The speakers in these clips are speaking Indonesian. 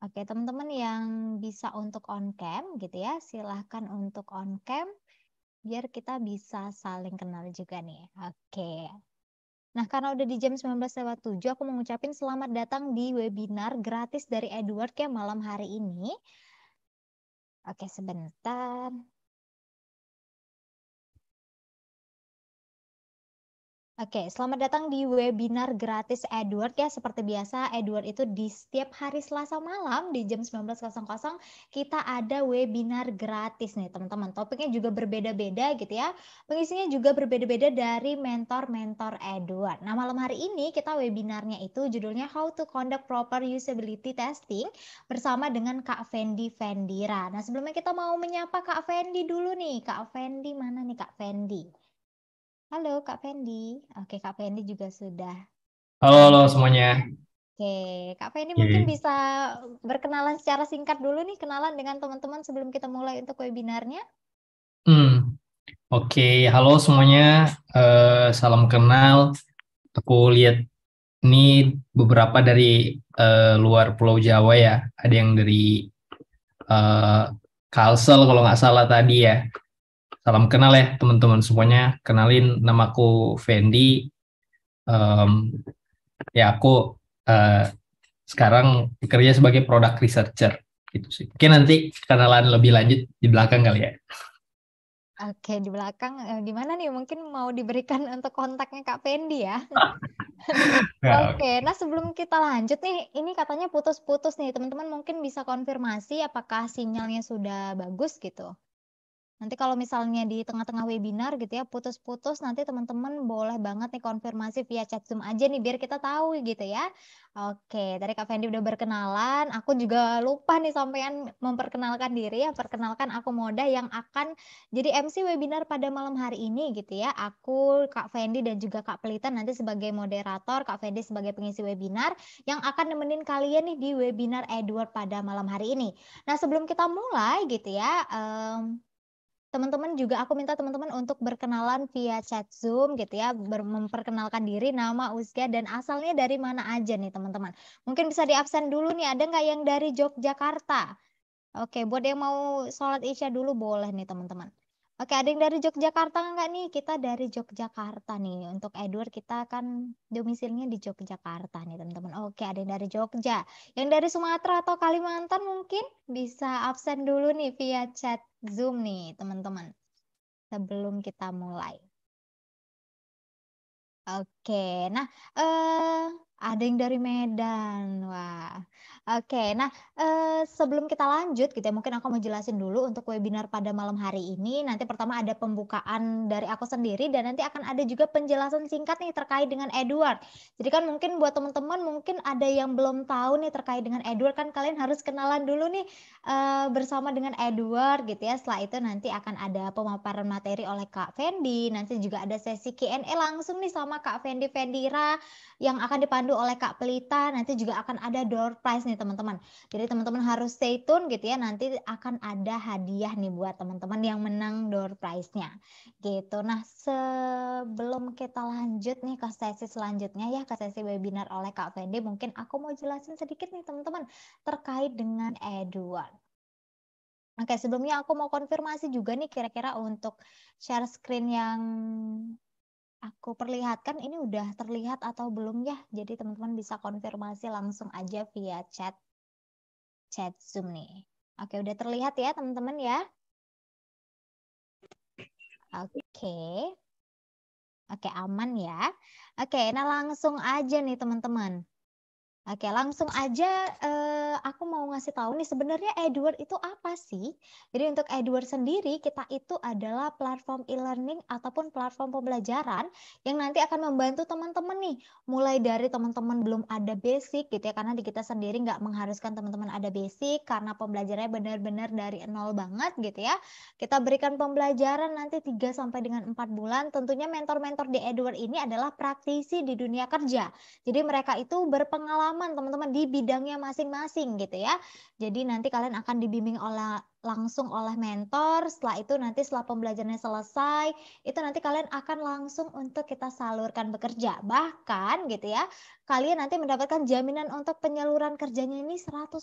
Oke, teman-teman yang bisa untuk on cam gitu ya, silahkan untuk on cam biar kita bisa saling kenal juga nih. Oke. Nah, karena udah di jam 19.07, lewat aku mengucapkan selamat datang di webinar gratis dari Edward ya malam hari ini. Oke, sebentar. Oke, selamat datang di webinar gratis Edward ya. Seperti biasa, Edward itu di setiap hari Selasa malam di jam 19.00 kita ada webinar gratis nih teman-teman. Topiknya juga berbeda-beda gitu ya. Pengisinya juga berbeda-beda dari mentor-mentor Edward. Nah, malam hari ini kita webinarnya itu judulnya How to Conduct Proper Usability Testing bersama dengan Kak Fendi Fendira. Nah, sebelumnya kita mau menyapa Kak Fendi dulu nih. Kak Fendi mana nih Kak Fendi? Halo Kak Fendi. Oke, Kak Fendi juga sudah Halo, halo semuanya. Oke, Kak Fendi Oke. Iya, mungkin iya. bisa berkenalan secara singkat dulu nih, kenalan dengan teman-teman sebelum kita mulai untuk webinarnya. Hmm. Oke, halo semuanya. Eh, salam kenal. Aku lihat ini beberapa dari eh, luar Pulau Jawa ya. Ada yang dari eh, Kalsel kalau nggak salah tadi ya. Salam kenal ya teman-teman semuanya. Kenalin namaku Fendi. Um, ya aku uh, sekarang bekerja sebagai product researcher gitu sih. Mungkin nanti kenalan lebih lanjut di belakang kali ya. Oke, di belakang eh, di nih mungkin mau diberikan untuk kontaknya Kak Fendi ya. ya Oke, okay. nah sebelum kita lanjut nih, ini katanya putus-putus nih. Teman-teman mungkin bisa konfirmasi apakah sinyalnya sudah bagus gitu. Nanti kalau misalnya di tengah-tengah webinar gitu ya putus-putus nanti teman-teman boleh banget nih konfirmasi via chat Zoom aja nih biar kita tahu gitu ya. Oke, dari Kak Fendi udah berkenalan, aku juga lupa nih sampean memperkenalkan diri ya, perkenalkan aku Moda yang akan jadi MC webinar pada malam hari ini gitu ya. Aku Kak Fendi dan juga Kak Pelita nanti sebagai moderator, Kak Fendi sebagai pengisi webinar yang akan nemenin kalian nih di webinar Edward pada malam hari ini. Nah, sebelum kita mulai gitu ya, um, teman-teman juga aku minta teman-teman untuk berkenalan via chat Zoom gitu ya, memperkenalkan diri, nama, usia dan asalnya dari mana aja nih teman-teman. Mungkin bisa di absen dulu nih, ada nggak yang dari Yogyakarta? Oke, buat yang mau sholat isya dulu boleh nih teman-teman. Oke, ada yang dari Yogyakarta nggak nih? Kita dari Yogyakarta nih. Untuk Edward kita kan domisilnya di Yogyakarta nih, teman-teman. Oke, ada yang dari Jogja. Yang dari Sumatera atau Kalimantan mungkin bisa absen dulu nih via chat Zoom nih, teman-teman. Sebelum kita mulai. Oke. Oke, nah eh ada yang dari Medan. Wah. Oke, nah eh, sebelum kita lanjut gitu ya, mungkin aku mau jelasin dulu untuk webinar pada malam hari ini. Nanti pertama ada pembukaan dari aku sendiri dan nanti akan ada juga penjelasan singkat nih terkait dengan Edward. Jadi kan mungkin buat teman-teman mungkin ada yang belum tahu nih terkait dengan Edward kan kalian harus kenalan dulu nih eh, bersama dengan Edward gitu ya. Setelah itu nanti akan ada pemaparan materi oleh Kak Fendi, nanti juga ada sesi Q&A langsung nih sama Kak Fendi Fendi Fendira yang akan dipandu oleh Kak Pelita. Nanti juga akan ada door prize nih teman-teman. Jadi teman-teman harus stay tune gitu ya. Nanti akan ada hadiah nih buat teman-teman yang menang door prize-nya. Gitu. Nah sebelum kita lanjut nih ke sesi selanjutnya ya. Ke sesi webinar oleh Kak Fendi. Mungkin aku mau jelasin sedikit nih teman-teman. Terkait dengan Edward. Oke, sebelumnya aku mau konfirmasi juga nih kira-kira untuk share screen yang aku perlihatkan ini udah terlihat atau belum ya. Jadi teman-teman bisa konfirmasi langsung aja via chat chat Zoom nih. Oke, udah terlihat ya teman-teman ya. Oke. Oke, aman ya. Oke, nah langsung aja nih teman-teman. Oke, langsung aja uh, aku mau ngasih tahu nih sebenarnya Edward itu apa sih? Jadi untuk Edward sendiri kita itu adalah platform e-learning ataupun platform pembelajaran yang nanti akan membantu teman-teman nih, mulai dari teman-teman belum ada basic gitu ya karena di kita sendiri nggak mengharuskan teman-teman ada basic karena pembelajarannya benar-benar dari nol banget gitu ya. Kita berikan pembelajaran nanti 3 sampai dengan 4 bulan. Tentunya mentor-mentor di Edward ini adalah praktisi di dunia kerja. Jadi mereka itu berpengalaman pengalaman teman-teman di bidangnya masing-masing gitu ya. Jadi nanti kalian akan dibimbing oleh langsung oleh mentor. Setelah itu nanti setelah pembelajarannya selesai, itu nanti kalian akan langsung untuk kita salurkan bekerja. Bahkan gitu ya, kalian nanti mendapatkan jaminan untuk penyaluran kerjanya ini 100%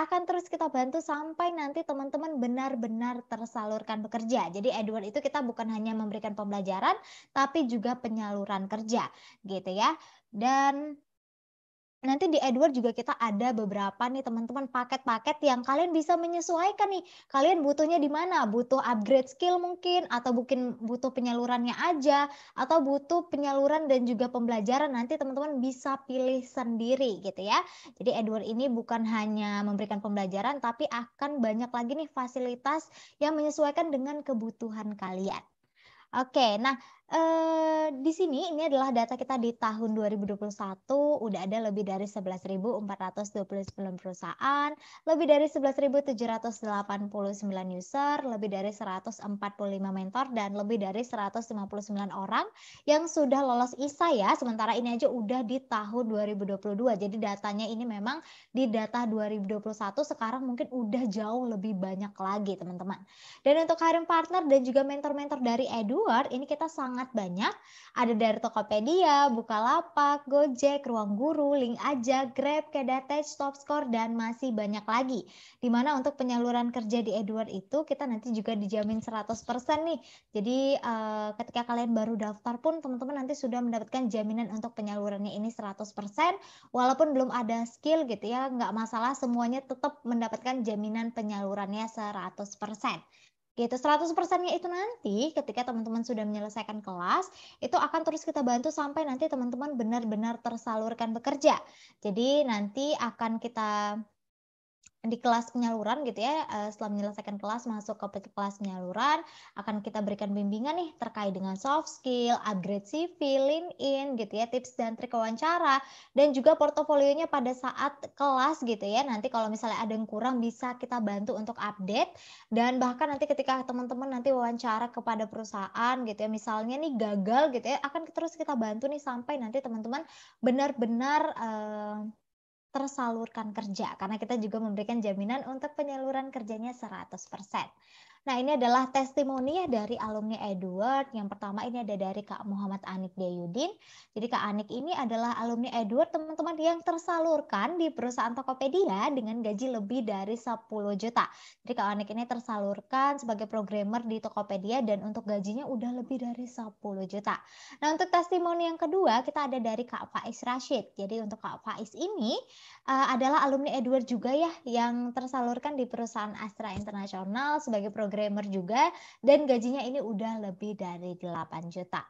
akan terus kita bantu sampai nanti teman-teman benar-benar tersalurkan bekerja. Jadi Edward itu kita bukan hanya memberikan pembelajaran tapi juga penyaluran kerja gitu ya. Dan Nanti di Edward juga kita ada beberapa nih teman-teman paket-paket yang kalian bisa menyesuaikan nih. Kalian butuhnya di mana? Butuh upgrade skill mungkin atau mungkin butuh penyalurannya aja atau butuh penyaluran dan juga pembelajaran nanti teman-teman bisa pilih sendiri gitu ya. Jadi Edward ini bukan hanya memberikan pembelajaran tapi akan banyak lagi nih fasilitas yang menyesuaikan dengan kebutuhan kalian. Oke, nah di sini ini adalah data kita di tahun 2021 udah ada lebih dari 11.429 perusahaan, lebih dari 11.789 user, lebih dari 145 mentor dan lebih dari 159 orang yang sudah lolos ISA ya. Sementara ini aja udah di tahun 2022. Jadi datanya ini memang di data 2021 sekarang mungkin udah jauh lebih banyak lagi teman-teman. Dan untuk hiring partner dan juga mentor-mentor dari Edward ini kita sangat sangat banyak. Ada dari Tokopedia, Bukalapak, Gojek, Ruang Guru, Link Aja, Grab, Kedatech, Topscore, dan masih banyak lagi. Dimana untuk penyaluran kerja di Edward itu kita nanti juga dijamin 100% nih. Jadi uh, ketika kalian baru daftar pun teman-teman nanti sudah mendapatkan jaminan untuk penyalurannya ini 100%. Walaupun belum ada skill gitu ya, nggak masalah semuanya tetap mendapatkan jaminan penyalurannya 100% gitu 100%-nya itu nanti ketika teman-teman sudah menyelesaikan kelas itu akan terus kita bantu sampai nanti teman-teman benar-benar tersalurkan bekerja jadi nanti akan kita di kelas penyaluran gitu ya eh, setelah menyelesaikan kelas masuk ke kelas penyaluran akan kita berikan bimbingan nih terkait dengan soft skill, upgrade CV, LinkedIn gitu ya, tips dan trik wawancara dan juga portofolionya pada saat kelas gitu ya. Nanti kalau misalnya ada yang kurang bisa kita bantu untuk update dan bahkan nanti ketika teman-teman nanti wawancara kepada perusahaan gitu ya, misalnya nih gagal gitu ya, akan terus kita bantu nih sampai nanti teman-teman benar-benar eh, tersalurkan kerja karena kita juga memberikan jaminan untuk penyaluran kerjanya 100%. Nah, ini adalah testimoni ya dari alumni Edward. Yang pertama ini ada dari Kak Muhammad Anik Dayudin. Jadi Kak Anik ini adalah alumni Edward teman-teman yang tersalurkan di perusahaan Tokopedia dengan gaji lebih dari 10 juta. Jadi Kak Anik ini tersalurkan sebagai programmer di Tokopedia dan untuk gajinya udah lebih dari 10 juta. Nah, untuk testimoni yang kedua kita ada dari Kak Faiz Rashid. Jadi untuk Kak Faiz ini uh, adalah alumni Edward juga ya yang tersalurkan di perusahaan Astra Internasional sebagai programmer programmer juga dan gajinya ini udah lebih dari 8 juta.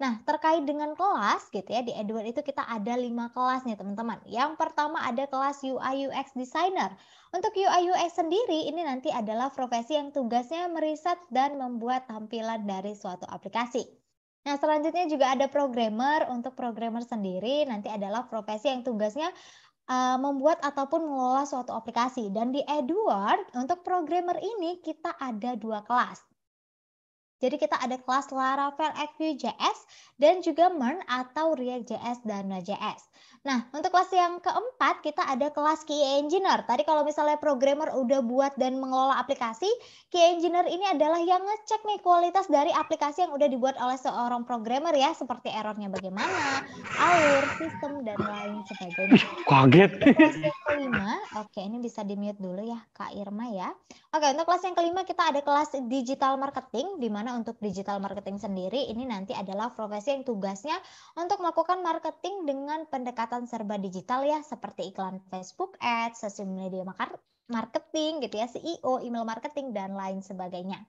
Nah, terkait dengan kelas gitu ya, di Edward itu kita ada lima kelas nih teman-teman. Yang pertama ada kelas UI UX Designer. Untuk UI UX sendiri ini nanti adalah profesi yang tugasnya meriset dan membuat tampilan dari suatu aplikasi. Nah, selanjutnya juga ada programmer. Untuk programmer sendiri nanti adalah profesi yang tugasnya uh, membuat ataupun mengelola suatu aplikasi. Dan di Edward untuk programmer ini kita ada dua kelas. Jadi kita ada kelas Laravel Vue.js dan juga MERN atau React.js dan Node.js. Nah, untuk kelas yang keempat kita ada kelas Key Engineer. Tadi kalau misalnya programmer udah buat dan mengelola aplikasi, Key Engineer ini adalah yang ngecek nih kualitas dari aplikasi yang udah dibuat oleh seorang programmer ya, seperti errornya bagaimana, alur, sistem dan lain sebagainya. Kaget. Kelas yang kelima, oke ini bisa di mute dulu ya Kak Irma ya. Oke, untuk kelas yang kelima kita ada kelas Digital Marketing di mana untuk digital marketing sendiri ini nanti adalah profesi yang tugasnya untuk melakukan marketing dengan pendekatan serba digital ya seperti iklan Facebook Ads, sosial media marketing gitu ya, CEO, email marketing dan lain sebagainya.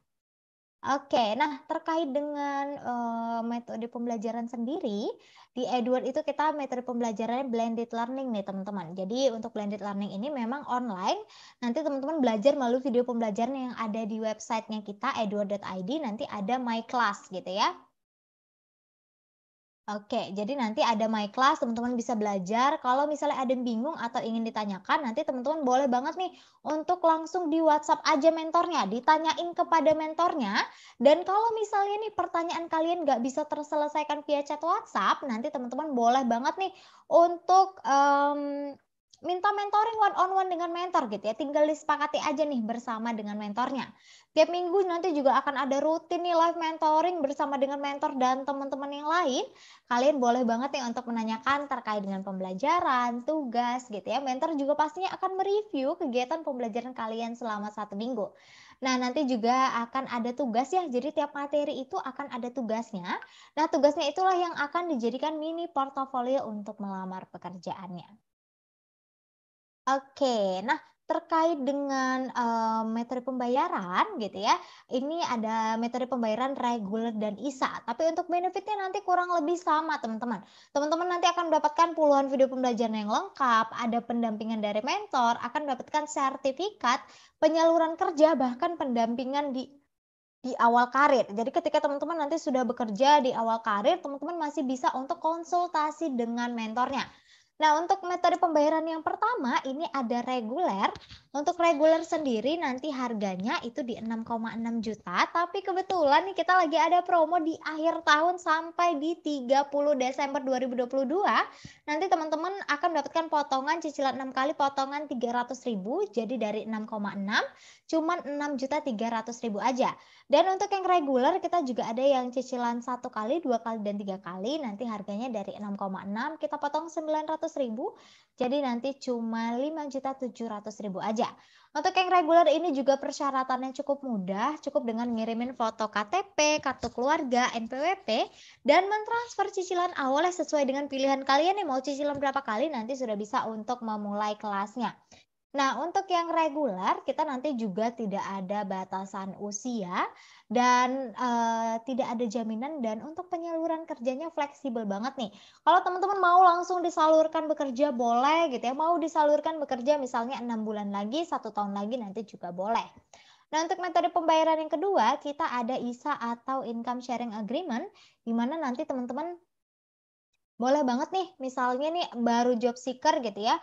Oke, nah terkait dengan uh, metode pembelajaran sendiri di Edward itu kita metode pembelajarannya blended learning nih teman-teman. Jadi untuk blended learning ini memang online. Nanti teman-teman belajar melalui video pembelajaran yang ada di websitenya kita edward.id. Nanti ada my class gitu ya. Oke, jadi nanti ada my class, teman-teman bisa belajar. Kalau misalnya ada yang bingung atau ingin ditanyakan, nanti teman-teman boleh banget nih untuk langsung di WhatsApp aja mentornya, ditanyain kepada mentornya. Dan kalau misalnya nih pertanyaan kalian nggak bisa terselesaikan via chat WhatsApp, nanti teman-teman boleh banget nih untuk um, minta mentoring one on one dengan mentor gitu ya. Tinggal disepakati aja nih bersama dengan mentornya. Tiap minggu nanti juga akan ada rutin nih live mentoring bersama dengan mentor dan teman-teman yang lain. Kalian boleh banget nih untuk menanyakan terkait dengan pembelajaran, tugas gitu ya. Mentor juga pastinya akan mereview kegiatan pembelajaran kalian selama satu minggu. Nah, nanti juga akan ada tugas ya. Jadi tiap materi itu akan ada tugasnya. Nah, tugasnya itulah yang akan dijadikan mini portofolio untuk melamar pekerjaannya. Oke, nah terkait dengan uh, metode pembayaran gitu ya. Ini ada metode pembayaran reguler dan ISA. Tapi untuk benefitnya nanti kurang lebih sama teman-teman. Teman-teman nanti akan mendapatkan puluhan video pembelajaran yang lengkap, ada pendampingan dari mentor, akan mendapatkan sertifikat, penyaluran kerja, bahkan pendampingan di di awal karir. Jadi ketika teman-teman nanti sudah bekerja di awal karir, teman-teman masih bisa untuk konsultasi dengan mentornya. Nah, untuk metode pembayaran yang pertama ini ada reguler untuk reguler sendiri nanti harganya itu di 6,6 juta, tapi kebetulan nih kita lagi ada promo di akhir tahun sampai di 30 Desember 2022. Nanti teman-teman akan mendapatkan potongan cicilan 6 kali potongan 300 ribu, jadi dari 6,6 cuman 6 juta 300 ribu aja. Dan untuk yang reguler kita juga ada yang cicilan satu kali, dua kali, dan tiga kali, nanti harganya dari 6,6 kita potong 900 ribu, jadi nanti cuma 5 juta 700 ribu aja saja. Untuk yang reguler ini juga persyaratannya cukup mudah, cukup dengan ngirimin foto KTP, kartu keluarga, NPWP, dan mentransfer cicilan awalnya sesuai dengan pilihan kalian yang mau cicilan berapa kali nanti sudah bisa untuk memulai kelasnya. Nah, untuk yang reguler, kita nanti juga tidak ada batasan usia dan e, tidak ada jaminan. Dan untuk penyaluran kerjanya fleksibel banget nih. Kalau teman-teman mau langsung disalurkan bekerja, boleh gitu ya. Mau disalurkan bekerja misalnya enam bulan lagi, satu tahun lagi nanti juga boleh. Nah, untuk metode pembayaran yang kedua, kita ada ISA atau Income Sharing Agreement, di mana nanti teman-teman boleh banget nih, misalnya nih baru job seeker gitu ya,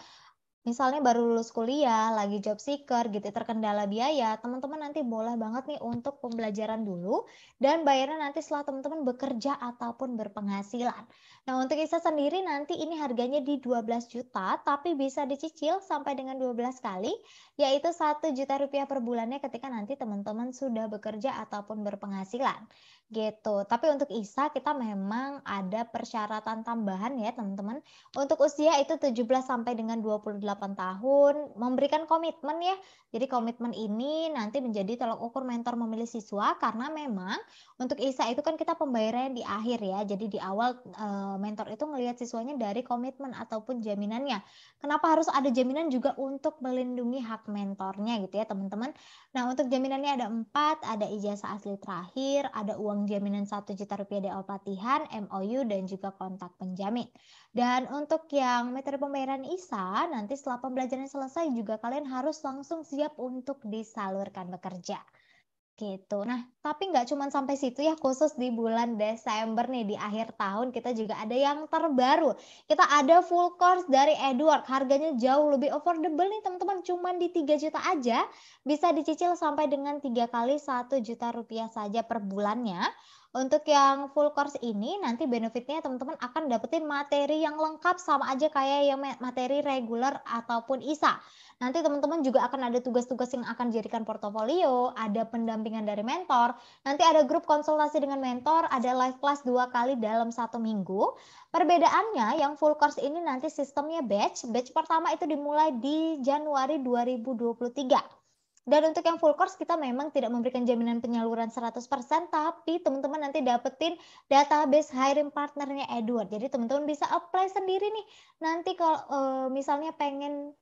misalnya baru lulus kuliah, lagi job seeker gitu, terkendala biaya, teman-teman nanti boleh banget nih untuk pembelajaran dulu dan bayarnya nanti setelah teman-teman bekerja ataupun berpenghasilan. Nah, untuk Isa sendiri nanti ini harganya di 12 juta tapi bisa dicicil sampai dengan 12 kali yaitu 1 juta rupiah per bulannya ketika nanti teman-teman sudah bekerja ataupun berpenghasilan. Gitu. Tapi untuk ISA kita memang ada persyaratan tambahan ya, teman-teman. Untuk usia itu 17 sampai dengan 28 tahun memberikan komitmen ya. Jadi komitmen ini nanti menjadi tolak ukur mentor memilih siswa karena memang untuk ISA itu kan kita pembayaran di akhir ya. Jadi di awal eh, mentor itu melihat siswanya dari komitmen ataupun jaminannya. Kenapa harus ada jaminan juga untuk melindungi hak mentornya gitu ya, teman-teman? Nah, untuk jaminannya ada empat, ada ijazah asli terakhir, ada uang jaminan satu juta rupiah DO pelatihan, MOU, dan juga kontak penjamin. Dan untuk yang metode pembayaran ISA, nanti setelah pembelajaran selesai juga kalian harus langsung siap untuk disalurkan bekerja. Gitu. Nah, tapi nggak cuma sampai situ ya, khusus di bulan Desember nih, di akhir tahun kita juga ada yang terbaru. Kita ada full course dari Edward, harganya jauh lebih affordable nih teman-teman, cuma di 3 juta aja, bisa dicicil sampai dengan tiga kali satu juta rupiah saja per bulannya. Untuk yang full course ini nanti benefitnya teman-teman akan dapetin materi yang lengkap sama aja kayak yang materi reguler ataupun ISA. Nanti teman-teman juga akan ada tugas-tugas yang akan dijadikan portofolio, ada pendampingan dari mentor, nanti ada grup konsultasi dengan mentor, ada live class dua kali dalam satu minggu. Perbedaannya yang full course ini nanti sistemnya batch. Batch pertama itu dimulai di Januari 2023. Dan untuk yang full course kita memang tidak memberikan jaminan penyaluran 100%, tapi teman-teman nanti dapetin database hiring partnernya Edward. Jadi teman-teman bisa apply sendiri nih. Nanti kalau uh, misalnya pengen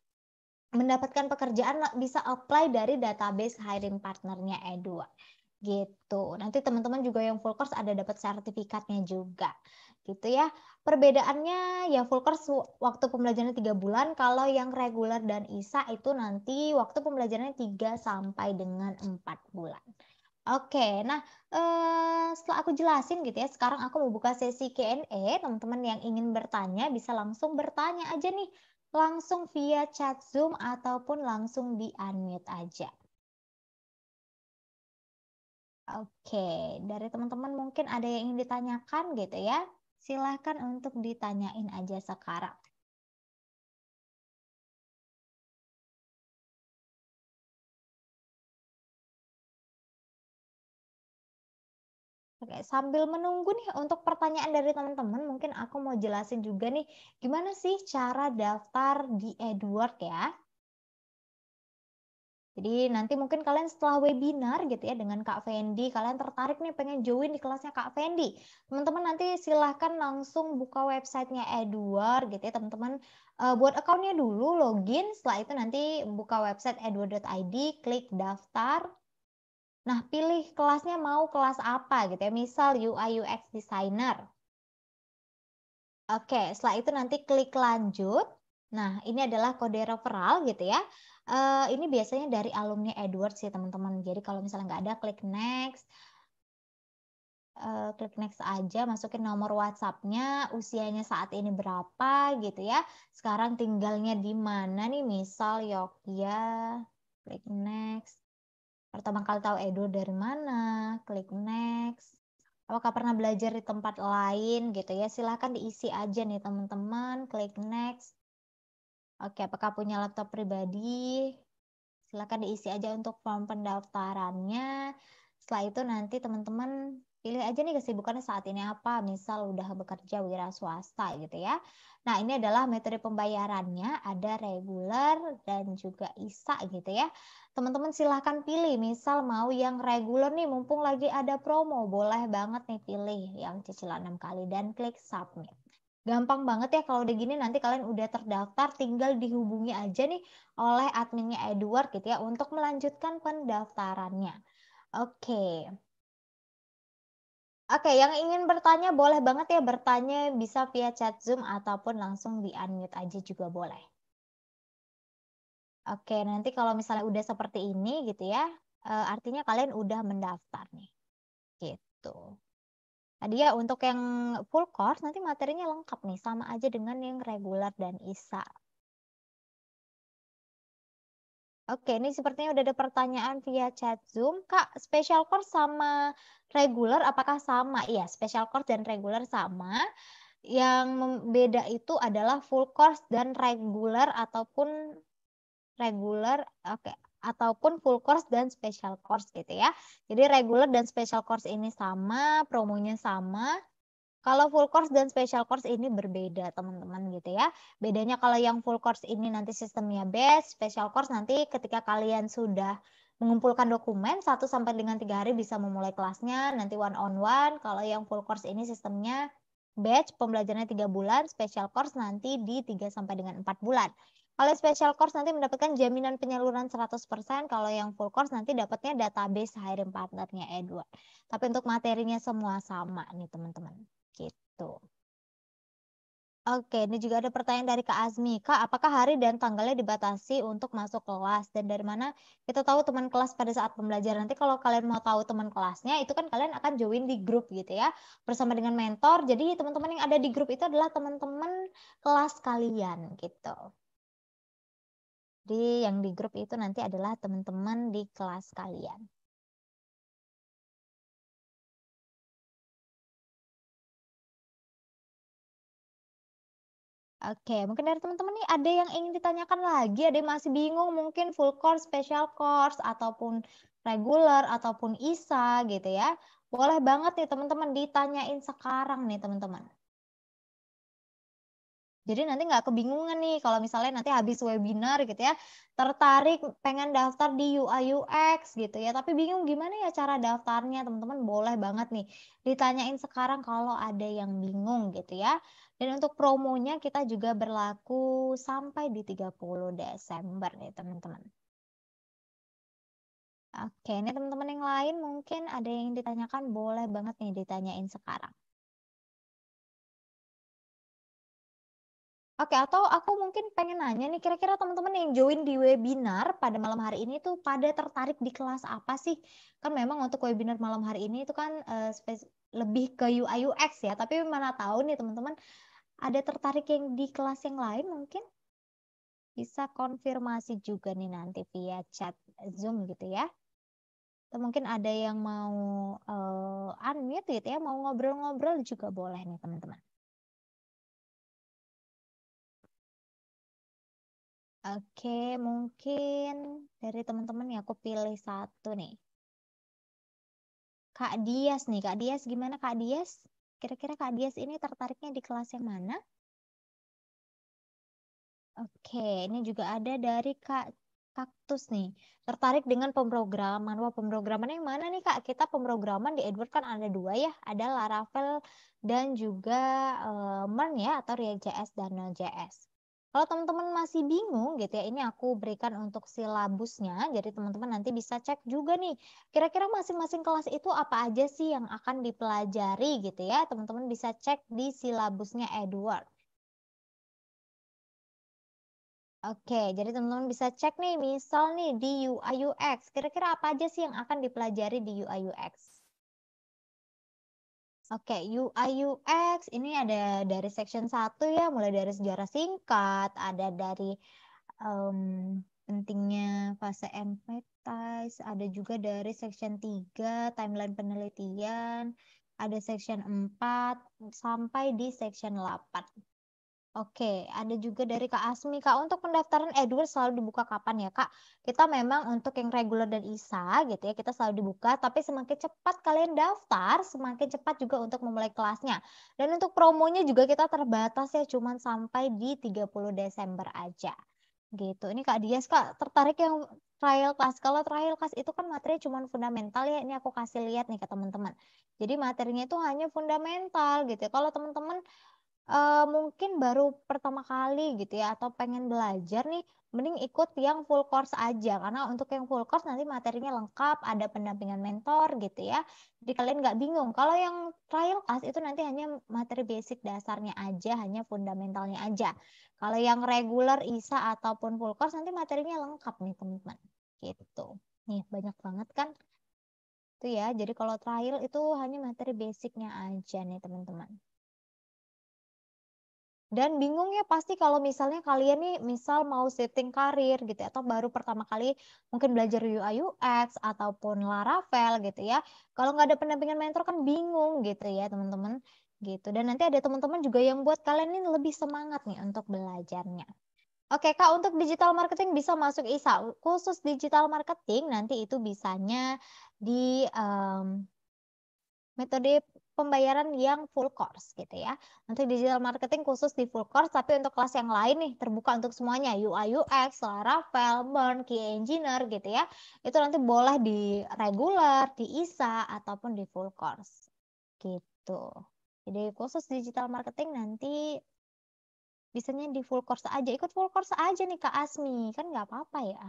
mendapatkan pekerjaan bisa apply dari database hiring partnernya Edward. Gitu. Nanti teman-teman juga yang full course ada dapat sertifikatnya juga gitu ya. Perbedaannya ya full course waktu pembelajarannya 3 bulan, kalau yang reguler dan ISA itu nanti waktu pembelajarannya 3 sampai dengan 4 bulan. Oke, nah eh, setelah aku jelasin gitu ya, sekarang aku mau buka sesi Q&A. Teman-teman yang ingin bertanya bisa langsung bertanya aja nih, langsung via chat Zoom ataupun langsung di unmute aja. Oke, dari teman-teman mungkin ada yang ingin ditanyakan gitu ya silahkan untuk ditanyain aja sekarang. Oke, sambil menunggu nih untuk pertanyaan dari teman-teman, mungkin aku mau jelasin juga nih gimana sih cara daftar di Edward ya. Jadi nanti mungkin kalian setelah webinar gitu ya dengan Kak Fendi, kalian tertarik nih pengen join di kelasnya Kak Fendi. Teman-teman nanti silahkan langsung buka websitenya Edward gitu ya teman-teman. Uh, buat accountnya dulu login, setelah itu nanti buka website edward.id, klik daftar. Nah pilih kelasnya mau kelas apa gitu ya, misal UI UX Designer. Oke, setelah itu nanti klik lanjut. Nah, ini adalah kode referral gitu ya. Uh, ini biasanya dari alumni Edwards ya teman-teman. Jadi kalau misalnya nggak ada, klik next. Uh, klik next aja, masukin nomor WhatsApp-nya, usianya saat ini berapa gitu ya. Sekarang tinggalnya di mana nih? Misal Yogyakarta, klik next. Pertama kali tahu Edo dari mana, klik next apakah pernah belajar di tempat lain gitu ya silahkan diisi aja nih teman-teman klik next Oke, apakah punya laptop pribadi? Silakan diisi aja untuk form pendaftarannya. Setelah itu nanti teman-teman pilih aja nih kesibukannya saat ini apa. Misal udah bekerja wira swasta gitu ya. Nah, ini adalah metode pembayarannya. Ada reguler dan juga ISA gitu ya. Teman-teman silahkan pilih. Misal mau yang reguler nih mumpung lagi ada promo. Boleh banget nih pilih yang cicilan 6 kali dan klik submit gampang banget ya kalau udah gini nanti kalian udah terdaftar tinggal dihubungi aja nih oleh adminnya Edward gitu ya untuk melanjutkan pendaftarannya. Oke. Okay. Oke, okay, yang ingin bertanya boleh banget ya bertanya bisa via chat Zoom ataupun langsung di unmute aja juga boleh. Oke, okay, nanti kalau misalnya udah seperti ini gitu ya, eh, artinya kalian udah mendaftar nih. Gitu. Nah, dia ya untuk yang full course nanti materinya lengkap nih, sama aja dengan yang regular dan ISA. Oke, ini sepertinya udah ada pertanyaan via chat Zoom. Kak, special course sama regular apakah sama? Iya, special course dan regular sama. Yang beda itu adalah full course dan regular ataupun regular Oke, ataupun full course dan special course gitu ya. Jadi regular dan special course ini sama, promonya sama. Kalau full course dan special course ini berbeda teman-teman gitu ya. Bedanya kalau yang full course ini nanti sistemnya best, special course nanti ketika kalian sudah mengumpulkan dokumen 1 sampai dengan 3 hari bisa memulai kelasnya, nanti one on one. Kalau yang full course ini sistemnya batch pembelajarannya tiga bulan, special course nanti di 3 sampai dengan empat bulan. Kalau special course nanti mendapatkan jaminan penyaluran 100%, kalau yang full course nanti dapatnya database hiring partnernya Edward. Tapi untuk materinya semua sama nih teman-teman. Gitu. Oke, ini juga ada pertanyaan dari Kak Azmi. Kak, apakah hari dan tanggalnya dibatasi untuk masuk kelas? Dan dari mana kita tahu teman kelas pada saat pembelajaran? Nanti kalau kalian mau tahu teman kelasnya, itu kan kalian akan join di grup gitu ya. Bersama dengan mentor. Jadi teman-teman yang ada di grup itu adalah teman-teman kelas kalian gitu. Jadi yang di grup itu nanti adalah teman-teman di kelas kalian. Oke, mungkin dari teman-teman nih ada yang ingin ditanyakan lagi, ada yang masih bingung mungkin full course, special course, ataupun regular, ataupun ISA gitu ya. Boleh banget nih teman-teman ditanyain sekarang nih teman-teman. Jadi nanti nggak kebingungan nih kalau misalnya nanti habis webinar gitu ya, tertarik pengen daftar di UI UX gitu ya, tapi bingung gimana ya cara daftarnya, teman-teman boleh banget nih ditanyain sekarang kalau ada yang bingung gitu ya. Dan untuk promonya kita juga berlaku sampai di 30 Desember nih teman-teman. Oke, ini teman-teman yang lain mungkin ada yang ditanyakan boleh banget nih ditanyain sekarang. Oke, atau aku mungkin pengen nanya nih, kira-kira teman-teman yang join di webinar pada malam hari ini tuh pada tertarik di kelas apa sih? Kan memang untuk webinar malam hari ini itu kan uh, lebih ke UI UX ya, tapi mana tahu nih teman-teman ada tertarik yang di kelas yang lain mungkin? Bisa konfirmasi juga nih nanti via chat Zoom gitu ya. Atau mungkin ada yang mau uh, unmute gitu ya, mau ngobrol-ngobrol juga boleh nih teman-teman. Oke, mungkin dari teman-teman ya aku pilih satu nih. Kak Dias nih, Kak Dias gimana Kak Dias? Kira-kira Kak Dias ini tertariknya di kelas yang mana? Oke, ini juga ada dari Kak Kaktus nih. Tertarik dengan pemrograman. Wah, pemrograman yang mana nih Kak? Kita pemrograman di Edward kan ada dua ya. Ada Laravel dan juga uh, MERN ya atau React.js dan Node.js. Kalau teman-teman masih bingung gitu ya, ini aku berikan untuk silabusnya. Jadi teman-teman nanti bisa cek juga nih, kira-kira masing-masing kelas itu apa aja sih yang akan dipelajari gitu ya. Teman-teman bisa cek di silabusnya Edward. Oke, jadi teman-teman bisa cek nih, misal nih di UI UX, kira-kira apa aja sih yang akan dipelajari di UI UX? Oke, okay, UI UX ini ada dari section 1 ya, mulai dari sejarah singkat, ada dari um, pentingnya fase empathize, ada juga dari section 3 timeline penelitian, ada section 4 sampai di section 8. Oke, ada juga dari Kak Asmi. Kak, untuk pendaftaran Edward selalu dibuka kapan ya, Kak? Kita memang untuk yang reguler dan ISA gitu ya, kita selalu dibuka. Tapi semakin cepat kalian daftar, semakin cepat juga untuk memulai kelasnya. Dan untuk promonya juga kita terbatas ya, cuma sampai di 30 Desember aja. Gitu. Ini Kak Dias, Kak, tertarik yang trial class. Kalau trial class itu kan materinya cuma fundamental ya. Ini aku kasih lihat nih ke teman-teman. Jadi materinya itu hanya fundamental gitu ya. Kalau teman-teman uh, mungkin baru pertama kali gitu ya atau pengen belajar nih, mending ikut yang full course aja karena untuk yang full course nanti materinya lengkap, ada pendampingan mentor gitu ya, jadi kalian nggak bingung. Kalau yang trial class itu nanti hanya materi basic dasarnya aja, hanya fundamentalnya aja. Kalau yang regular ISA ataupun full course nanti materinya lengkap nih teman-teman, gitu. Nih banyak banget kan? Itu ya, jadi kalau trial itu hanya materi basicnya aja nih teman-teman. Dan bingung ya pasti kalau misalnya kalian nih misal mau setting karir gitu ya, atau baru pertama kali mungkin belajar UI UX ataupun Laravel gitu ya. Kalau nggak ada pendampingan mentor kan bingung gitu ya teman-teman gitu. Dan nanti ada teman-teman juga yang buat kalian ini lebih semangat nih untuk belajarnya. Oke Kak, untuk digital marketing bisa masuk ISA. Khusus digital marketing nanti itu bisanya di um, metode pembayaran yang full course gitu ya. Nanti digital marketing khusus di full course, tapi untuk kelas yang lain nih terbuka untuk semuanya, UI UX, Laravel, Burn, Key Engineer gitu ya. Itu nanti boleh di regular, di ISA, ataupun di full course gitu. Jadi khusus digital marketing nanti bisanya di full course aja, ikut full course aja nih Kak Asmi, kan nggak apa-apa ya.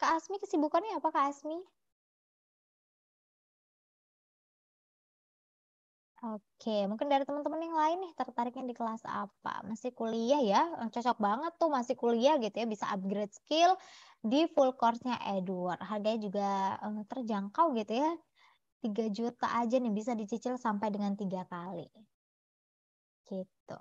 Kak Asmi kesibukannya apa Kak Asmi? Oke, mungkin dari teman-teman yang lain nih tertariknya di kelas apa? Masih kuliah ya, eh, cocok banget tuh masih kuliah gitu ya, bisa upgrade skill di full course-nya Edward. Harganya juga um, terjangkau gitu ya, 3 juta aja nih bisa dicicil sampai dengan tiga kali. Gitu.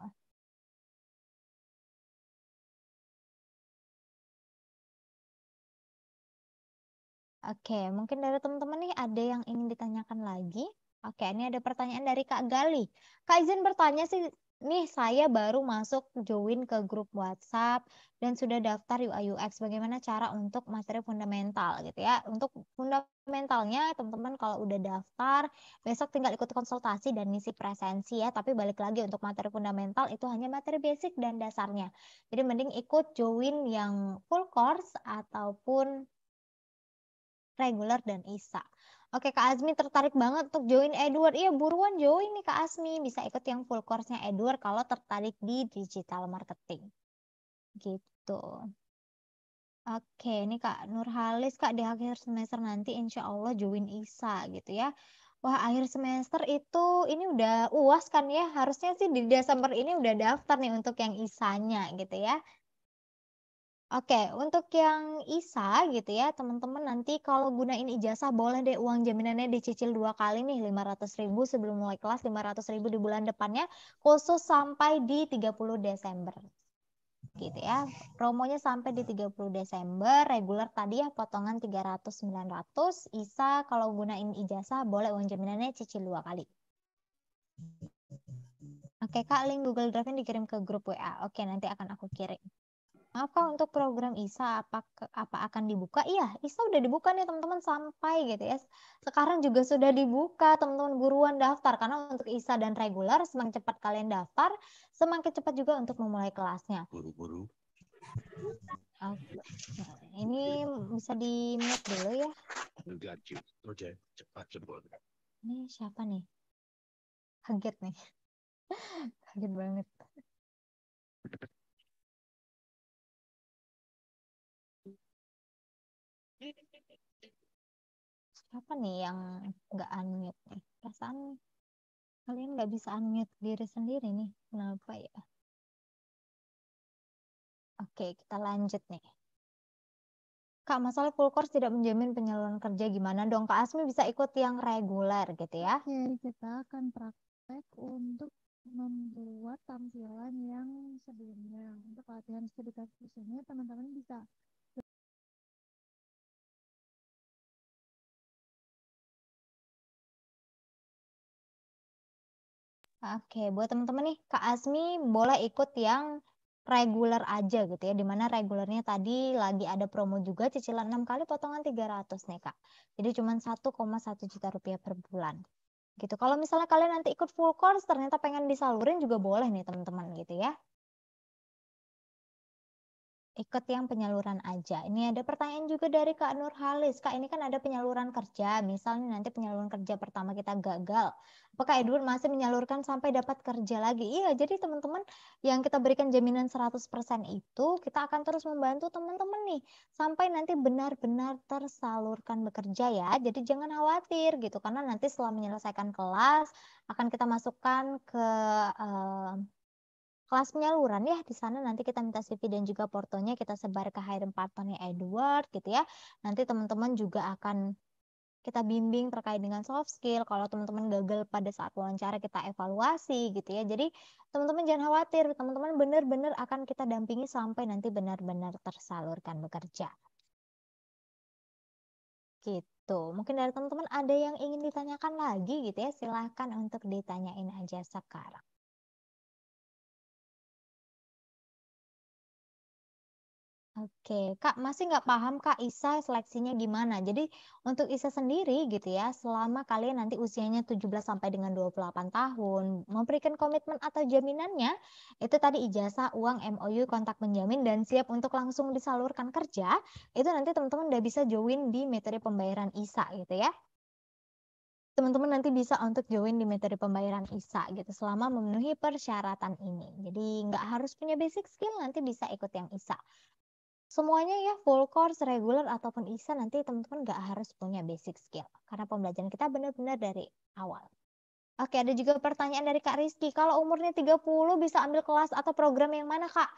Oke, mungkin dari teman-teman nih ada yang ingin ditanyakan lagi? Oke, ini ada pertanyaan dari Kak Gali. Kak izin bertanya sih, nih saya baru masuk join ke grup WhatsApp dan sudah daftar UI UX. Bagaimana cara untuk materi fundamental gitu ya? Untuk fundamentalnya teman-teman kalau udah daftar, besok tinggal ikut konsultasi dan ngisi presensi ya. Tapi balik lagi untuk materi fundamental itu hanya materi basic dan dasarnya. Jadi mending ikut join yang full course ataupun regular dan ISA. Oke Kak Azmi tertarik banget untuk join Edward. Iya buruan join nih Kak Azmi. Bisa ikut yang full course-nya Edward kalau tertarik di digital marketing. Gitu. Oke, ini Kak Nurhalis, Kak di akhir semester nanti insya Allah join ISA gitu ya. Wah, akhir semester itu ini udah UAS kan ya? Harusnya sih di Desember ini udah daftar nih untuk yang Isanya, gitu ya. Oke, untuk yang ISA gitu ya, teman-teman nanti kalau gunain ijazah boleh deh uang jaminannya dicicil dua kali nih 500 ribu sebelum mulai kelas 500 ribu di bulan depannya khusus sampai di 30 Desember. Gitu ya. Promonya sampai di 30 Desember, reguler tadi ya potongan 300 900, ISA kalau gunain ijazah boleh uang jaminannya cicil dua kali. Oke, Kak, link Google Drive-nya dikirim ke grup WA. Oke, nanti akan aku kirim. Maaf Kak, untuk program ISA apa apa akan dibuka? Iya, ISA udah dibuka nih teman-teman sampai gitu ya. Sekarang juga sudah dibuka, teman-teman buruan daftar karena untuk ISA dan reguler semakin cepat kalian daftar, semakin cepat juga untuk memulai kelasnya. Buru-buru. ini bisa di mute dulu ya. Got you. cepat cepat. Ini siapa nih? Kaget nih. Kaget banget. apa nih yang nggak unmute nih perasaan kalian nggak bisa unmute diri sendiri nih kenapa ya oke kita lanjut nih Kak, masalah full course tidak menjamin penyaluran kerja gimana dong? Kak Asmi bisa ikut yang reguler gitu ya? Oke, kita akan praktek untuk membuat tampilan yang sebelumnya. Untuk latihan sedikit khususnya teman-teman bisa Oke, buat teman-teman nih, Kak Asmi boleh ikut yang reguler aja gitu ya, dimana regulernya tadi lagi ada promo juga cicilan 6 kali potongan 300 nih Kak. Jadi cuma 1,1 juta rupiah per bulan. Gitu. Kalau misalnya kalian nanti ikut full course ternyata pengen disalurin juga boleh nih teman-teman gitu ya ikut yang penyaluran aja. Ini ada pertanyaan juga dari Kak Nur Halis. Kak, ini kan ada penyaluran kerja. Misalnya nanti penyaluran kerja pertama kita gagal. Apakah Edward masih menyalurkan sampai dapat kerja lagi? Iya, jadi teman-teman yang kita berikan jaminan 100% itu, kita akan terus membantu teman-teman nih. Sampai nanti benar-benar tersalurkan bekerja ya. Jadi jangan khawatir gitu. Karena nanti setelah menyelesaikan kelas, akan kita masukkan ke... Uh, kelas penyaluran ya di sana nanti kita minta CV dan juga portonya kita sebar ke hiring partnernya Edward gitu ya nanti teman-teman juga akan kita bimbing terkait dengan soft skill. Kalau teman-teman gagal pada saat wawancara kita evaluasi gitu ya. Jadi teman-teman jangan khawatir, teman-teman benar-benar akan kita dampingi sampai nanti benar-benar tersalurkan bekerja. Gitu. Mungkin dari teman-teman ada yang ingin ditanyakan lagi gitu ya. Silahkan untuk ditanyain aja sekarang. Oke, Kak, masih nggak paham Kak Isa seleksinya gimana? Jadi untuk Isa sendiri gitu ya, selama kalian nanti usianya 17 sampai dengan 28 tahun, memberikan komitmen atau jaminannya, itu tadi ijazah, uang, MOU, kontak menjamin dan siap untuk langsung disalurkan kerja, itu nanti teman-teman udah bisa join di metode pembayaran Isa gitu ya teman-teman nanti bisa untuk join di metode pembayaran ISA gitu selama memenuhi persyaratan ini. Jadi nggak harus punya basic skill nanti bisa ikut yang ISA semuanya ya full course, regular ataupun ISA nanti teman-teman nggak harus punya basic skill karena pembelajaran kita benar-benar dari awal. Oke, ada juga pertanyaan dari Kak Rizky. Kalau umurnya 30 bisa ambil kelas atau program yang mana, Kak?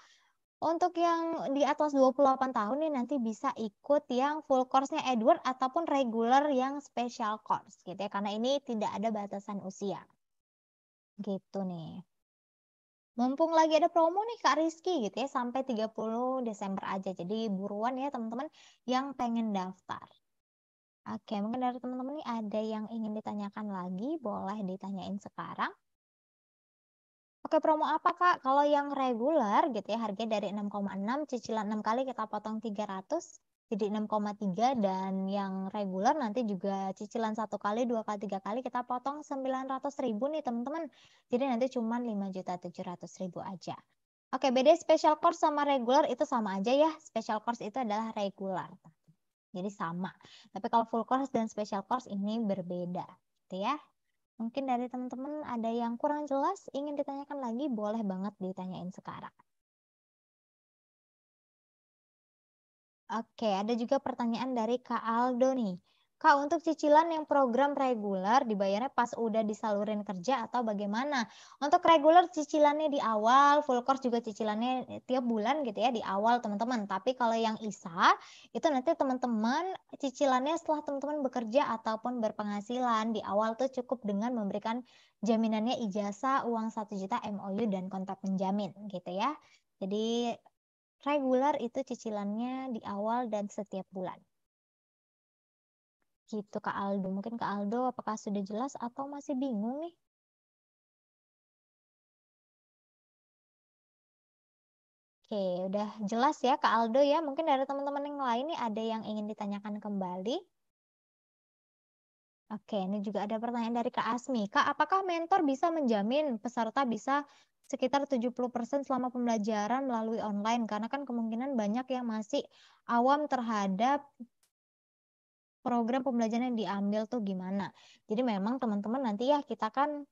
Untuk yang di atas 28 tahun nih nanti bisa ikut yang full course-nya Edward ataupun regular yang special course gitu ya. Karena ini tidak ada batasan usia. Gitu nih. Mumpung lagi ada promo nih Kak Rizky gitu ya sampai 30 Desember aja. Jadi buruan ya teman-teman yang pengen daftar. Oke, mungkin dari teman-teman nih ada yang ingin ditanyakan lagi, boleh ditanyain sekarang. Oke, promo apa Kak? Kalau yang regular gitu ya, harga dari 6,6 cicilan 6 kali kita potong 300, jadi 6,3 dan yang reguler nanti juga cicilan satu kali, dua kali, tiga kali kita potong 900 ribu nih teman-teman. Jadi nanti cuma 700 ribu aja. Oke, beda special course sama regular itu sama aja ya. Special course itu adalah regular. Jadi sama. Tapi kalau full course dan special course ini berbeda, gitu ya. Mungkin dari teman-teman ada yang kurang jelas, ingin ditanyakan lagi, boleh banget ditanyain sekarang. Oke, ada juga pertanyaan dari Kak Aldo nih. Kak, untuk cicilan yang program reguler dibayarnya pas udah disalurin kerja atau bagaimana? Untuk reguler cicilannya di awal, full course juga cicilannya tiap bulan gitu ya di awal teman-teman. Tapi kalau yang ISA itu nanti teman-teman cicilannya setelah teman-teman bekerja ataupun berpenghasilan di awal tuh cukup dengan memberikan jaminannya ijazah uang 1 juta MOU dan kontrak penjamin gitu ya. Jadi Regular itu cicilannya di awal dan setiap bulan. Gitu Kak Aldo. Mungkin Kak Aldo apakah sudah jelas atau masih bingung nih? Oke, udah jelas ya Kak Aldo ya. Mungkin dari teman-teman yang lain nih ada yang ingin ditanyakan kembali. Oke, ini juga ada pertanyaan dari Kak Asmi. Kak, apakah mentor bisa menjamin peserta bisa sekitar 70% selama pembelajaran melalui online? Karena kan kemungkinan banyak yang masih awam terhadap program pembelajaran yang diambil tuh gimana. Jadi memang teman-teman nanti ya kita kan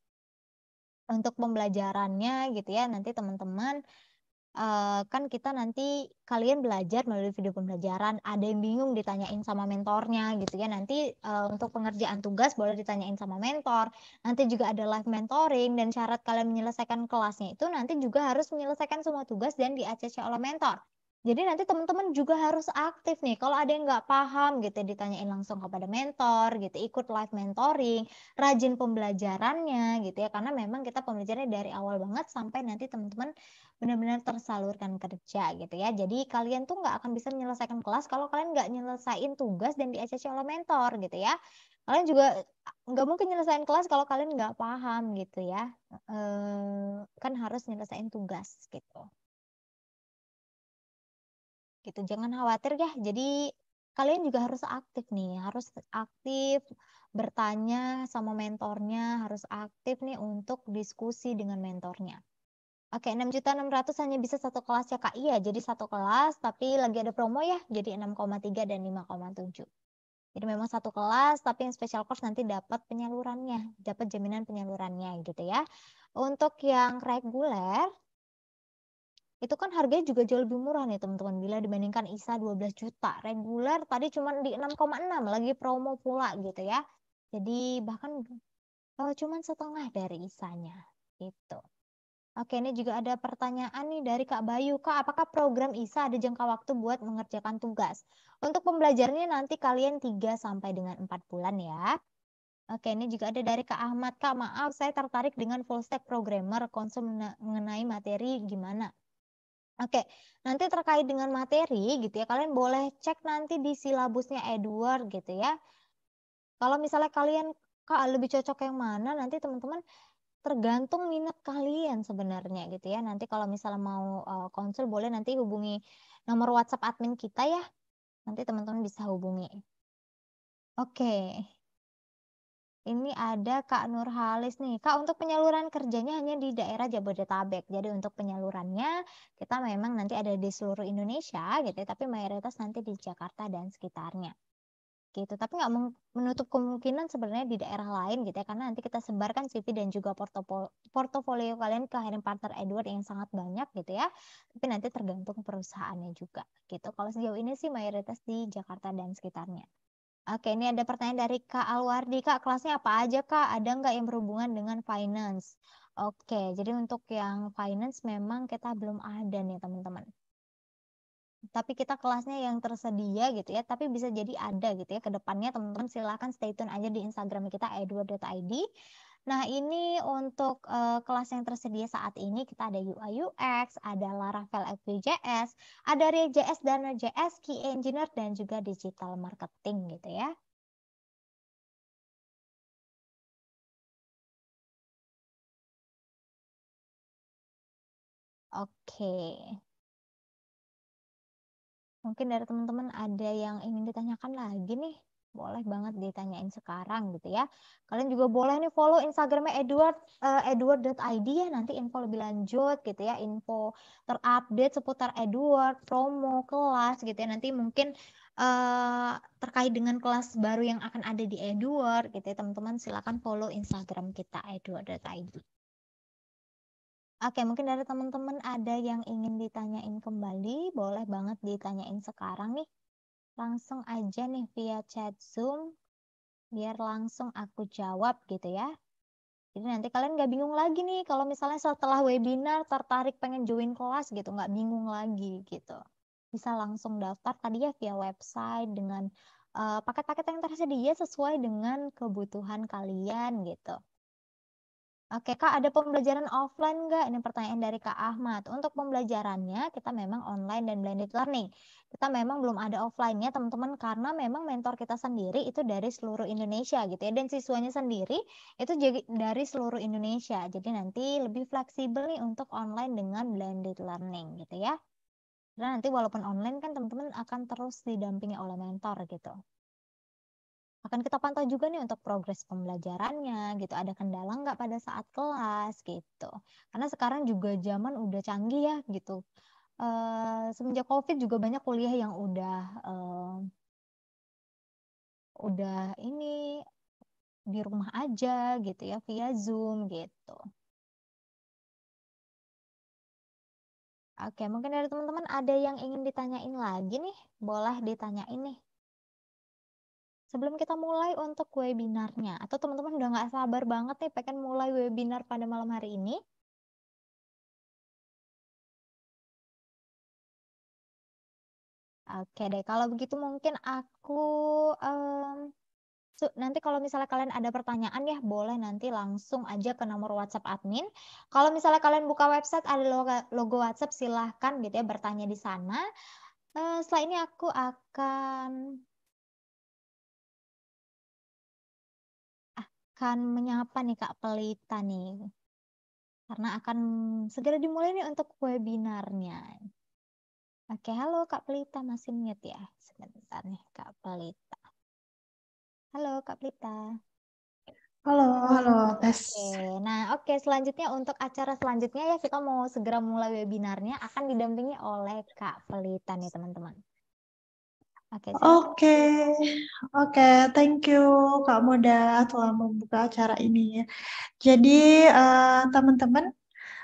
untuk pembelajarannya gitu ya, nanti teman-teman Uh, kan kita nanti kalian belajar melalui video pembelajaran ada yang bingung ditanyain sama mentornya gitu ya nanti uh, untuk pengerjaan tugas boleh ditanyain sama mentor nanti juga ada live mentoring dan syarat kalian menyelesaikan kelasnya itu nanti juga harus menyelesaikan semua tugas dan di ACC oleh mentor jadi nanti teman-teman juga harus aktif nih. Kalau ada yang nggak paham gitu, ditanyain langsung kepada mentor gitu, ikut live mentoring, rajin pembelajarannya gitu ya. Karena memang kita pembelajarannya dari awal banget sampai nanti teman-teman benar-benar tersalurkan kerja gitu ya. Jadi kalian tuh nggak akan bisa menyelesaikan kelas kalau kalian nggak nyelesain tugas dan diajaci oleh mentor gitu ya. Kalian juga nggak mungkin nyelesain kelas kalau kalian nggak paham gitu ya. kan harus nyelesain tugas gitu gitu jangan khawatir ya jadi kalian juga harus aktif nih harus aktif bertanya sama mentornya harus aktif nih untuk diskusi dengan mentornya Oke, enam enam juta ratus hanya bisa satu kelas ya Kak. Iya, jadi satu kelas, tapi lagi ada promo ya, jadi 6,3 dan 5,7. Jadi memang satu kelas, tapi yang special course nanti dapat penyalurannya, dapat jaminan penyalurannya gitu ya. Untuk yang reguler, itu kan harganya juga jauh lebih murah nih teman-teman bila dibandingkan ISA 12 juta reguler tadi cuma di 6,6 lagi promo pula gitu ya jadi bahkan oh, eh, cuma setengah dari isanya gitu Oke, ini juga ada pertanyaan nih dari Kak Bayu. Kak, apakah program ISA ada jangka waktu buat mengerjakan tugas? Untuk pembelajarannya nanti kalian 3 sampai dengan 4 bulan ya. Oke, ini juga ada dari Kak Ahmad. Kak, maaf saya tertarik dengan full stack programmer, konsum mengenai materi gimana? Oke, nanti terkait dengan materi gitu ya, kalian boleh cek nanti di silabusnya Edward gitu ya. Kalau misalnya kalian Kak, lebih cocok yang mana nanti teman-teman tergantung minat kalian sebenarnya gitu ya. Nanti kalau misalnya mau eh, konsul boleh nanti hubungi nomor WhatsApp admin kita ya. Nanti teman-teman bisa hubungi. Oke. Ini ada Kak Nurhalis nih. Kak, untuk penyaluran kerjanya hanya di daerah Jabodetabek. Jadi untuk penyalurannya kita memang nanti ada di seluruh Indonesia gitu, ya. tapi mayoritas nanti di Jakarta dan sekitarnya. Gitu. Tapi nggak menutup kemungkinan sebenarnya di daerah lain gitu ya, karena nanti kita sebarkan CV dan juga portofolio kalian ke hiring partner Edward yang sangat banyak gitu ya. Tapi nanti tergantung perusahaannya juga gitu. Kalau sejauh ini sih mayoritas di Jakarta dan sekitarnya. Oke, ini ada pertanyaan dari Kak Alwardi. Kak, kelasnya apa aja, Kak? Ada nggak yang berhubungan dengan finance? Oke, jadi untuk yang finance memang kita belum ada nih, teman-teman. Tapi kita kelasnya yang tersedia gitu ya, tapi bisa jadi ada gitu ya. Kedepannya teman-teman silahkan stay tune aja di Instagram kita edward.id. Nah, ini untuk uh, kelas yang tersedia saat ini kita ada UI UX, ada Laravel FPJS, ada React.js dan JS Key Engineer dan juga Digital Marketing gitu ya. Oke. Mungkin dari teman-teman ada yang ingin ditanyakan lagi nih boleh banget ditanyain sekarang gitu ya. Kalian juga boleh nih follow Instagramnya Edward uh, eh, edward.id ya nanti info lebih lanjut gitu ya, info terupdate seputar Edward, promo, kelas gitu ya. Nanti mungkin uh, terkait dengan kelas baru yang akan ada di Edward gitu ya, teman-teman silakan follow Instagram kita edward.id. Oke, mungkin dari teman-teman ada yang ingin ditanyain kembali, boleh banget ditanyain sekarang nih langsung aja nih via chat Zoom biar langsung aku jawab gitu ya. Jadi nanti kalian nggak bingung lagi nih kalau misalnya setelah webinar tertarik pengen join kelas gitu, nggak bingung lagi gitu. Bisa langsung daftar tadi ya via website dengan eh, paket-paket uh, yang tersedia sesuai dengan kebutuhan kalian gitu. Oke, Kak, ada pembelajaran offline nggak? Ini pertanyaan dari Kak Ahmad. Untuk pembelajarannya, kita memang online dan blended learning. Kita memang belum ada offline-nya, teman-teman, karena memang mentor kita sendiri itu dari seluruh Indonesia gitu ya. Dan siswanya sendiri itu dari seluruh Indonesia. Jadi nanti lebih fleksibel nih untuk online dengan blended learning gitu ya. Dan nanti walaupun online kan teman-teman akan terus didampingi oleh mentor gitu akan kita pantau juga nih untuk progres pembelajarannya gitu ada kendala nggak pada saat kelas gitu karena sekarang juga zaman udah canggih ya gitu uh, semenjak covid juga banyak kuliah yang udah uh, udah ini di rumah aja gitu ya via zoom gitu Oke, mungkin dari teman-teman ada yang ingin ditanyain lagi nih, boleh ditanyain nih sebelum kita mulai untuk webinarnya atau teman-teman udah nggak sabar banget nih pengen mulai webinar pada malam hari ini Oke deh, kalau begitu mungkin aku um, So, nanti kalau misalnya kalian ada pertanyaan ya boleh nanti langsung aja ke nomor WhatsApp admin. Kalau misalnya kalian buka website ada logo, logo WhatsApp silahkan gitu ya bertanya di sana. Uh, setelah ini aku akan akan menyapa nih Kak Pelita nih. Karena akan segera dimulai nih untuk webinarnya. Oke, halo Kak Pelita, masih mute ya? Sebentar nih Kak Pelita. Halo Kak Pelita. Halo, halo, tes. Oke, nah oke selanjutnya untuk acara selanjutnya ya kita mau segera mulai webinarnya akan didampingi oleh Kak Pelita nih teman-teman. Oke, okay, oke, okay. okay. thank you Kak Moda telah membuka acara ini. Jadi teman eh, teman-teman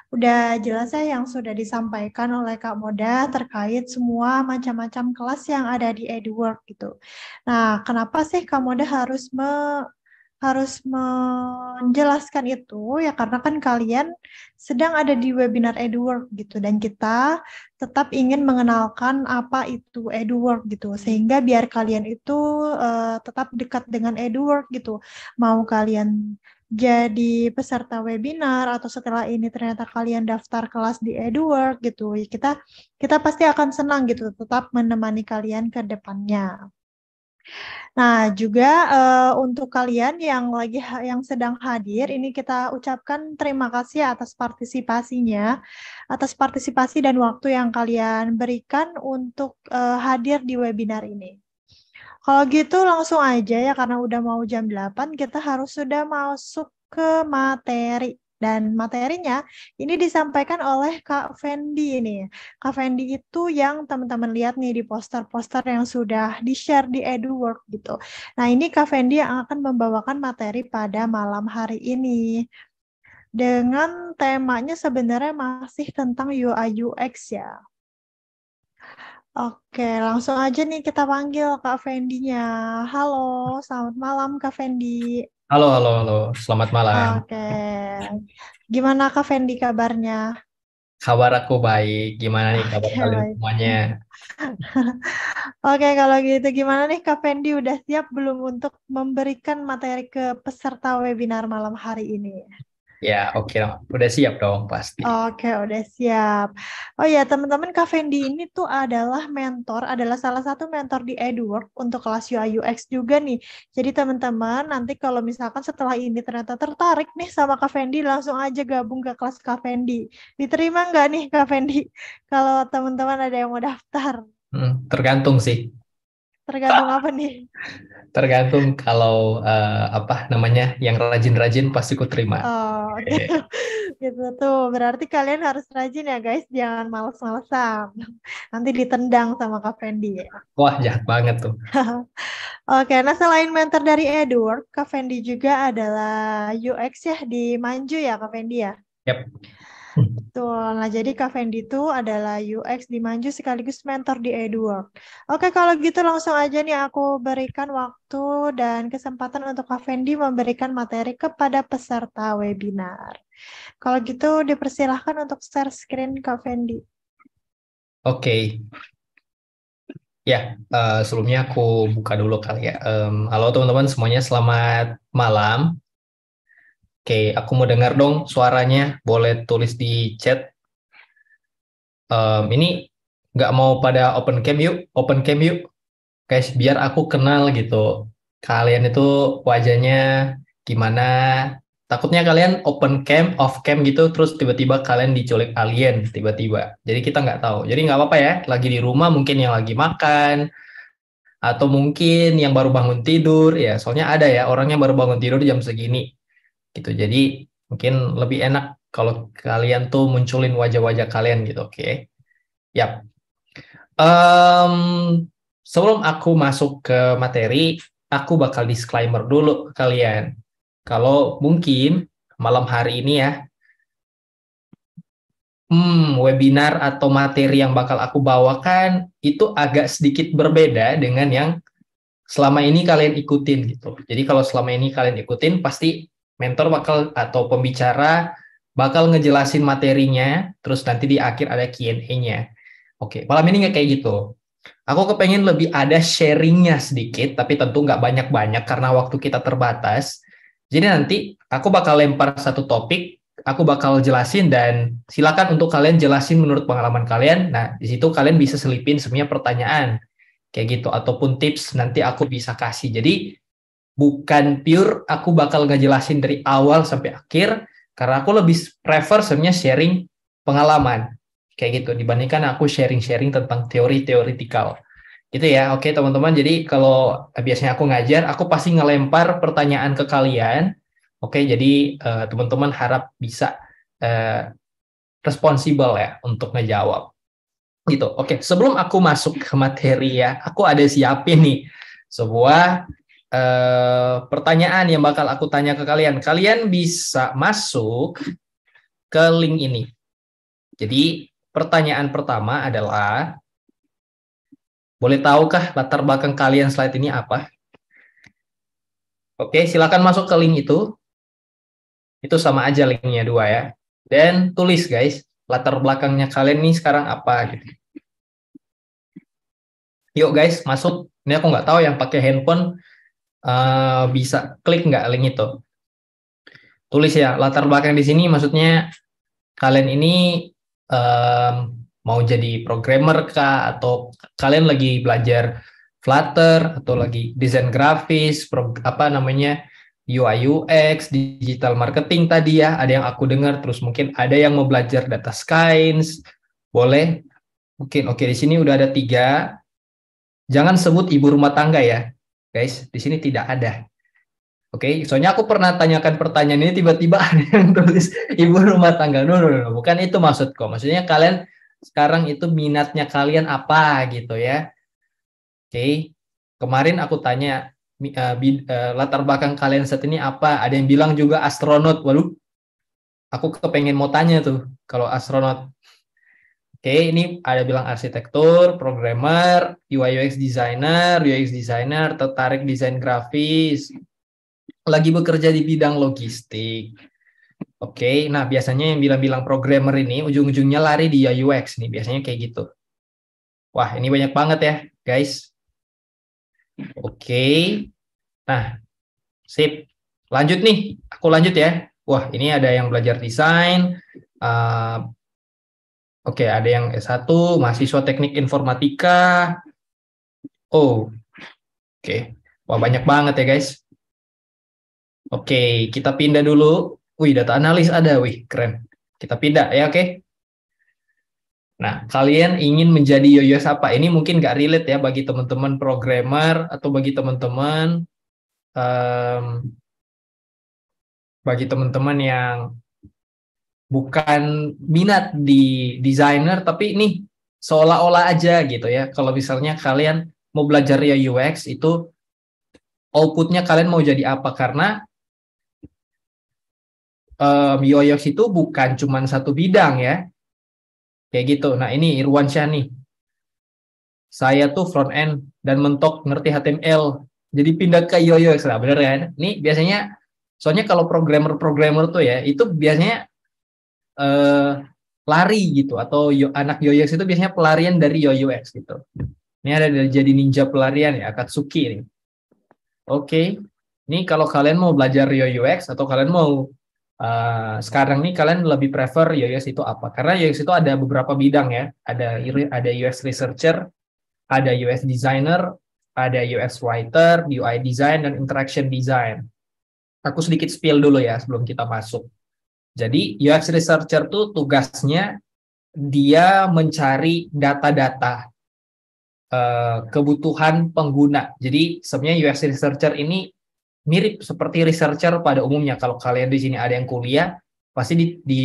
udah jelas ya yang sudah disampaikan oleh Kak Moda terkait semua macam-macam kelas yang ada di EduWork gitu. Nah, kenapa sih Kak Moda harus me harus menjelaskan itu ya karena kan kalian sedang ada di webinar EduWork gitu dan kita tetap ingin mengenalkan apa itu EduWork gitu sehingga biar kalian itu uh, tetap dekat dengan EduWork gitu mau kalian jadi peserta webinar atau setelah ini ternyata kalian daftar kelas di EduWork gitu ya, kita kita pasti akan senang gitu tetap menemani kalian ke depannya. Nah, juga uh, untuk kalian yang lagi yang sedang hadir, ini kita ucapkan terima kasih atas partisipasinya, atas partisipasi dan waktu yang kalian berikan untuk uh, hadir di webinar ini. Kalau gitu langsung aja ya karena udah mau jam 8, kita harus sudah masuk ke materi dan materinya ini disampaikan oleh Kak Fendi ini. Kak Fendi itu yang teman-teman lihat nih di poster-poster yang sudah di-share di EduWork gitu. Nah, ini Kak Fendi yang akan membawakan materi pada malam hari ini. Dengan temanya sebenarnya masih tentang UI UX ya. Oke, langsung aja nih kita panggil Kak Fendinya. Halo, selamat malam Kak Fendi. Halo, halo, halo. Selamat malam. Oke. Gimana Kak Fendi kabarnya? Kabar aku baik. Gimana nih kabar okay, kalian semuanya? Oke, kalau gitu gimana nih Kak Fendi udah siap belum untuk memberikan materi ke peserta webinar malam hari ini? Ya, oke okay dong. Udah siap dong pasti. Oke, okay, udah siap. Oh ya, teman-teman, Kak Fendi ini tuh adalah mentor, adalah salah satu mentor di EduWork untuk kelas UI UX juga nih. Jadi teman-teman, nanti kalau misalkan setelah ini ternyata tertarik nih sama Kak Fendi, langsung aja gabung ke kelas Kak Fendi. Diterima nggak nih Kak Fendi? Kalau teman-teman ada yang mau daftar. Hmm, tergantung sih. Tergantung apa nih? Tergantung kalau uh, apa namanya yang rajin-rajin pasti ku terima. Oh, okay. Iya. gitu tuh. Berarti kalian harus rajin ya guys, jangan males-malesan. Nanti ditendang sama Kak Fendi ya. Wah, jahat banget tuh. Oke, okay, nah selain mentor dari Edward, Kak Fendi juga adalah UX ya di Manju ya Kak Fendi ya? Yep. Betul. Nah, jadi Kak Fendi itu adalah UX di Manju sekaligus mentor di Eduwork. Oke, kalau gitu langsung aja nih aku berikan waktu dan kesempatan untuk Kak Fendi memberikan materi kepada peserta webinar. Kalau gitu dipersilahkan untuk share screen Kak Fendi. Oke. Ya, uh, sebelumnya aku buka dulu kali ya. Um, halo teman-teman semuanya, selamat malam. Oke, aku mau dengar dong suaranya. Boleh tulis di chat. Um, ini nggak mau pada open cam yuk, open cam yuk. Guys, biar aku kenal gitu. Kalian itu wajahnya gimana? Takutnya kalian open cam, off cam gitu, terus tiba-tiba kalian diculik alien tiba-tiba. Jadi kita nggak tahu. Jadi nggak apa-apa ya, lagi di rumah mungkin yang lagi makan, atau mungkin yang baru bangun tidur ya soalnya ada ya orang yang baru bangun tidur jam segini gitu jadi mungkin lebih enak kalau kalian tuh munculin wajah-wajah kalian gitu oke okay? yap um, sebelum aku masuk ke materi aku bakal disclaimer dulu ke kalian kalau mungkin malam hari ini ya hmm, webinar atau materi yang bakal aku bawakan itu agak sedikit berbeda dengan yang selama ini kalian ikutin gitu. Jadi kalau selama ini kalian ikutin pasti mentor bakal atau pembicara bakal ngejelasin materinya, terus nanti di akhir ada Q&A-nya. Oke, malam ini nggak kayak gitu. Aku kepengen lebih ada sharingnya sedikit, tapi tentu nggak banyak-banyak karena waktu kita terbatas. Jadi nanti aku bakal lempar satu topik, aku bakal jelasin dan silakan untuk kalian jelasin menurut pengalaman kalian. Nah, di situ kalian bisa selipin semuanya pertanyaan kayak gitu ataupun tips nanti aku bisa kasih. Jadi bukan pure aku bakal ngejelasin dari awal sampai akhir karena aku lebih prefer sebenarnya sharing pengalaman kayak gitu dibandingkan aku sharing-sharing tentang teori teoritikal gitu ya oke teman-teman jadi kalau biasanya aku ngajar aku pasti ngelempar pertanyaan ke kalian oke jadi uh, teman-teman harap bisa uh, eh, responsibel ya untuk ngejawab gitu oke sebelum aku masuk ke materi ya aku ada siapin nih sebuah Eh, pertanyaan yang bakal aku tanya ke kalian. Kalian bisa masuk ke link ini. Jadi pertanyaan pertama adalah, boleh tahukah latar belakang kalian slide ini apa? Oke, silakan masuk ke link itu. Itu sama aja linknya dua ya. Dan tulis guys, latar belakangnya kalian nih sekarang apa gitu. Yuk guys, masuk. Ini aku nggak tahu yang pakai handphone uh, bisa klik nggak link itu tulis ya latar belakang di sini maksudnya kalian ini um, mau jadi programmer kah atau kalian lagi belajar Flutter atau hmm. lagi desain grafis pro, apa namanya UI UX digital marketing tadi ya ada yang aku dengar terus mungkin ada yang mau belajar data science boleh mungkin oke di sini udah ada tiga jangan sebut ibu rumah tangga ya guys di sini tidak ada oke okay? soalnya aku pernah tanyakan pertanyaan ini tiba-tiba ada yang tulis ibu rumah tangga no, no, no, bukan itu maksudku maksudnya kalian sekarang itu minatnya kalian apa gitu ya oke okay? kemarin aku tanya eh, eh, latar belakang kalian saat ini apa ada yang bilang juga astronot waduh aku kepengen mau tanya tuh kalau astronot Oke, okay, ini ada bilang arsitektur, programmer, UI UX designer, UX designer, tertarik desain grafis, lagi bekerja di bidang logistik. Oke, okay, nah biasanya yang bilang-bilang programmer ini ujung-ujungnya lari di UI UX nih, biasanya kayak gitu. Wah, ini banyak banget ya, guys. Oke. Okay. Nah, sip. Lanjut nih, aku lanjut ya. Wah, ini ada yang belajar desain, uh, Oke, ada yang S1, mahasiswa teknik informatika. Oh, oke. Wah, banyak banget ya, guys. Oke, kita pindah dulu. Wih, data analis ada, wih, keren. Kita pindah ya, oke. Nah, kalian ingin menjadi Yoyos apa? Ini mungkin nggak relate ya bagi teman-teman programmer atau bagi teman-teman um, bagi teman-teman yang bukan minat di desainer tapi nih seolah-olah aja gitu ya. Kalau misalnya kalian mau belajar ya UX itu outputnya kalian mau jadi apa karena um, UX itu bukan cuma satu bidang ya. Kayak gitu. Nah ini Irwan Syah nih. Saya tuh front end dan mentok ngerti HTML. Jadi pindah ke UX lah bener kan? Ini biasanya soalnya kalau programmer-programmer tuh ya itu biasanya uh, lari gitu atau yo, anak yoyo itu biasanya pelarian dari X gitu. Ini ada dari jadi ninja pelarian ya Akatsuki ini. Oke. Okay. Ini kalau kalian mau belajar X atau kalian mau uh, sekarang nih kalian lebih prefer UX itu apa? Karena UX itu ada beberapa bidang ya. Ada ada UX researcher, ada UX designer, ada UX writer, UI design dan interaction design. Aku sedikit spill dulu ya sebelum kita masuk jadi UX researcher tuh tugasnya dia mencari data-data uh, kebutuhan pengguna. Jadi sebenarnya UX researcher ini mirip seperti researcher pada umumnya. Kalau kalian di sini ada yang kuliah, pasti di, di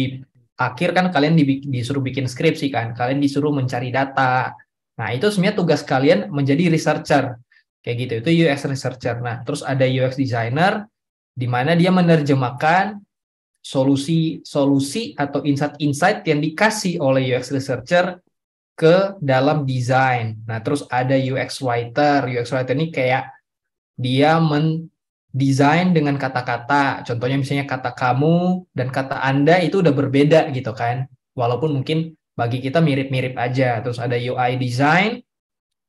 akhir kan kalian di, disuruh bikin skripsi kan, kalian disuruh mencari data. Nah, itu sebenarnya tugas kalian menjadi researcher. Kayak gitu, itu UX researcher. Nah, terus ada UX designer, di mana dia menerjemahkan solusi-solusi atau insight-insight yang dikasih oleh UX researcher ke dalam desain. Nah, terus ada UX writer. UX writer ini kayak dia mendesain dengan kata-kata. Contohnya misalnya kata kamu dan kata Anda itu udah berbeda gitu kan. Walaupun mungkin bagi kita mirip-mirip aja. Terus ada UI design.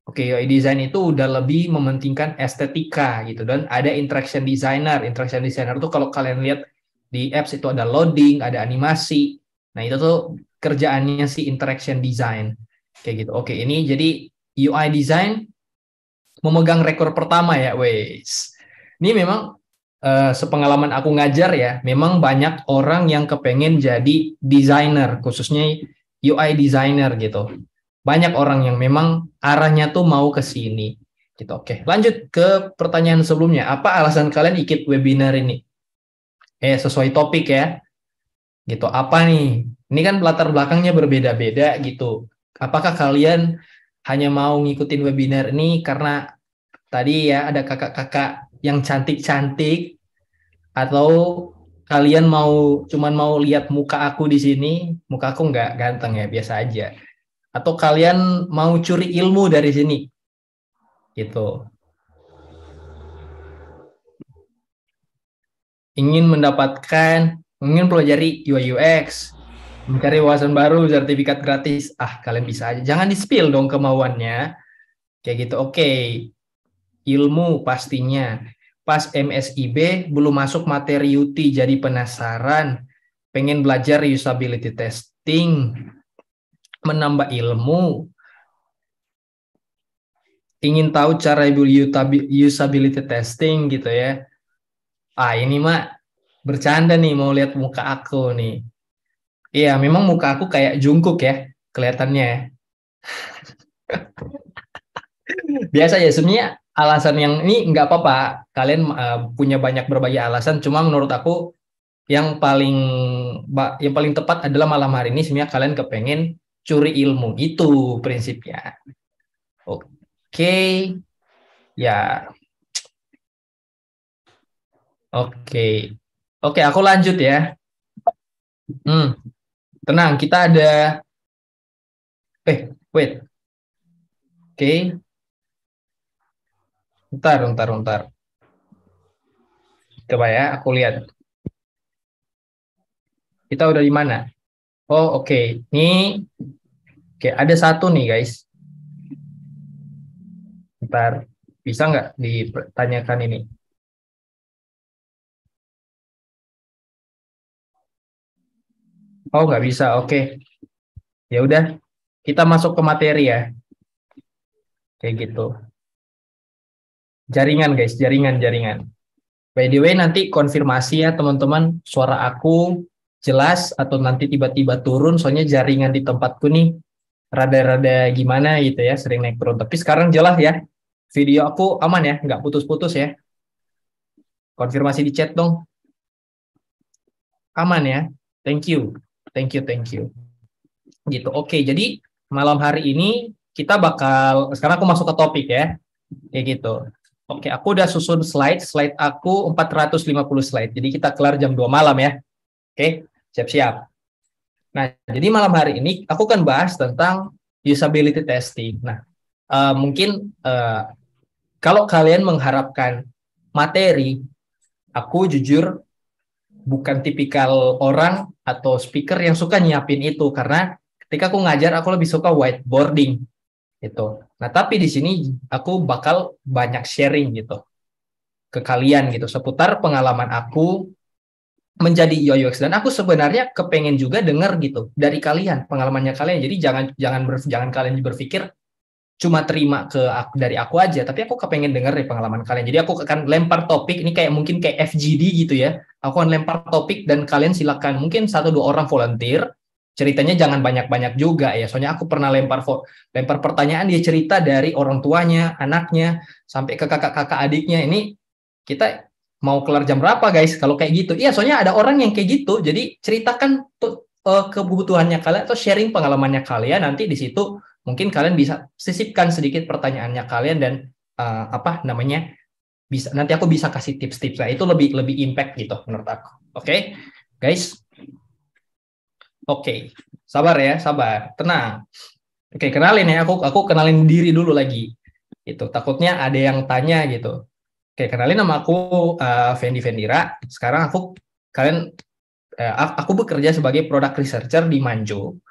Oke, UI design itu udah lebih mementingkan estetika gitu dan ada interaction designer. Interaction designer itu kalau kalian lihat di apps itu ada loading, ada animasi. Nah, itu tuh kerjaannya si interaction design. Kayak gitu. Oke, ini jadi UI design memegang rekor pertama ya, wes. Ini memang uh, sepengalaman aku ngajar ya, memang banyak orang yang kepengen jadi desainer, khususnya UI designer gitu. Banyak orang yang memang arahnya tuh mau ke sini. Gitu. Oke, lanjut ke pertanyaan sebelumnya. Apa alasan kalian ikut webinar ini? eh sesuai topik ya gitu apa nih ini kan latar belakangnya berbeda-beda gitu apakah kalian hanya mau ngikutin webinar ini karena tadi ya ada kakak-kakak yang cantik-cantik atau kalian mau cuman mau lihat muka aku di sini muka aku nggak ganteng ya biasa aja atau kalian mau curi ilmu dari sini gitu ingin mendapatkan, ingin pelajari UI UX, mencari wawasan baru, sertifikat gratis, ah kalian bisa aja. Jangan di spill dong kemauannya. Kayak gitu, oke. Okay. Ilmu pastinya. Pas MSIB belum masuk materi UT jadi penasaran, pengen belajar usability testing, menambah ilmu, ingin tahu cara usability testing gitu ya ah ini mah bercanda nih mau lihat muka aku nih. Iya, memang muka aku kayak jungkuk ya kelihatannya. Ya. Biasa ya sebenarnya alasan yang ini nggak apa-apa. Kalian uh, punya banyak berbagai alasan. Cuma menurut aku yang paling yang paling tepat adalah malam hari ini sebenarnya kalian kepengen curi ilmu itu prinsipnya. Oke, okay. ya Oke. Oke, aku lanjut ya. Hmm. Tenang, kita ada Eh, wait. Oke. Okay. ntar, ntar. ntar. Coba ya, aku lihat. Kita udah di mana? Oh, oke. Okay. Ini Oke, okay, ada satu nih, guys. Ntar, Bisa nggak ditanyakan ini? Oh, nggak bisa. Oke. Okay. Ya udah, kita masuk ke materi ya. Kayak gitu. Jaringan, guys. Jaringan, jaringan. By the way, nanti konfirmasi ya, teman-teman. Suara aku jelas atau nanti tiba-tiba turun, soalnya jaringan di tempatku nih rada-rada gimana gitu ya, sering naik turun. Tapi sekarang jelas ya, video aku aman ya, nggak putus-putus ya. Konfirmasi di chat dong. Aman ya, thank you. Thank you, thank you. Gitu. Oke, jadi malam hari ini kita bakal sekarang aku masuk ke topik ya. Kayak gitu. Oke, aku udah susun slide. Slide aku 450 slide. Jadi kita kelar jam 2 malam ya. Oke, siap-siap. Nah, jadi malam hari ini aku akan bahas tentang usability testing. Nah, uh, mungkin uh, kalau kalian mengharapkan materi, aku jujur bukan tipikal orang atau speaker yang suka nyiapin itu karena ketika aku ngajar aku lebih suka whiteboarding gitu. Nah, tapi di sini aku bakal banyak sharing gitu ke kalian gitu seputar pengalaman aku menjadi UX dan aku sebenarnya kepengen juga dengar gitu dari kalian pengalamannya kalian jadi jangan jangan ber, jangan kalian berpikir cuma terima ke dari aku aja tapi aku kepengen dengar dari pengalaman kalian jadi aku akan lempar topik ini kayak mungkin kayak FGD gitu ya Aku akan lempar topik dan kalian silakan mungkin satu dua orang volunteer. Ceritanya jangan banyak-banyak juga ya. Soalnya aku pernah lempar lempar pertanyaan dia cerita dari orang tuanya, anaknya, sampai ke kakak-kakak adiknya. Ini kita mau kelar jam berapa guys? Kalau kayak gitu. Iya, soalnya ada orang yang kayak gitu. Jadi ceritakan tuh eh, uh, kebutuhannya kalian atau sharing pengalamannya kalian nanti di situ mungkin kalian bisa sisipkan sedikit pertanyaannya kalian dan uh, apa namanya bisa nanti aku bisa kasih tips-tips lah itu lebih lebih impact gitu menurut aku oke okay? guys oke okay. sabar ya sabar tenang oke okay, kenalin ya aku aku kenalin diri dulu lagi itu takutnya ada yang tanya gitu oke okay, kenalin nama aku uh, Fendi Fendira sekarang aku kalian uh, aku bekerja sebagai product researcher di Manjo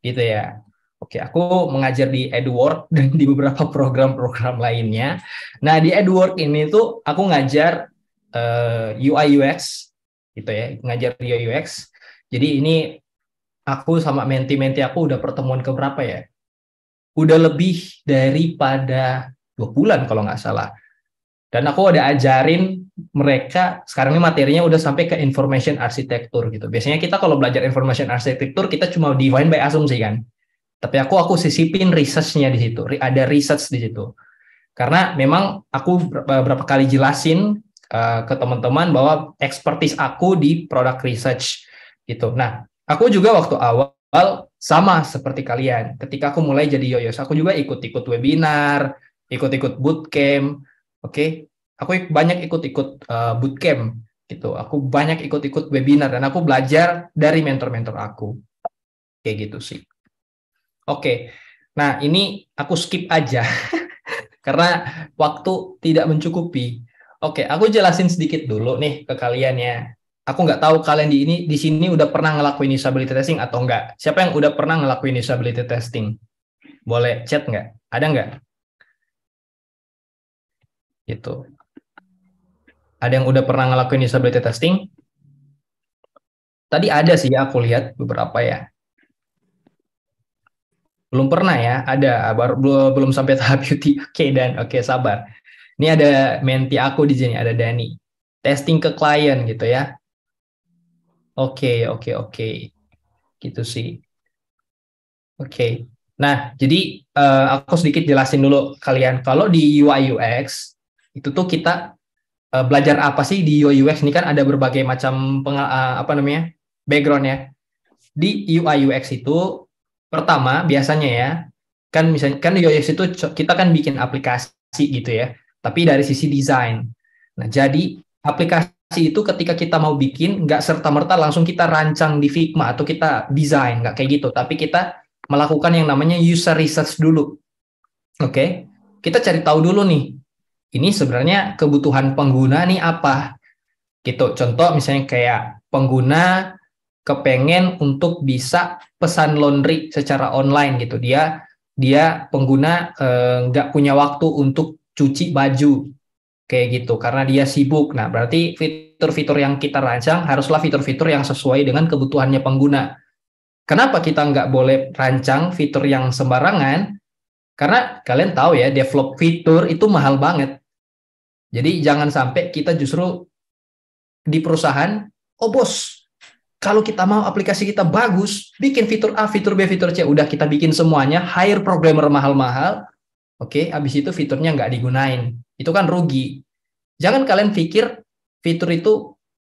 gitu ya Oke, aku mengajar di Edward dan di beberapa program-program lainnya. Nah, di Edward ini tuh aku ngajar uh, eh, UI UX gitu ya, ngajar UI UX. Jadi ini aku sama menti-menti aku udah pertemuan ke berapa ya? Udah lebih daripada dua bulan kalau nggak salah. Dan aku udah ajarin mereka sekarang ini materinya udah sampai ke information architecture gitu. Biasanya kita kalau belajar information architecture kita cuma divine by asumsi kan. Tapi aku aku sisipin researchnya di situ. Ada research di situ. Karena memang aku beberapa eh, kali jelasin uh, ke teman-teman bahwa expertise aku di product research gitu. Nah, aku juga waktu awal sama seperti kalian. Ketika aku mulai jadi yoyos, aku juga ikut-ikut webinar, ikut-ikut bootcamp, oke? Okay? Aku banyak ikut-ikut uh, bootcamp gitu. Aku banyak ikut-ikut webinar dan aku belajar dari mentor-mentor aku. Kayak gitu sih. Oke. Nah, ini aku skip aja karena waktu tidak mencukupi. Oke, aku jelasin sedikit dulu nih ke kalian ya. Aku nggak tahu kalian di ini di sini udah pernah ngelakuin disability testing atau nggak? Siapa yang udah pernah ngelakuin disability testing? Boleh chat nggak? Ada nggak? Itu. Ada yang udah pernah ngelakuin disability testing? Tadi ada sih aku lihat beberapa ya. Belum pernah ya, ada baru belum, belum sampai tahap beauty. Oke okay, dan oke okay, sabar. Ini ada menti aku di sini, ada Dani. Testing ke klien gitu ya. Oke, okay, oke, okay, oke. Okay. Gitu sih. Oke. Okay. Nah, jadi uh, aku sedikit jelasin dulu kalian. Kalau di UI UX itu tuh kita uh, belajar apa sih di UI UX ini kan ada berbagai macam pengal, uh, eh, apa namanya background ya. Di UI UX itu Pertama, biasanya ya, kan misalnya kan UX itu kita kan bikin aplikasi gitu ya, tapi dari sisi desain. Nah, jadi aplikasi itu ketika kita mau bikin nggak serta merta langsung kita rancang di Figma atau kita desain nggak kayak gitu, tapi kita melakukan yang namanya user research dulu. Oke, okay? kita cari tahu dulu nih, ini sebenarnya kebutuhan pengguna nih apa? Gitu. Contoh misalnya kayak pengguna kepengen untuk bisa pesan laundry secara online gitu dia dia pengguna eh, nggak eh, punya waktu untuk cuci baju kayak gitu karena dia sibuk nah berarti fitur-fitur yang kita rancang haruslah fitur-fitur yang sesuai dengan kebutuhannya pengguna kenapa kita nggak boleh rancang fitur yang sembarangan karena kalian tahu ya develop fitur itu mahal banget jadi jangan sampai kita justru di perusahaan oh bos kalau kita mau aplikasi kita bagus, bikin fitur A, fitur B, fitur C. Udah kita bikin semuanya, hire programmer mahal-mahal. Oke, okay, habis itu fiturnya nggak digunain. Itu kan rugi. Jangan kalian pikir fitur itu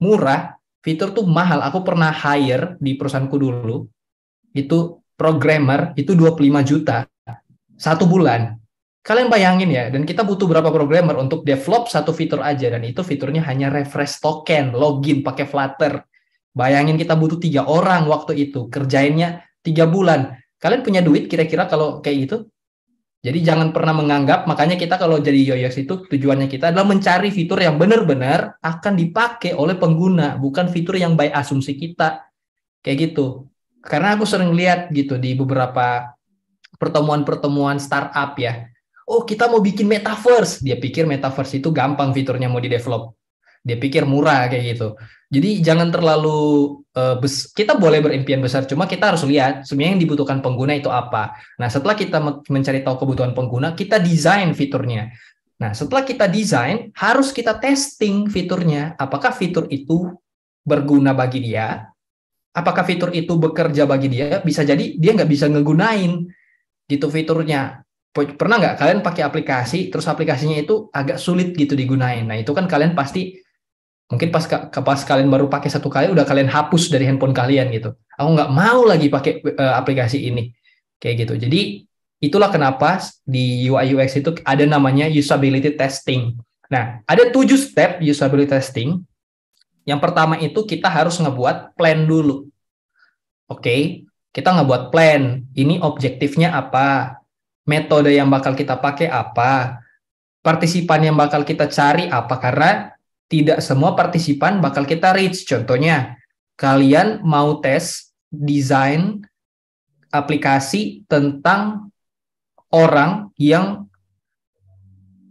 murah, fitur tuh mahal. Aku pernah hire di perusahaanku dulu, itu programmer, itu 25 juta satu bulan. Kalian bayangin ya, dan kita butuh berapa programmer untuk develop satu fitur aja, dan itu fiturnya hanya refresh token, login pakai Flutter. Bayangin kita butuh tiga orang waktu itu, kerjainnya tiga bulan. Kalian punya duit kira-kira kalau kayak gitu? Jadi jangan pernah menganggap, makanya kita kalau jadi UX itu tujuannya kita adalah mencari fitur yang benar-benar akan dipakai oleh pengguna, bukan fitur yang by asumsi kita. Kayak gitu. Karena aku sering lihat gitu di beberapa pertemuan-pertemuan startup ya. Oh, kita mau bikin metaverse. Dia pikir metaverse itu gampang fiturnya mau di-develop dia pikir murah kayak gitu. Jadi jangan terlalu uh, kita boleh berimpian besar cuma kita harus lihat sebenarnya yang dibutuhkan pengguna itu apa. Nah, setelah kita mencari tahu kebutuhan pengguna, kita desain fiturnya. Nah, setelah kita desain, harus kita testing fiturnya. Apakah fitur itu berguna bagi dia? Apakah fitur itu bekerja bagi dia? Bisa jadi dia nggak bisa ngegunain gitu fiturnya pernah nggak kalian pakai aplikasi terus aplikasinya itu agak sulit gitu digunain nah itu kan kalian pasti mungkin pas ke pas kalian baru pakai satu kali udah kalian hapus dari handphone kalian gitu aku nggak mau lagi pakai uh, aplikasi ini kayak gitu jadi itulah kenapa di UI UX itu ada namanya usability testing nah ada tujuh step usability testing yang pertama itu kita harus ngebuat plan dulu oke okay? kita ngebuat plan ini objektifnya apa metode yang bakal kita pakai apa partisipan yang bakal kita cari apa karena tidak semua partisipan bakal kita reach. Contohnya, kalian mau tes desain aplikasi tentang orang yang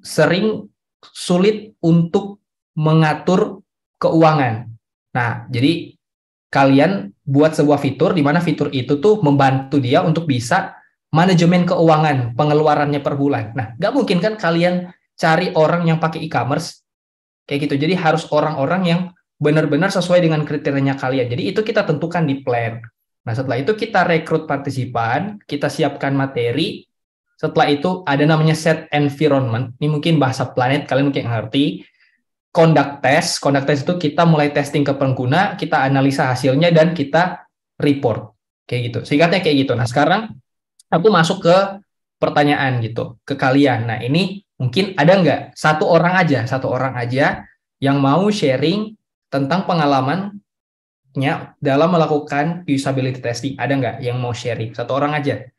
sering sulit untuk mengatur keuangan. Nah, jadi kalian buat sebuah fitur di mana fitur itu tuh membantu dia untuk bisa manajemen keuangan, pengeluarannya per bulan. Nah, nggak mungkin kan kalian cari orang yang pakai e-commerce Kayak gitu. Jadi harus orang-orang yang benar-benar sesuai dengan kriterianya kalian. Jadi itu kita tentukan di plan. Nah, setelah itu kita rekrut partisipan, kita siapkan materi. Setelah itu ada namanya set environment. Ini mungkin bahasa planet kalian mungkin ngerti. Conduct test. Conduct test itu kita mulai testing ke pengguna, kita analisa hasilnya dan kita report. Kayak gitu. Singkatnya kayak gitu. Nah, sekarang aku masuk ke pertanyaan gitu ke kalian. Nah, ini Mungkin ada nggak satu orang aja, satu orang aja yang mau sharing tentang pengalamannya dalam melakukan usability testing. Ada nggak yang mau sharing? Satu orang aja.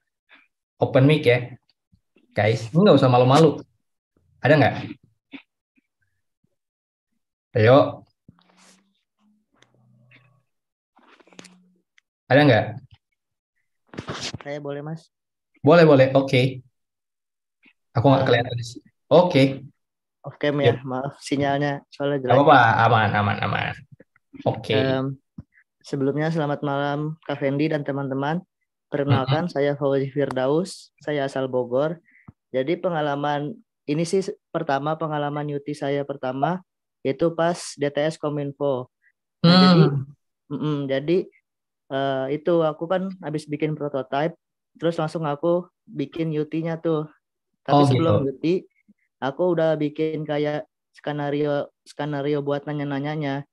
Open mic ya. Guys, ini nggak usah malu-malu. Ada nggak? Ayo. Ada nggak? Saya boleh, Mas. Boleh, boleh. Oke. Okay. Aku nggak eh. kelihatan di sini. Oke. Okay. Oke, cam ya, ya, maaf sinyalnya soalnya jelek. apa aman, aman, aman. Oke. Okay. Um, sebelumnya selamat malam Kak Fendi dan teman-teman. Perkenalkan mm -hmm. saya Fauzi Firdaus, saya asal Bogor. Jadi pengalaman ini sih pertama pengalaman Yuti saya pertama yaitu pas DTS Kominfo. mm. Jadi, jadi uh, itu aku kan habis bikin prototype, terus langsung aku bikin ut tuh. Tapi oh, sebelum gitu. UT, aku udah bikin kayak skenario skenario buat nanya-nanyanya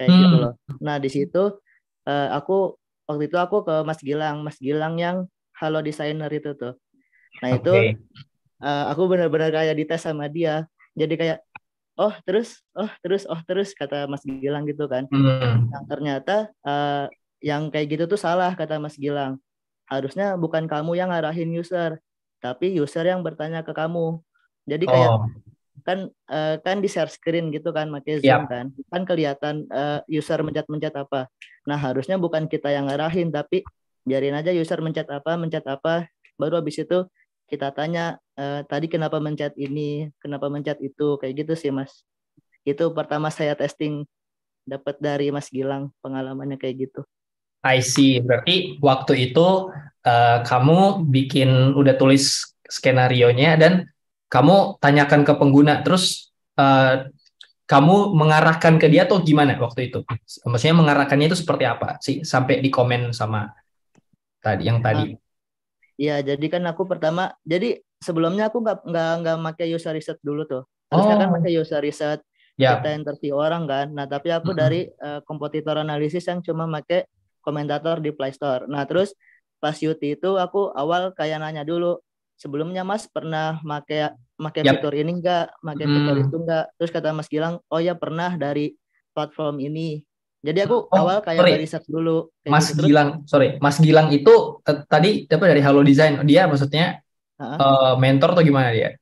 kayak gitu hmm. gitu loh. Nah di situ uh, aku waktu itu aku ke Mas Gilang, Mas Gilang yang Halo desainer itu tuh. Nah itu okay. uh, eh, aku benar-benar kayak dites sama dia. Jadi kayak oh terus, oh terus, oh terus kata Mas Gilang gitu kan. Hmm. Nah, ternyata uh, yang kayak gitu tuh salah kata Mas Gilang. Harusnya bukan kamu yang ngarahin user, tapi user yang bertanya ke kamu jadi oh. kayak kan uh, kan di share screen gitu kan pakai Zoom yep. kan. Kan kelihatan uh, user mencet-mencet apa. Nah, harusnya bukan kita yang ngarahin tapi biarin aja user mencet apa, mencet apa, baru habis itu kita tanya uh, tadi kenapa mencet ini, kenapa mencet itu, kayak gitu sih Mas. Itu pertama saya testing dapat dari Mas Gilang pengalamannya kayak gitu. I see. Berarti waktu itu uh, kamu bikin udah tulis skenario nya dan kamu tanyakan ke pengguna terus uh, kamu mengarahkan ke dia atau gimana waktu itu maksudnya mengarahkannya itu seperti apa sih sampai di komen sama tadi yang tadi ah. Iya, jadi kan aku pertama, jadi sebelumnya aku nggak nggak nggak pakai user riset dulu tuh. Harusnya kan oh. kan pakai user riset yeah. kita interview orang kan. Nah, tapi aku mm -hmm. dari uh, kompetitor analisis yang cuma pakai komentator di Play Store. Nah, terus pas UT itu aku awal kayak nanya dulu sebelumnya Mas pernah pakai make yep. fitur ini enggak, make hmm. fitur itu enggak. Terus kata Mas Gilang, "Oh ya pernah dari platform ini." Jadi aku oh, awal kayak sorry. riset dulu. Kayak Mas gitu. Gilang, sorry, Mas Gilang itu eh, tadi apa dari Halo Design? Oh, dia maksudnya uh, mentor atau gimana dia?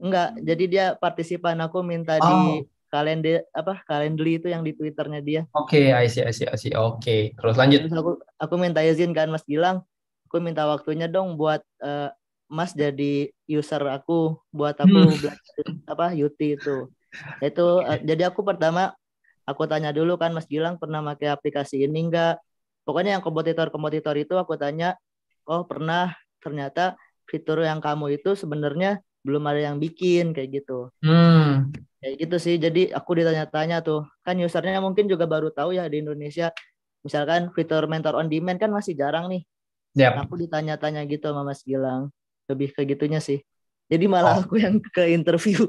Enggak, jadi dia partisipan aku minta oh. di kalender apa kalendly itu yang di twitternya dia. Oke, okay, I see, I see, I see. Oke, okay. terus lanjut. Terus aku aku minta izin kan Mas Gilang, aku minta waktunya dong buat uh, Mas jadi user aku buat aku hmm. belajar apa UT itu. Itu okay. Eh, jadi aku pertama aku tanya dulu kan Mas Gilang pernah pakai aplikasi ini enggak? Pokoknya yang kompetitor-kompetitor itu aku tanya, "Oh, pernah. Ternyata fitur yang kamu itu sebenarnya belum ada yang bikin kayak gitu." Hmm. Kayak gitu sih. Jadi aku ditanya-tanya tuh, kan usernya mungkin juga baru tahu ya di Indonesia. Misalkan fitur mentor on demand kan masih jarang nih. Yep. Nah, aku ditanya-tanya gitu sama Mas Gilang lebih ke gitunya sih jadi malah oh. aku yang ke interview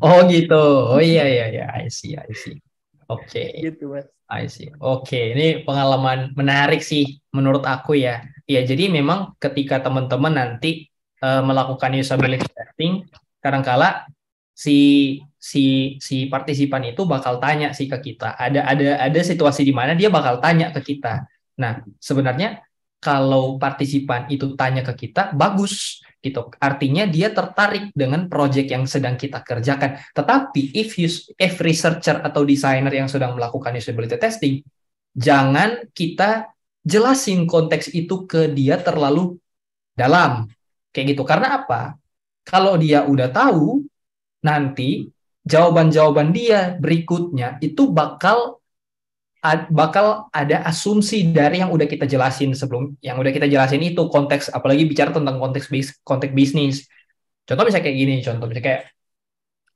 oh gitu oh iya iya iya I see I see oke okay. gitu mas I see oke okay. ini pengalaman menarik sih menurut aku ya ya jadi memang ketika teman-teman nanti uh, melakukan usability testing kadangkala si si si partisipan itu bakal tanya sih ke kita ada ada ada situasi di mana dia bakal tanya ke kita nah sebenarnya kalau partisipan itu tanya ke kita, bagus gitu. Artinya dia tertarik dengan proyek yang sedang kita kerjakan. Tetapi if you, if researcher atau designer yang sedang melakukan usability testing, jangan kita jelasin konteks itu ke dia terlalu dalam. Kayak gitu. Karena apa? Kalau dia udah tahu, nanti jawaban-jawaban dia berikutnya itu bakal bakal ada asumsi dari yang udah kita jelasin sebelum yang udah kita jelasin itu konteks apalagi bicara tentang konteks bis, konteks bisnis contoh misalnya kayak gini contoh misalnya kayak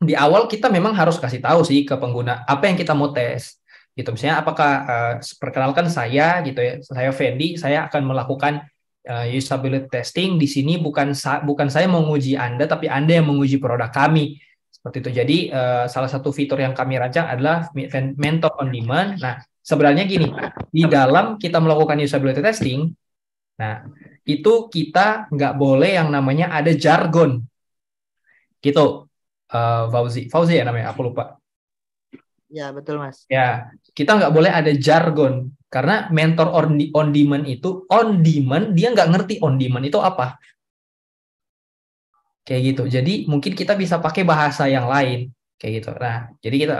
di awal kita memang harus kasih tahu sih ke pengguna apa yang kita mau tes gitu misalnya apakah uh, perkenalkan saya gitu ya saya Fendi saya akan melakukan uh, usability testing di sini bukan sa bukan saya menguji anda tapi anda yang menguji produk kami seperti itu. Jadi uh, salah satu fitur yang kami rancang adalah mentor on demand. Nah, sebenarnya gini, di dalam kita melakukan usability testing, nah itu kita nggak boleh yang namanya ada jargon. Gitu, uh, Fauzi. Fauzi ya namanya, aku lupa. Ya, betul Mas. Ya, kita nggak boleh ada jargon. Karena mentor on, on demand itu, on demand, dia nggak ngerti on demand itu apa. Kayak gitu. Jadi mungkin kita bisa pakai bahasa yang lain. Kayak gitu. Nah, jadi kita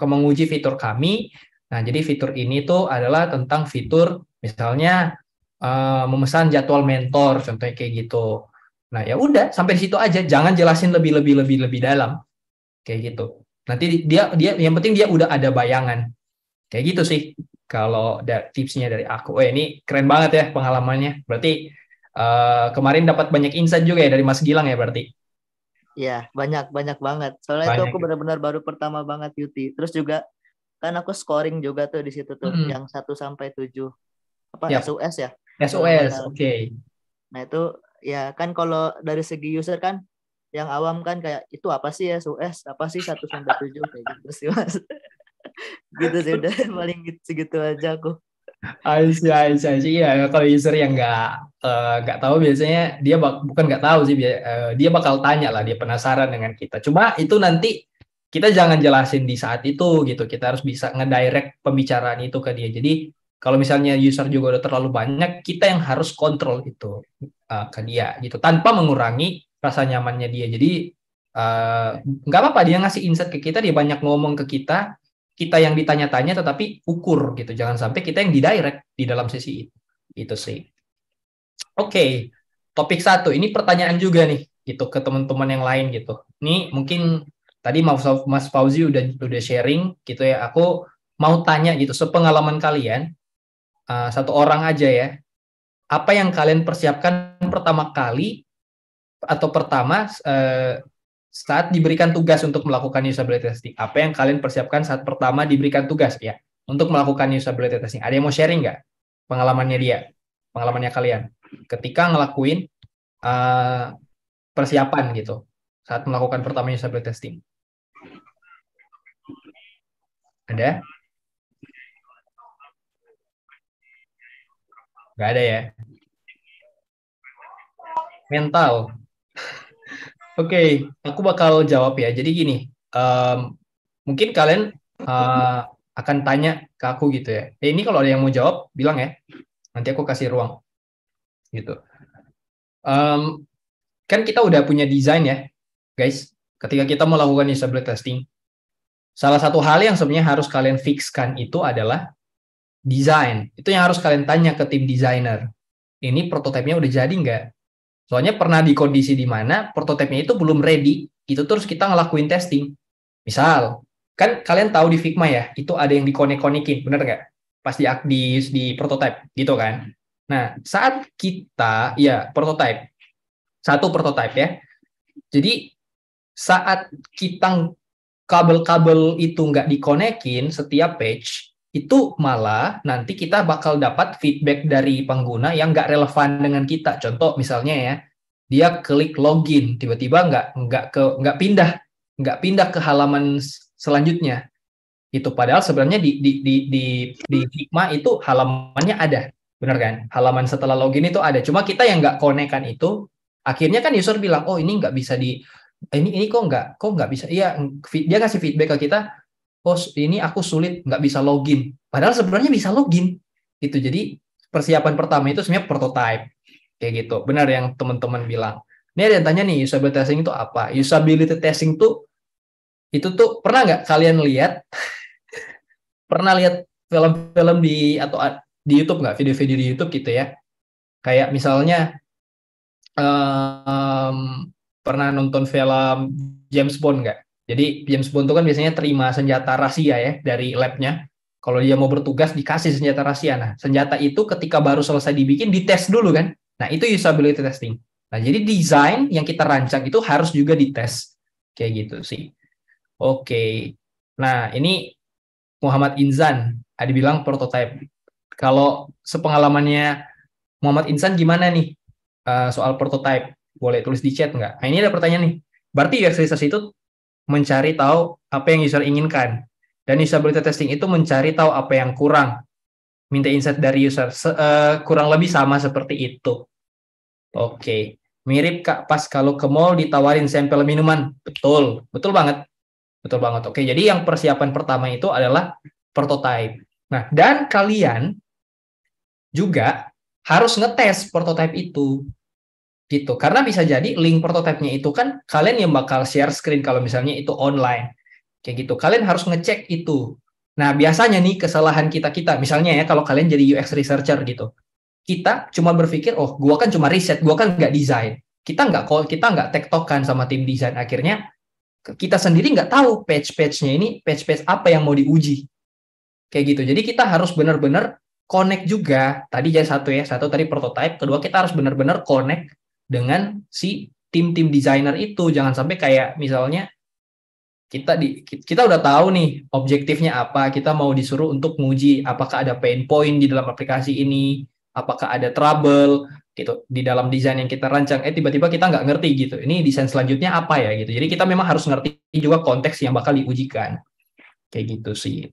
uh, menguji fitur kami, Nah, jadi fitur ini tuh adalah tentang fitur misalnya uh, memesan jadwal mentor, contohnya kayak gitu. Nah, ya udah sampai di situ aja, jangan jelasin lebih lebih lebih lebih dalam. Kayak gitu. Nanti dia dia yang penting dia udah ada bayangan. Kayak gitu sih. Kalau da, tipsnya dari aku, oh ini keren banget ya pengalamannya. Berarti uh, kemarin dapat banyak insight juga ya dari Mas Gilang ya berarti. Iya, banyak banyak banget. Soalnya banyak. itu aku benar-benar baru pertama banget Yuti. Terus juga kan aku scoring juga tuh di situ tuh mm yang 1 sampai 7 apa yep. SOS ya. SOS, oke. Okay. Nah, itu ya kan kalau dari segi user kan yang awam kan kayak itu apa sih SOS, apa sih 1 sampai 7 kayak gitu sih Mas. gitu sih udah paling gitu, segitu aja aku. Aisyah, Aisyah, iya kalau user yang nggak eh, nggak uh, tahu biasanya dia bak bukan nggak tahu sih uh, dia bakal tanya lah dia penasaran dengan kita. Cuma itu nanti kita jangan jelasin di saat itu gitu. Kita harus bisa ngedirect pembicaraan itu ke dia. Jadi kalau misalnya user juga udah terlalu banyak, kita yang harus kontrol itu uh, ke dia gitu tanpa mengurangi rasa nyamannya dia. Jadi eh, nggak uh, apa-apa dia ngasih insight ke kita, dia banyak ngomong ke kita, kita yang ditanya-tanya tetapi ukur gitu. Jangan sampai kita yang didirect di dalam sisi itu. Itu sih. Oke, okay. topik satu ini pertanyaan juga nih gitu ke teman-teman yang lain gitu. Ini mungkin Tadi Mas, Mas Fauzi udah udah sharing gitu ya. Aku mau tanya gitu, sepengalaman kalian uh, satu orang aja ya, apa yang kalian persiapkan pertama kali atau pertama uh, saat diberikan tugas untuk melakukan usability testing? Apa yang kalian persiapkan saat pertama diberikan tugas ya untuk melakukan usability testing? Ada yang mau sharing nggak pengalamannya dia, pengalamannya kalian ketika ngelakuin uh, persiapan gitu saat melakukan pertama usability testing? Ada? Gak ada ya? Mental. Oke, okay, aku bakal jawab ya. Jadi gini, um, mungkin kalian uh, akan tanya ke aku gitu ya. Eh, ini kalau ada yang mau jawab, bilang ya. Nanti aku kasih ruang. Gitu. Um, kan kita udah punya desain ya, guys. Ketika kita melakukan usability testing, Salah satu hal yang sebenarnya harus kalian fixkan itu adalah desain. Itu yang harus kalian tanya ke tim desainer. Ini prototipenya udah jadi nggak? Soalnya pernah di kondisi di mana prototipenya itu belum ready, itu terus kita ngelakuin testing. Misal, kan kalian tahu di Figma ya, itu ada yang dikonek-konekin, bener nggak? Pas di, di, di prototype, gitu kan? Nah, saat kita, ya prototype, satu prototype ya. Jadi, saat kita kabel-kabel itu nggak dikonekin setiap page, itu malah nanti kita bakal dapat feedback dari pengguna yang nggak relevan dengan kita. Contoh misalnya ya, dia klik login, tiba-tiba nggak nggak ke nggak pindah nggak pindah ke halaman selanjutnya. Itu padahal sebenarnya di di di di, di Hikmah itu halamannya ada, benar kan? Halaman setelah login itu ada. Cuma kita yang nggak konekkan itu, akhirnya kan user bilang, oh ini nggak bisa di Eh, ini ini kok nggak kok nggak bisa iya dia ngasih feedback ke kita oh ini aku sulit nggak bisa login padahal sebenarnya bisa login gitu jadi persiapan pertama itu sebenarnya prototype kayak gitu benar yang teman-teman bilang ini ada yang tanya nih usability testing itu apa usability testing tuh itu tuh pernah nggak kalian lihat pernah lihat film-film di atau di YouTube nggak video-video di YouTube gitu ya kayak misalnya um, pernah nonton film James Bond nggak? Jadi James Bond itu kan biasanya terima senjata rahasia ya dari labnya. Kalau dia mau bertugas dikasih senjata rahasia. Nah, senjata itu ketika baru selesai dibikin dites dulu kan. Nah, itu usability testing. Nah, jadi desain yang kita rancang itu harus juga dites. Kayak gitu sih. Oke. Nah, ini Muhammad Inzan ada bilang prototype. Kalau sepengalamannya Muhammad Inzan gimana nih eh, soal prototype? boleh tulis di chat nggak? Nah, ini ada pertanyaan nih. Berarti UX research itu mencari tahu apa yang user inginkan. Dan usability testing itu mencari tahu apa yang kurang. Minta insight dari user. Se uh, kurang lebih sama seperti itu. Oke. Okay. Mirip Kak pas kalau ke mall ditawarin sampel minuman. Betul. Betul banget. Betul banget. Oke, okay. jadi yang persiapan pertama itu adalah prototype. Nah, dan kalian juga harus ngetes prototype itu gitu karena bisa jadi link prototipenya itu kan kalian yang bakal share screen kalau misalnya itu online kayak gitu kalian harus ngecek itu nah biasanya nih kesalahan kita kita misalnya ya kalau kalian jadi UX researcher gitu kita cuma berpikir oh gua kan cuma riset gua kan nggak desain kita nggak call kita nggak tektokan sama tim desain akhirnya kita sendiri nggak tahu page-page-nya ini page-page apa yang mau diuji kayak gitu jadi kita harus benar-benar connect juga tadi jadi satu ya satu tadi prototype kedua kita harus benar-benar connect dengan si tim-tim desainer itu jangan sampai kayak misalnya kita di kita udah tahu nih objektifnya apa kita mau disuruh untuk menguji apakah ada pain point di dalam aplikasi ini apakah ada trouble gitu di dalam desain yang kita rancang eh tiba-tiba kita nggak ngerti gitu ini desain selanjutnya apa ya gitu jadi kita memang harus ngerti juga konteks yang bakal diujikan kayak gitu sih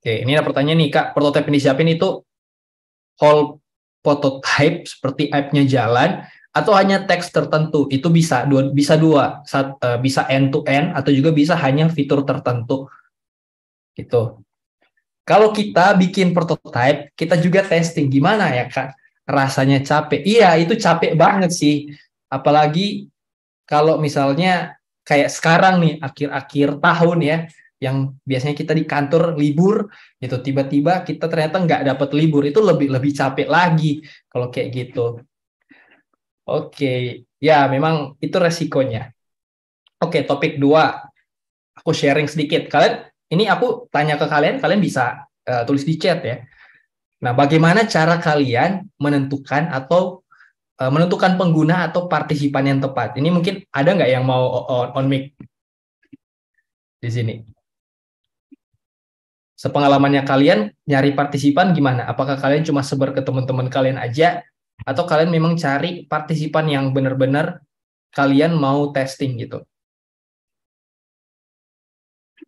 oke ini ada pertanyaan nih kak prototipe yang disiapin itu whole prototype seperti app-nya jalan atau hanya teks tertentu itu bisa dua bisa dua Sat, uh, bisa end to end atau juga bisa hanya fitur tertentu gitu kalau kita bikin prototype kita juga testing gimana ya kak rasanya capek iya itu capek banget sih apalagi kalau misalnya kayak sekarang nih akhir-akhir tahun ya yang biasanya kita di kantor libur gitu tiba-tiba kita ternyata nggak dapat libur itu lebih lebih capek lagi kalau kayak gitu oke okay. ya memang itu resikonya oke okay, topik dua aku sharing sedikit kalian ini aku tanya ke kalian kalian bisa uh, tulis di chat ya nah bagaimana cara kalian menentukan atau uh, menentukan pengguna atau partisipan yang tepat ini mungkin ada nggak yang mau on, on mic di sini Sepengalamannya kalian nyari partisipan gimana? Apakah kalian cuma sebar ke teman-teman kalian aja atau kalian memang cari partisipan yang benar-benar kalian mau testing gitu?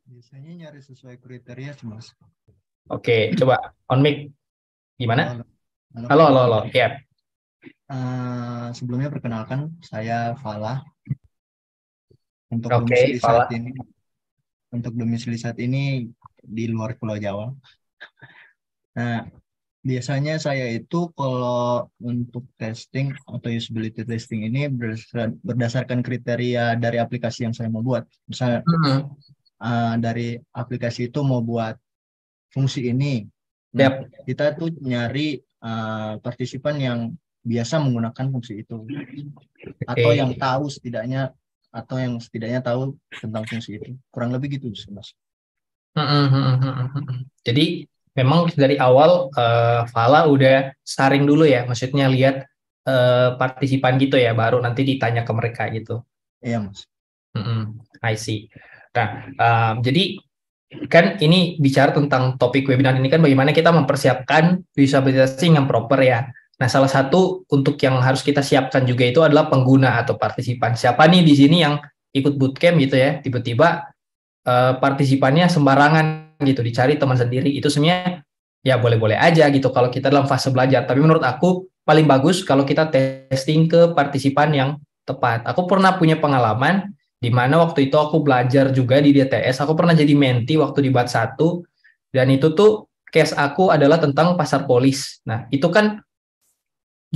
Biasanya nyari sesuai kriteria sih, Mas. Oke, coba on mic. Gimana? Halo, halo, halo. halo. Yeah. Iya. Uh, sebelumnya perkenalkan saya Fala. Untuk okay, Fala. saat ini untuk domisili saat ini di luar Pulau Jawa. Nah, biasanya saya itu kalau untuk testing atau usability testing ini berdasarkan kriteria dari aplikasi yang saya mau buat. Misalnya mm -hmm. uh, dari aplikasi itu mau buat fungsi ini. Nah, Kita tuh nyari uh, partisipan yang biasa menggunakan fungsi itu atau okay. yang tahu setidaknya atau yang setidaknya tahu tentang fungsi itu. Kurang lebih gitu sih mas. Hmm, hmm, hmm, jadi memang dari awal uh, eh, Fala udah saring dulu ya, maksudnya lihat uh, partisipan gitu ya, baru nanti ditanya ke mereka gitu. Iya mas. I see. Nah, uh, jadi kan ini bicara tentang topik webinar ini kan bagaimana kita mempersiapkan visualisasi yang proper ya. Nah, salah satu untuk yang harus kita siapkan juga itu adalah pengguna atau partisipan. Siapa nih di sini yang ikut bootcamp gitu ya, tiba-tiba eh, partisipannya sembarangan gitu, dicari teman sendiri. Itu sebenarnya ya boleh-boleh aja gitu kalau kita dalam fase belajar. Tapi menurut aku paling bagus kalau kita testing ke partisipan yang tepat. Aku pernah punya pengalaman di mana waktu itu aku belajar juga di DTS. Aku pernah jadi menti waktu di bat 1 dan itu tuh case aku adalah tentang pasar polis. Nah, itu kan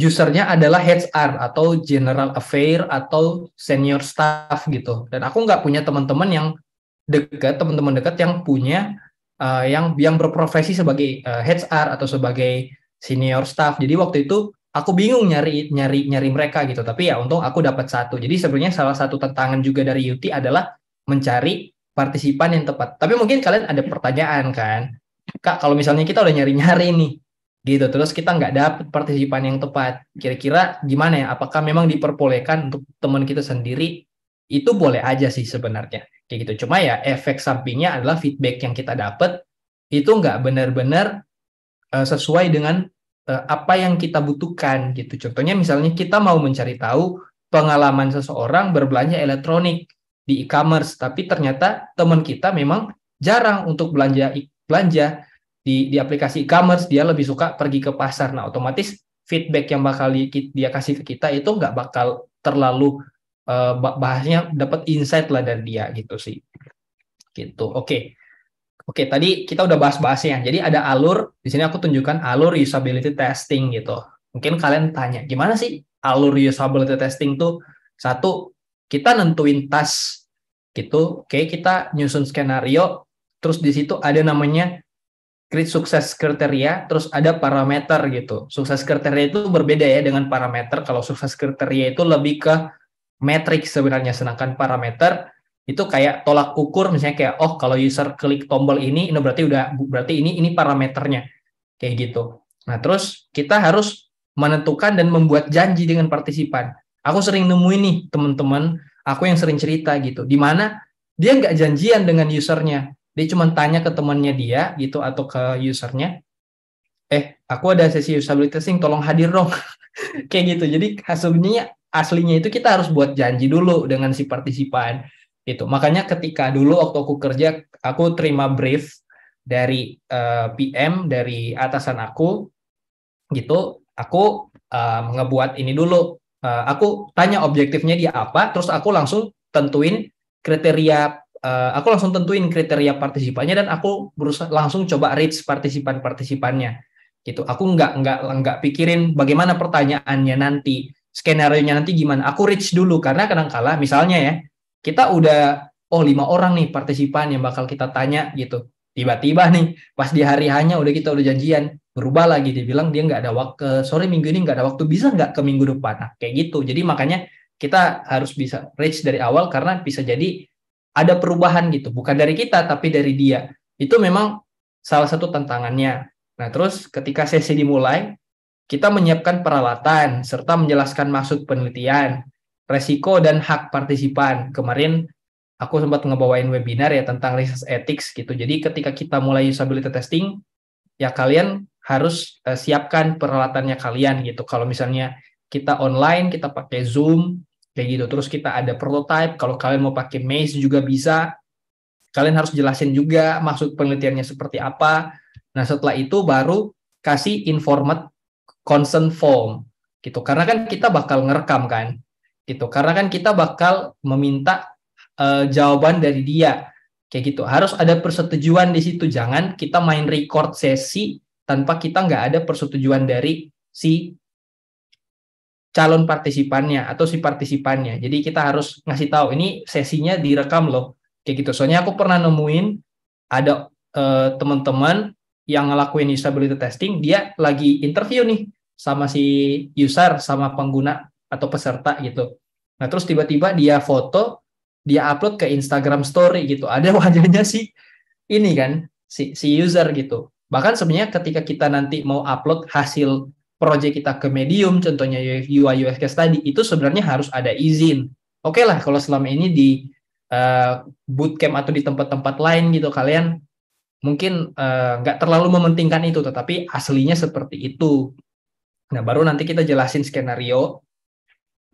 usernya adalah HR atau General Affair atau Senior Staff gitu. Dan aku nggak punya teman-teman yang dekat, teman-teman dekat yang punya uh, yang yang berprofesi sebagai uh, eh, HR atau sebagai Senior Staff. Jadi waktu itu aku bingung nyari nyari nyari mereka gitu. Tapi ya untung aku dapat satu. Jadi sebenarnya salah satu tantangan juga dari UT adalah mencari partisipan yang tepat. Tapi mungkin kalian ada pertanyaan kan? Kak, kalau misalnya kita udah nyari-nyari nih, gitu terus kita nggak dapat partisipan yang tepat kira-kira gimana ya apakah memang diperbolehkan untuk teman kita sendiri itu boleh aja sih sebenarnya kayak gitu cuma ya efek sampingnya adalah feedback yang kita dapat itu nggak benar-benar uh, sesuai dengan uh, apa yang kita butuhkan gitu contohnya misalnya kita mau mencari tahu pengalaman seseorang berbelanja elektronik di e-commerce tapi ternyata teman kita memang jarang untuk belanja belanja di, di aplikasi e-commerce dia lebih suka pergi ke pasar. Nah, otomatis feedback yang bakal dia kasih ke kita itu nggak bakal terlalu uh, bahasnya dapat insight lah dari dia gitu sih. Gitu. Oke. Okay. Oke, tadi kita udah bahas-bahasnya. Jadi ada alur, di sini aku tunjukkan alur usability testing gitu. Mungkin kalian tanya, gimana sih alur usability testing tuh? Satu, kita nentuin task gitu. Oke, kita nyusun skenario, terus di situ ada namanya sukses kriteria terus ada parameter gitu. Sukses kriteria itu berbeda ya dengan parameter. Kalau sukses kriteria itu lebih ke metrik sebenarnya sedangkan parameter itu kayak tolak ukur misalnya kayak oh kalau user klik tombol ini ini berarti udah berarti ini ini parameternya kayak gitu. Nah, terus kita harus menentukan dan membuat janji dengan partisipan. Aku sering nemuin nih teman-teman, aku yang sering cerita gitu, di mana dia nggak janjian dengan usernya dia cuma tanya ke temannya dia gitu atau ke usernya eh aku ada sesi usability testing tolong hadir dong kayak gitu jadi hasilnya aslinya itu kita harus buat janji dulu dengan si partisipan gitu makanya ketika dulu waktu aku kerja aku terima brief dari uh, eh, PM dari atasan aku gitu aku uh, ngebuat ini dulu uh, aku tanya objektifnya dia apa terus aku langsung tentuin kriteria uh, aku langsung tentuin kriteria partisipannya dan aku berusaha langsung coba reach partisipan-partisipannya gitu aku nggak nggak nggak pikirin bagaimana pertanyaannya nanti skenario nya nanti gimana aku reach dulu karena kadang-kala misalnya ya kita udah oh lima orang nih partisipan yang bakal kita tanya gitu tiba-tiba nih pas di hari hanya udah kita udah janjian berubah lagi dia bilang dia nggak ada waktu sore minggu ini nggak ada waktu bisa nggak ke minggu depan nah kayak gitu jadi makanya kita harus bisa reach dari awal karena bisa jadi ada perubahan gitu, bukan dari kita tapi dari dia. Itu memang salah satu tantangannya. Nah, terus ketika sesi dimulai, kita menyiapkan peralatan serta menjelaskan maksud penelitian, resiko dan hak partisipan. Kemarin aku sempat ngebawain webinar ya tentang research ethics gitu. Jadi ketika kita mulai usability testing, ya kalian harus eh, siapkan peralatannya kalian gitu. Kalau misalnya kita online, kita pakai Zoom, kayak gitu terus kita ada prototype kalau kalian mau pakai maze juga bisa kalian harus jelasin juga maksud penelitiannya seperti apa nah setelah itu baru kasih informed consent form gitu karena kan kita bakal ngerekam kan gitu karena kan kita bakal meminta uh, jawaban dari dia kayak gitu harus ada persetujuan di situ jangan kita main record sesi tanpa kita nggak ada persetujuan dari si calon partisipannya atau si partisipannya. Jadi kita harus ngasih tahu ini sesinya direkam loh. Kayak gitu. Soalnya aku pernah nemuin ada eh, teman-teman yang ngelakuin usability testing, dia lagi interview nih sama si user, sama pengguna atau peserta gitu. Nah, terus tiba-tiba dia foto, dia upload ke Instagram story gitu. Ada wajahnya si ini kan, si si user gitu. Bahkan sebenarnya ketika kita nanti mau upload hasil Proyek kita ke medium, contohnya UI UX tadi, itu sebenarnya harus ada izin. Oke okay lah, kalau selama ini di uh, bootcamp atau di tempat-tempat lain gitu, kalian mungkin eh, nggak uh, terlalu mementingkan itu, tetapi aslinya seperti itu. Nah, baru nanti kita jelasin skenario.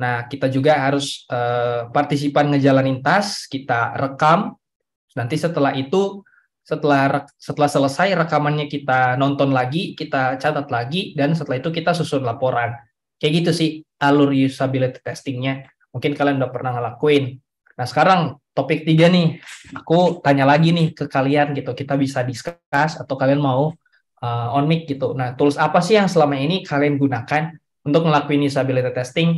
Nah, kita juga harus uh, partisipan ngejalanin tas, kita rekam. Nanti setelah itu setelah setelah selesai rekamannya kita nonton lagi, kita catat lagi, dan setelah itu kita susun laporan. Kayak gitu sih alur usability testingnya. Mungkin kalian udah pernah ngelakuin. Nah sekarang topik tiga nih, aku tanya lagi nih ke kalian gitu. Kita bisa discuss atau kalian mau uh, on mic gitu. Nah tools apa sih yang selama ini kalian gunakan untuk ngelakuin usability testing?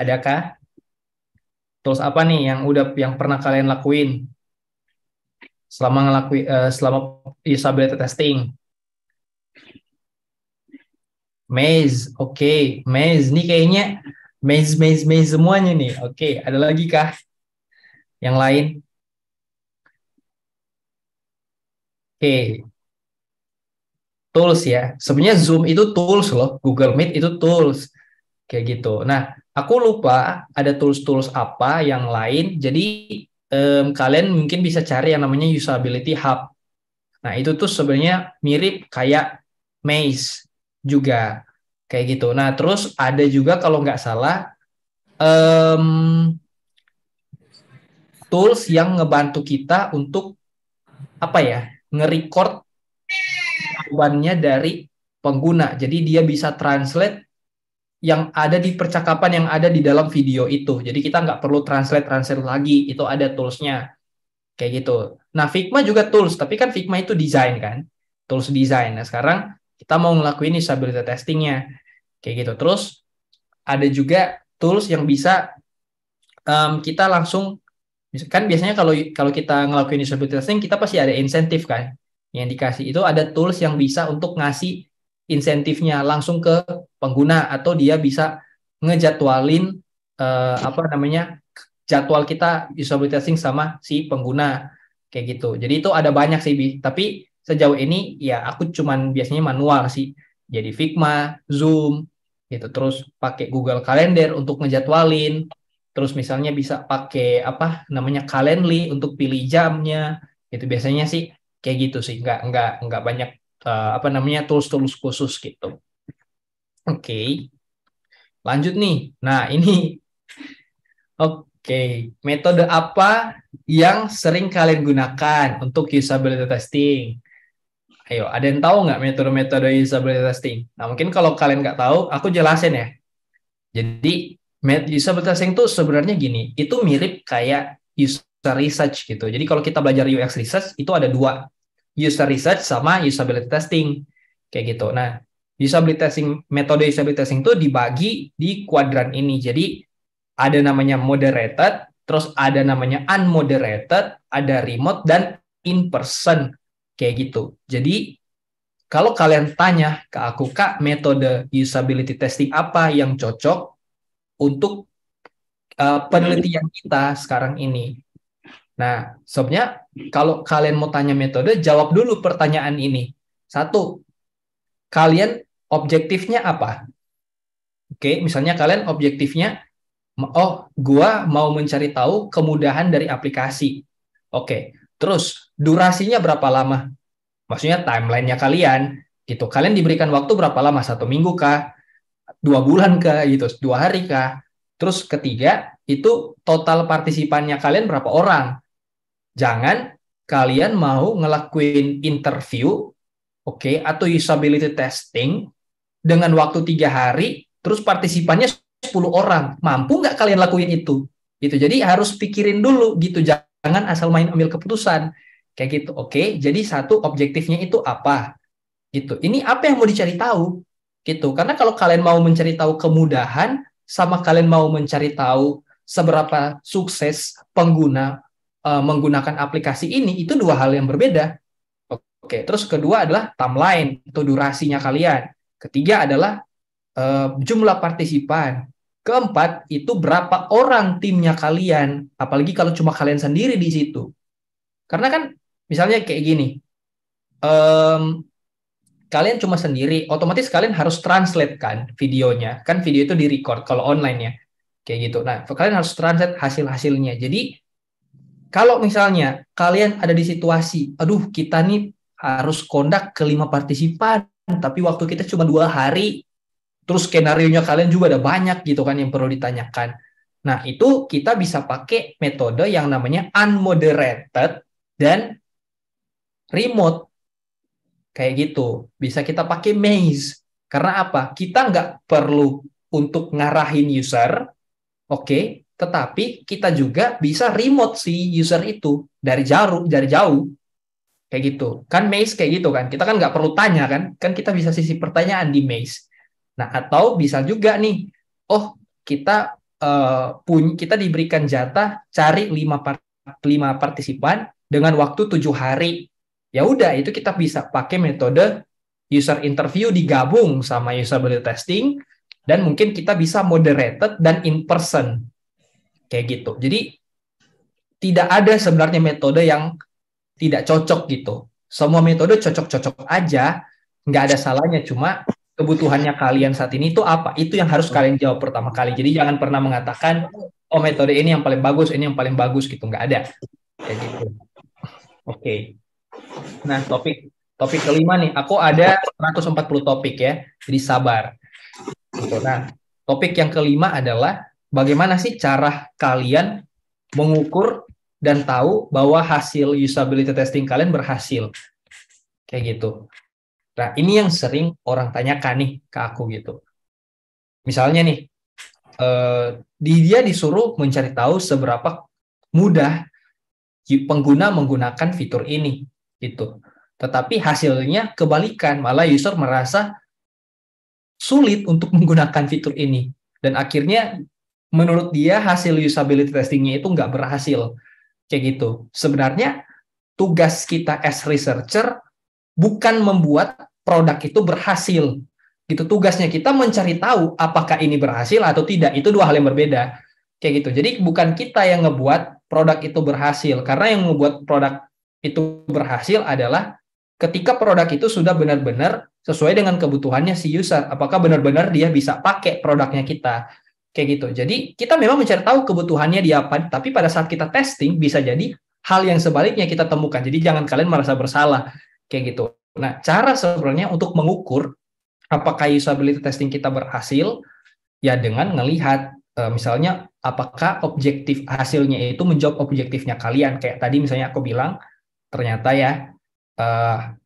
Adakah? Tools apa nih yang udah yang pernah kalian lakuin selama ngelakui uh, eh, selama usability testing? Maze, oke, okay. maze nih kayaknya maze maze maze semuanya nih. Oke, okay. ada lagi kah? Yang lain? Oke. Okay. Tools ya. Sebenarnya Zoom itu tools loh, Google Meet itu tools. Kayak gitu. Nah, Aku lupa ada tools-tools apa yang lain. Jadi um, kalian mungkin bisa cari yang namanya usability hub. Nah itu tuh sebenarnya mirip kayak Maze juga kayak gitu. Nah terus ada juga kalau nggak salah um, tools yang ngebantu kita untuk apa ya nge-record jawabannya dari pengguna. Jadi dia bisa translate yang ada di percakapan yang ada di dalam video itu. Jadi kita nggak perlu translate-translate lagi, itu ada toolsnya. Kayak gitu. Nah, Figma juga tools, tapi kan Figma itu desain kan? Tools desain. Nah, sekarang kita mau ngelakuin usability testingnya. Kayak gitu. Terus, ada juga tools yang bisa um, kita langsung, kan biasanya kalau kalau kita ngelakuin usability testing, kita pasti ada insentif kan? Yang dikasih itu ada tools yang bisa untuk ngasih insentifnya langsung ke pengguna atau dia bisa ngejadwalin eh, apa namanya jadwal kita usability testing sama si pengguna kayak gitu. Jadi itu ada banyak sih, tapi sejauh ini ya aku cuman biasanya manual sih. Jadi Figma, Zoom gitu. Terus pakai Google Calendar untuk ngejadwalin. Terus misalnya bisa pakai apa namanya Calendly untuk pilih jamnya. Itu biasanya sih kayak gitu sih. Nggak nggak nggak banyak uh, apa namanya tools-tools khusus gitu. Oke. Lanjut nih. Nah, ini Oke, metode apa yang sering kalian gunakan untuk usability testing? Ayo, ada yang tahu nggak metode-metode usability testing? Nah, mungkin kalau kalian nggak tahu, aku jelasin ya. Jadi, usability testing itu sebenarnya gini, itu mirip kayak user research gitu. Jadi, kalau kita belajar UX research, itu ada dua. User research sama usability testing. Kayak gitu. Nah, Disability testing, metode usability testing itu dibagi di kuadran ini. Jadi ada namanya moderated, terus ada namanya unmoderated, ada remote dan in person kayak gitu. Jadi kalau kalian tanya ke aku kak metode usability testing apa yang cocok untuk uh, penelitian kita sekarang ini. Nah, sebenarnya kalau kalian mau tanya metode, jawab dulu pertanyaan ini. Satu, kalian objektifnya apa? Oke, misalnya kalian objektifnya oh, gua mau mencari tahu kemudahan dari aplikasi. Oke. Terus durasinya berapa lama? Maksudnya timelinenya kalian gitu. Kalian diberikan waktu berapa lama? Satu minggu kah? Dua bulan kah? Gitu. Dua hari kah? Terus ketiga itu total partisipannya kalian berapa orang? Jangan kalian mau ngelakuin interview oke, okay, atau usability testing dengan waktu tiga hari, terus partisipannya 10 orang, mampu nggak kalian lakuin itu? Gitu. Jadi harus pikirin dulu gitu, jangan asal main ambil keputusan kayak gitu. Oke, okay, jadi satu objektifnya itu apa? Gitu. Ini apa yang mau dicari tahu? Gitu. Karena kalau kalian mau mencari tahu kemudahan sama kalian mau mencari tahu seberapa sukses pengguna eh, menggunakan aplikasi ini itu dua hal yang berbeda Oke, terus kedua adalah timeline atau durasinya kalian. Ketiga adalah uh, jumlah partisipan. Keempat itu berapa orang timnya kalian, apalagi kalau cuma kalian sendiri di situ. Karena kan misalnya kayak gini, um, kalian cuma sendiri, otomatis kalian harus translate kan videonya, kan video itu direcord kalau online ya, kayak gitu. Nah kalian harus translate hasil hasilnya. Jadi kalau misalnya kalian ada di situasi, aduh kita nih harus kondak ke lima partisipan, tapi waktu kita cuma dua hari, terus skenario nya kalian juga ada banyak gitu kan yang perlu ditanyakan. Nah itu kita bisa pakai metode yang namanya unmoderated dan remote kayak gitu. Bisa kita pakai maze karena apa? Kita nggak perlu untuk ngarahin user, oke? Okay? Tetapi kita juga bisa remote si user itu dari jauh, dari jauh Kayak gitu. Kan Maze kayak gitu kan. Kita kan nggak perlu tanya kan. Kan kita bisa sisi pertanyaan di Maze. Nah, atau bisa juga nih, oh kita uh, pun kita diberikan jatah cari lima part, lima partisipan dengan waktu tujuh hari. Ya udah itu kita bisa pakai metode user interview digabung sama usability testing dan mungkin kita bisa moderated dan in person kayak gitu. Jadi tidak ada sebenarnya metode yang tidak cocok gitu. Semua metode cocok-cocok aja, nggak ada salahnya. Cuma kebutuhannya kalian saat ini itu apa? Itu yang harus kalian jawab pertama kali. Jadi jangan pernah mengatakan, oh metode ini yang paling bagus, ini yang paling bagus gitu. Nggak ada. Kayak gitu. Oke. Okay. Nah, topik topik kelima nih. Aku ada 140 topik ya. Jadi sabar. Gitu. Nah, topik yang kelima adalah bagaimana sih cara kalian mengukur dan tahu bahwa hasil usability testing kalian berhasil. Kayak gitu. Nah, ini yang sering orang tanyakan nih ke aku gitu. Misalnya nih, eh, dia disuruh mencari tahu seberapa mudah pengguna menggunakan fitur ini gitu. Tetapi hasilnya kebalikan, malah user merasa sulit untuk menggunakan fitur ini dan akhirnya menurut dia hasil usability testingnya itu nggak berhasil Kayak gitu. Sebenarnya tugas kita as researcher bukan membuat produk itu berhasil. Gitu tugasnya kita mencari tahu apakah ini berhasil atau tidak. Itu dua hal yang berbeda. Kayak gitu. Jadi bukan kita yang ngebuat produk itu berhasil karena yang membuat produk itu berhasil adalah ketika produk itu sudah benar-benar sesuai dengan kebutuhannya si user. Apakah benar-benar dia bisa pakai produknya kita? Kayak gitu. Jadi kita memang mencari tahu kebutuhannya di apa, tapi pada saat kita testing bisa jadi hal yang sebaliknya kita temukan. Jadi jangan kalian merasa bersalah kayak gitu. Nah, cara sebenarnya untuk mengukur apakah usability testing kita berhasil ya dengan ngelihat eh, misalnya apakah objektif hasilnya itu menjawab objektifnya kalian. Kayak tadi misalnya aku bilang ternyata ya uh,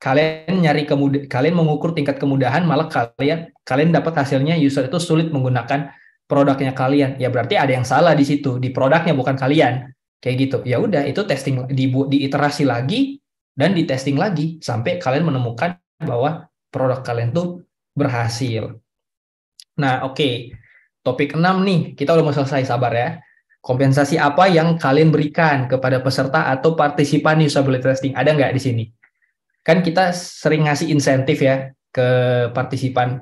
kalian nyari kemudian kalian mengukur tingkat kemudahan malah kalian kalian dapat hasilnya user itu sulit menggunakan produknya kalian ya berarti ada yang salah di situ di produknya bukan kalian kayak gitu ya udah itu testing di diiterasi lagi dan di testing lagi sampai kalian menemukan bahwa produk kalian tuh berhasil nah oke okay. topik 6 nih kita udah mau selesai sabar ya kompensasi apa yang kalian berikan kepada peserta atau partisipan usability testing ada nggak di sini kan kita sering ngasih insentif ya ke partisipan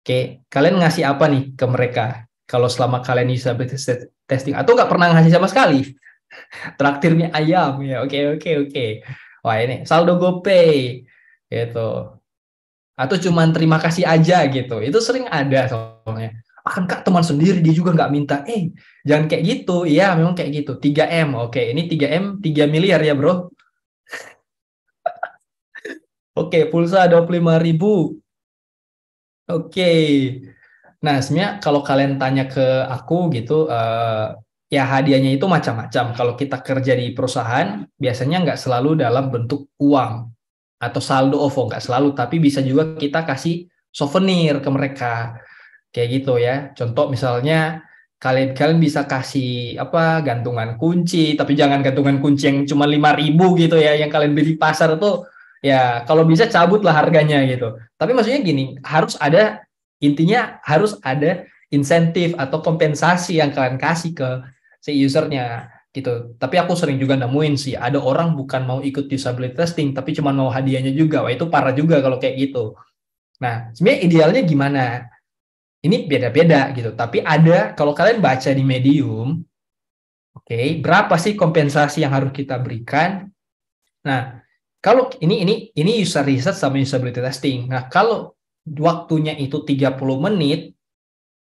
Oke, kalian ngasih apa nih ke mereka? Kalau selama kalian usability testing atau nggak pernah ngasih sama sekali? Traktirnya ayam ya. Oke, oke, oke. Wah, ini saldo GoPay gitu. Atau cuma terima kasih aja gitu. Itu sering ada soalnya. Akan kak teman sendiri dia juga nggak minta. Eh, jangan kayak gitu. Iya, memang kayak gitu. 3M. Oke, ini 3M 3 miliar ya, Bro. oke, pulsa 25 ribu Oke. Okay. Nah, sebenarnya kalau kalian tanya ke aku gitu, uh, ya hadiahnya itu macam-macam. Kalau kita kerja di perusahaan, biasanya nggak selalu dalam bentuk uang atau saldo OVO, nggak selalu. Tapi bisa juga kita kasih souvenir ke mereka. Kayak gitu ya. Contoh misalnya, kalian kalian bisa kasih apa gantungan kunci tapi jangan gantungan kunci yang cuma lima ribu gitu ya yang kalian beli di pasar tuh ya kalau bisa cabut lah harganya gitu. Tapi maksudnya gini, harus ada intinya harus ada insentif atau kompensasi yang kalian kasih ke si usernya gitu. Tapi aku sering juga nemuin sih ada orang bukan mau ikut usability testing tapi cuma mau hadiahnya juga. Wah itu parah juga kalau kayak gitu. Nah, sebenarnya idealnya gimana? Ini beda-beda gitu. Tapi ada kalau kalian baca di Medium, oke, okay, berapa sih kompensasi yang harus kita berikan? Nah, kalau ini ini ini user research sama usability testing. Nah, kalau waktunya itu 30 menit,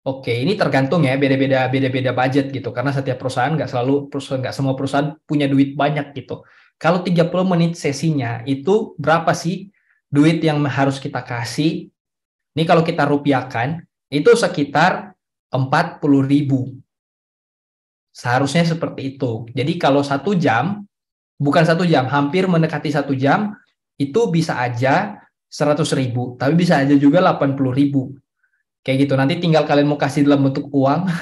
oke, okay, ini tergantung ya beda-beda beda-beda budget gitu karena setiap perusahaan nggak selalu perusahaan nggak semua perusahaan punya duit banyak gitu. Kalau 30 menit sesinya itu berapa sih duit yang harus kita kasih? Ini kalau kita rupiahkan itu sekitar 40.000. Seharusnya seperti itu. Jadi kalau satu jam bukan satu jam, hampir mendekati satu jam, itu bisa aja 100 ribu, tapi bisa aja juga 80 ribu. Kayak gitu, nanti tinggal kalian mau kasih dalam bentuk uang,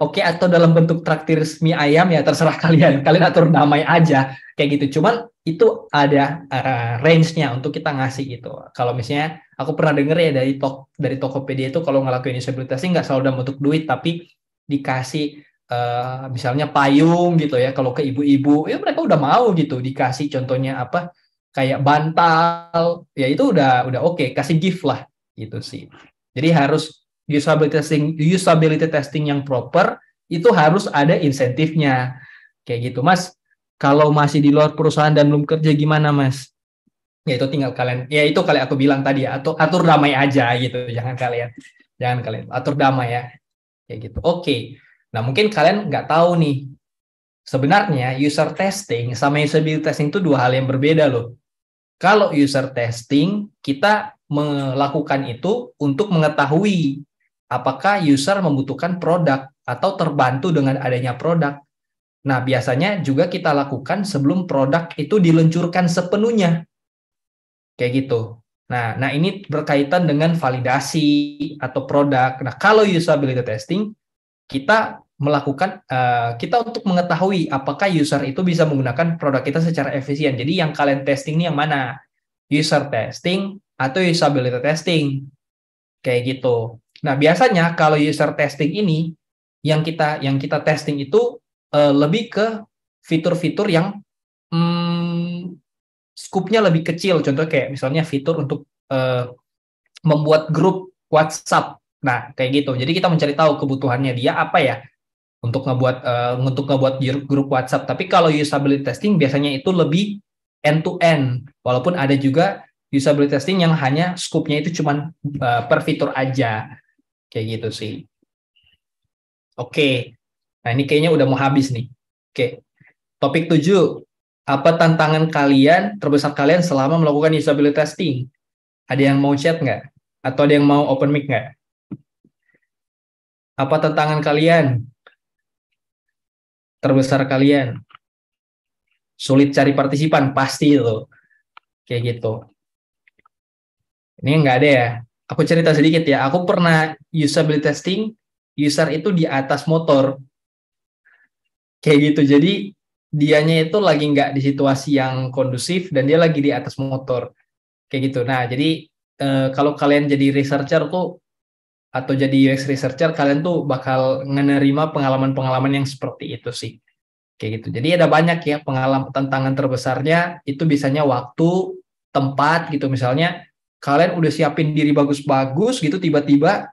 oke, okay, atau dalam bentuk traktir mie ayam, ya terserah kalian, kalian atur damai aja, kayak gitu. Cuman itu ada uh, range-nya untuk kita ngasih itu. Kalau misalnya, aku pernah denger ya dari, tok, dari Tokopedia itu, kalau ngelakuin disabilitas, nggak selalu dalam bentuk duit, tapi dikasih uh, misalnya payung gitu ya kalau ke ibu-ibu ya mereka udah mau gitu dikasih contohnya apa kayak bantal ya itu udah udah oke okay, kasih gift lah gitu sih jadi harus usability testing usability testing yang proper itu harus ada insentifnya kayak gitu mas kalau masih di luar perusahaan dan belum kerja gimana mas ya itu tinggal kalian ya itu kalian aku bilang tadi ya atur atur damai aja gitu jangan kalian jangan kalian atur damai ya kayak gitu oke okay. Nah, mungkin kalian nggak tahu nih, sebenarnya user testing sama usability testing itu dua hal yang berbeda loh. Kalau user testing, kita melakukan itu untuk mengetahui apakah user membutuhkan produk atau terbantu dengan adanya produk. Nah, biasanya juga kita lakukan sebelum produk itu diluncurkan sepenuhnya. Kayak gitu. Nah, nah ini berkaitan dengan validasi atau produk. Nah, kalau usability testing kita melakukan uh, kita untuk mengetahui apakah user itu bisa menggunakan produk kita secara efisien. Jadi yang kalian testing ini yang mana? User testing atau usability testing. Kayak gitu. Nah, biasanya kalau user testing ini yang kita yang kita testing itu uh, lebih ke fitur-fitur yang hmm, scope-nya lebih kecil. Contoh kayak misalnya fitur untuk uh, membuat grup WhatsApp Nah, kayak gitu. Jadi kita mencari tahu kebutuhannya dia apa ya untuk ngebuat uh, untuk ngebuat grup WhatsApp. Tapi kalau usability testing biasanya itu lebih end to end. Walaupun ada juga usability testing yang hanya scope-nya itu cuma uh, eh, per fitur aja. Kayak gitu sih. Oke. Okay. Nah, ini kayaknya udah mau habis nih. Oke. Okay. Topik 7. Apa tantangan kalian, terbesar kalian selama melakukan usability testing? Ada yang mau chat nggak? Atau ada yang mau open mic nggak? Apa tantangan kalian? Terbesar kalian? Sulit cari partisipan, pasti itu. Kayak gitu. Ini nggak ada ya. Aku cerita sedikit ya. Aku pernah usability testing, user itu di atas motor. Kayak gitu. Jadi dianya itu lagi nggak di situasi yang kondusif dan dia lagi di atas motor kayak gitu. Nah, jadi eh, kalau kalian jadi researcher tuh atau jadi UX researcher kalian tuh bakal menerima pengalaman-pengalaman yang seperti itu sih kayak gitu jadi ada banyak ya pengalaman tantangan terbesarnya itu biasanya waktu tempat gitu misalnya kalian udah siapin diri bagus-bagus gitu tiba-tiba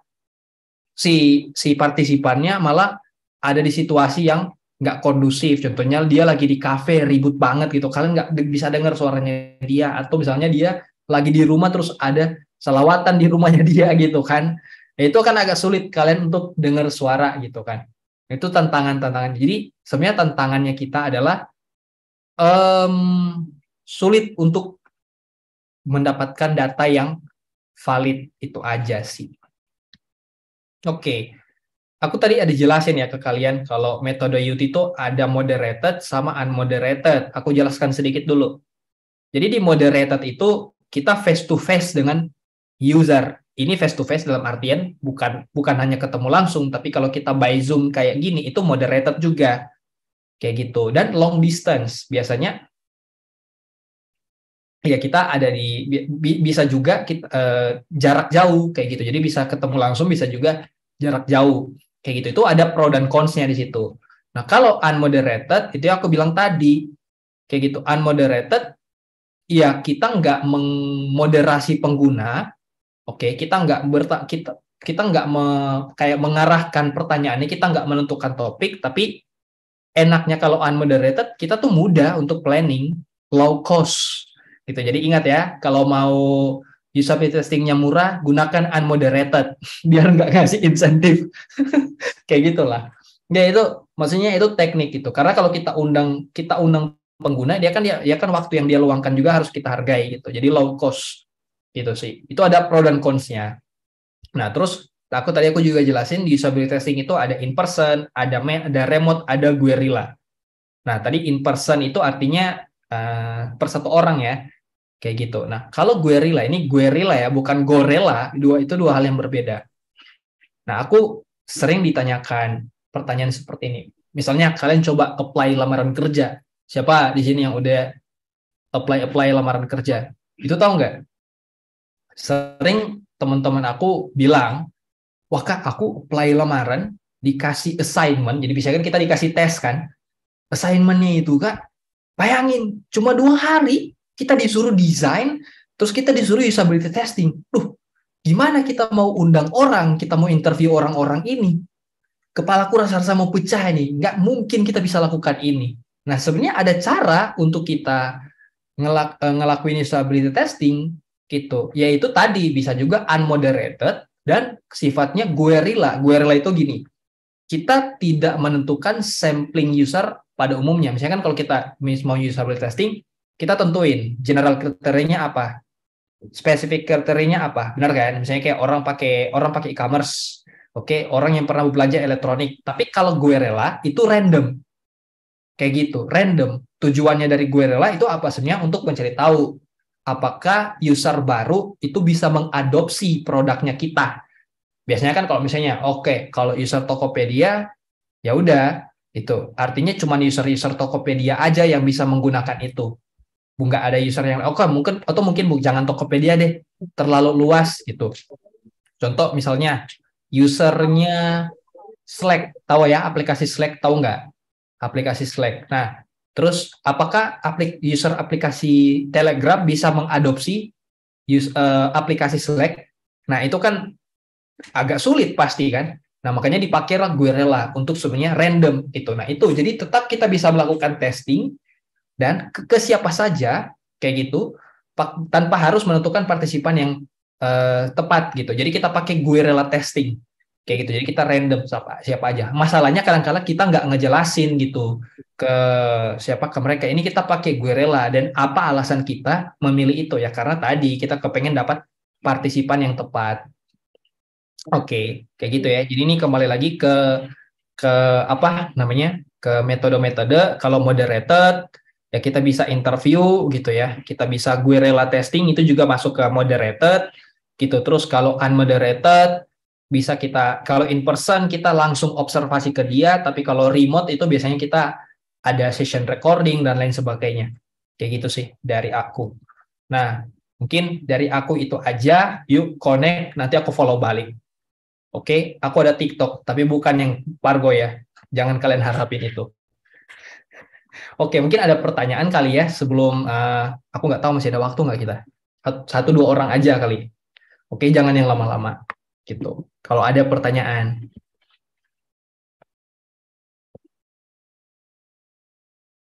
si si partisipannya malah ada di situasi yang nggak kondusif contohnya dia lagi di kafe ribut banget gitu kalian nggak bisa dengar suaranya dia atau misalnya dia lagi di rumah terus ada selawatan di rumahnya dia gitu kan Ya, itu kan agak sulit kalian untuk dengar suara gitu kan. Itu tantangan-tantangan. Jadi sebenarnya tantangannya kita adalah um, sulit untuk mendapatkan data yang valid itu aja sih. Oke, okay. aku tadi ada jelasin ya ke kalian kalau metode UT itu ada moderated sama unmoderated. Aku jelaskan sedikit dulu. Jadi di moderated itu kita face to face dengan user ini face to face dalam artian bukan bukan hanya ketemu langsung tapi kalau kita by zoom kayak gini itu moderated juga kayak gitu dan long distance biasanya ya kita ada di bisa juga kita, eh, jarak jauh kayak gitu jadi bisa ketemu langsung bisa juga jarak jauh kayak gitu itu ada pro dan consnya di situ nah kalau unmoderated itu yang aku bilang tadi kayak gitu unmoderated ya kita nggak mengmoderasi pengguna Oke, okay, kita nggak berta kita kita nggak me, kayak mengarahkan pertanyaannya, kita nggak menentukan topik, tapi enaknya kalau unmoderated kita tuh mudah untuk planning, low cost gitu. Jadi ingat ya, kalau mau usability testingnya murah, gunakan unmoderated biar nggak ngasih insentif kayak gitulah. Ya itu maksudnya itu teknik gitu. Karena kalau kita undang kita undang pengguna dia kan ya dia kan waktu yang dia luangkan juga harus kita hargai gitu. Jadi low cost Gitu sih. Itu ada pro dan cons-nya. Nah, terus aku tadi aku juga jelasin di usability testing itu ada in person, ada ada remote, ada guerrilla. Nah, tadi in person itu artinya uh, per satu orang ya. Kayak gitu. Nah, kalau guerrilla ini guerrilla ya, bukan gorilla, dua itu dua hal yang berbeda. Nah, aku sering ditanyakan pertanyaan seperti ini. Misalnya kalian coba apply lamaran kerja. Siapa di sini yang udah apply apply lamaran kerja? Itu tahu nggak? sering teman-teman aku bilang, wah kak aku apply lamaran dikasih assignment, jadi bisa kan kita dikasih tes kan, assignmentnya itu kak, bayangin cuma dua hari kita disuruh desain, terus kita disuruh usability testing, duh gimana kita mau undang orang, kita mau interview orang-orang ini, kepala aku rasa-rasa mau pecah ini, nggak mungkin kita bisa lakukan ini. Nah sebenarnya ada cara untuk kita ngelak, eh, ngelakuin usability testing gitu yaitu tadi bisa juga unmoderated dan sifatnya guerrilla guerrilla itu gini kita tidak menentukan sampling user pada umumnya misalkan kalau kita mau usability testing kita tentuin general kriterianya apa spesifik kriterianya apa benar kan misalnya kayak orang pakai orang pakai e-commerce oke okay? orang yang pernah belanja elektronik tapi kalau guerrilla itu random kayak gitu random tujuannya dari guerrilla itu apa sebenarnya untuk mencari tahu apakah user baru itu bisa mengadopsi produknya kita. Biasanya kan kalau misalnya, oke, okay, kalau user Tokopedia, ya udah, itu artinya cuma user-user Tokopedia aja yang bisa menggunakan itu. Nggak ada user yang, oke, okay, mungkin atau mungkin jangan Tokopedia deh, terlalu luas gitu. Contoh misalnya, usernya Slack, tahu ya aplikasi Slack tahu nggak? Aplikasi Slack. Nah, Terus apakah aplik user aplikasi Telegram bisa mengadopsi use, uh, aplikasi Slack? Nah, itu kan agak sulit pasti kan. Nah, makanya dipakailah Guerrilla untuk sebenarnya random itu. Nah, itu jadi tetap kita bisa melakukan testing dan ke, ke siapa saja kayak gitu tanpa harus menentukan partisipan yang uh, tepat gitu. Jadi kita pakai Guerrilla testing kayak gitu jadi kita random siapa siapa aja masalahnya kadang -kadang kita nggak ngejelasin gitu ke siapa ke mereka ini kita pakai gue dan apa alasan kita memilih itu ya karena tadi kita kepengen dapat partisipan yang tepat oke okay, kayak gitu ya jadi ini kembali lagi ke ke apa namanya ke metode-metode kalau moderated ya kita bisa interview gitu ya kita bisa gue testing itu juga masuk ke moderated gitu terus kalau unmoderated bisa kita kalau in person kita langsung observasi ke dia tapi kalau remote itu biasanya kita ada session recording dan lain sebagainya kayak gitu sih dari aku nah mungkin dari aku itu aja yuk connect nanti aku follow balik oke okay? aku ada TikTok tapi bukan yang Pargo ya jangan kalian harapin itu oke okay, mungkin ada pertanyaan kali ya sebelum uh, aku nggak tahu masih ada waktu nggak kita satu dua orang aja kali oke okay, jangan yang lama-lama gitu kalau ada pertanyaan.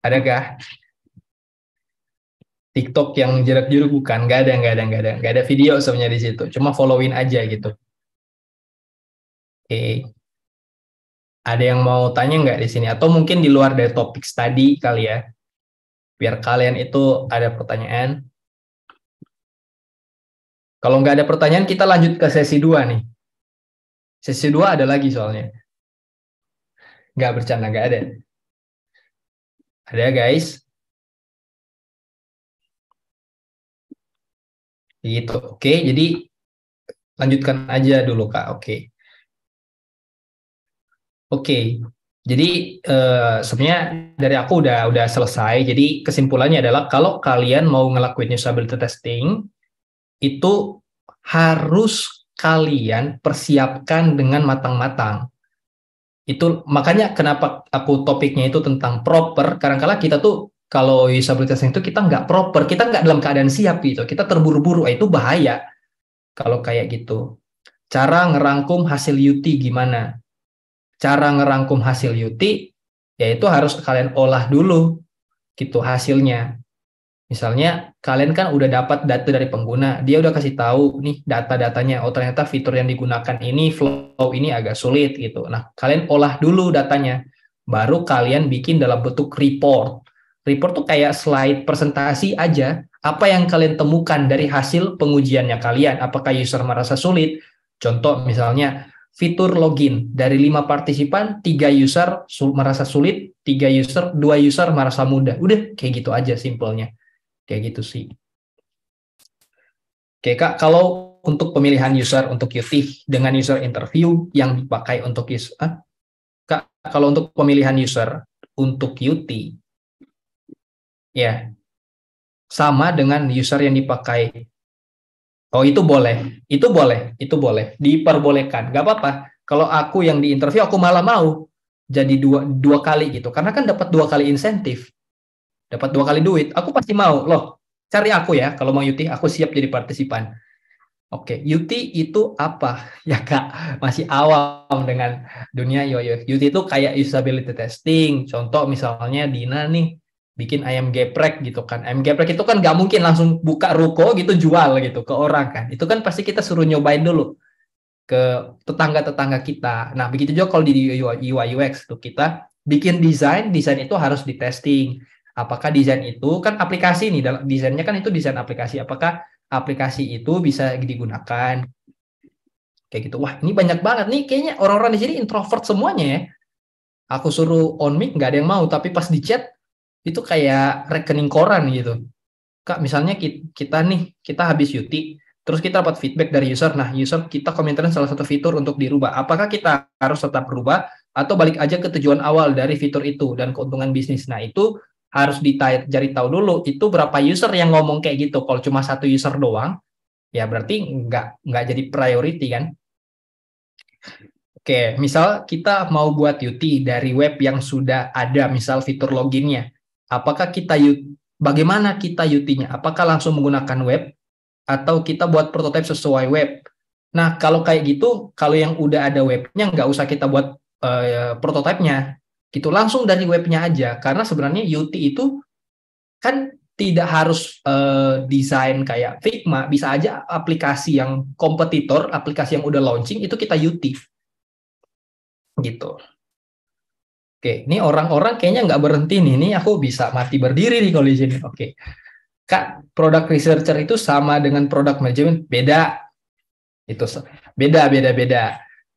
Adakah TikTok yang jarak jauh bukan? Gak ada, gak ada, gak ada, gak ada video sebenarnya di situ. Cuma following aja gitu. Oke. Okay. Ada yang mau tanya nggak di sini? Atau mungkin di luar dari topik tadi kali ya? Biar kalian itu ada pertanyaan. Kalau nggak ada pertanyaan, kita lanjut ke sesi 2 nih. Sesi 2 ada lagi soalnya. Nggak bercanda, nggak ada. Ada ya, guys. Gitu, oke. Jadi lanjutkan aja dulu kak, oke. Oke, jadi eh, sebenarnya dari aku udah udah selesai. Jadi kesimpulannya adalah kalau kalian mau ngelakuin usability testing itu harus kalian persiapkan dengan matang-matang. Itu makanya kenapa aku topiknya itu tentang proper. Kadang-kala kita tuh kalau usability itu kita nggak proper, kita nggak dalam keadaan siap gitu. Kita terburu-buru, ah, itu bahaya kalau kayak gitu. Cara ngerangkum hasil UT gimana? Cara ngerangkum hasil UT yaitu harus kalian olah dulu gitu hasilnya. Misalnya kalian kan udah dapat data dari pengguna, dia udah kasih tahu nih data-datanya. Oh ternyata fitur yang digunakan ini flow ini agak sulit gitu. Nah kalian olah dulu datanya, baru kalian bikin dalam bentuk report. Report tuh kayak slide presentasi aja. Apa yang kalian temukan dari hasil pengujiannya kalian? Apakah user merasa sulit? Contoh misalnya fitur login dari lima partisipan tiga user merasa sulit tiga user dua user merasa mudah udah kayak gitu aja simpelnya Kayak gitu sih. Oke Kak, kalau untuk pemilihan user untuk QT dengan user interview yang dipakai untuk user, ah, Kak, kalau untuk pemilihan user untuk QT, ya sama dengan user yang dipakai. Oh itu boleh, itu boleh, itu boleh, diperbolehkan, nggak apa-apa. Kalau aku yang diinterview, aku malah mau jadi dua dua kali gitu, karena kan dapat dua kali insentif dapat dua kali duit, aku pasti mau. Loh, cari aku ya kalau mau Yuti, aku siap jadi partisipan. Oke, okay. Yuti itu apa? Ya Kak, masih awam dengan dunia yoyo. Yuti itu kayak usability testing. Contoh misalnya Dina nih bikin ayam geprek gitu kan. Ayam geprek itu kan nggak mungkin langsung buka ruko gitu jual gitu ke orang kan. Itu kan pasti kita suruh nyobain dulu ke tetangga-tetangga kita. Nah, begitu juga kalau di UI UX tuh kita bikin desain, desain itu harus di testing Apakah desain itu kan aplikasi nih dalam desainnya kan itu desain aplikasi. Apakah aplikasi itu bisa digunakan? Kayak gitu. Wah, ini banyak banget nih kayaknya orang-orang di sini introvert semuanya ya. Aku suruh on mic nggak ada yang mau, tapi pas di chat itu kayak rekening koran gitu. Kak, misalnya kita nih, kita habis yuti, terus kita dapat feedback dari user. Nah, user kita komentarin salah satu fitur untuk dirubah. Apakah kita harus tetap berubah atau balik aja ke tujuan awal dari fitur itu dan keuntungan bisnis? Nah, itu harus dicari tahu dulu itu berapa user yang ngomong kayak gitu. Kalau cuma satu user doang, ya berarti nggak nggak jadi priority kan. Oke, misal kita mau buat UT dari web yang sudah ada, misal fitur loginnya. Apakah kita bagaimana kita UT-nya? Apakah langsung menggunakan web atau kita buat prototipe sesuai web? Nah, kalau kayak gitu, kalau yang udah ada webnya nggak usah kita buat uh, prototipenya gitu langsung dari webnya aja karena sebenarnya UT itu kan tidak harus uh, desain kayak Figma bisa aja aplikasi yang kompetitor aplikasi yang udah launching itu kita UT gitu Oke, ini orang-orang kayaknya nggak berhenti nih. Ini aku bisa mati berdiri nih kalau di sini. Oke. Kak, produk researcher itu sama dengan produk management beda. Itu beda, beda, beda.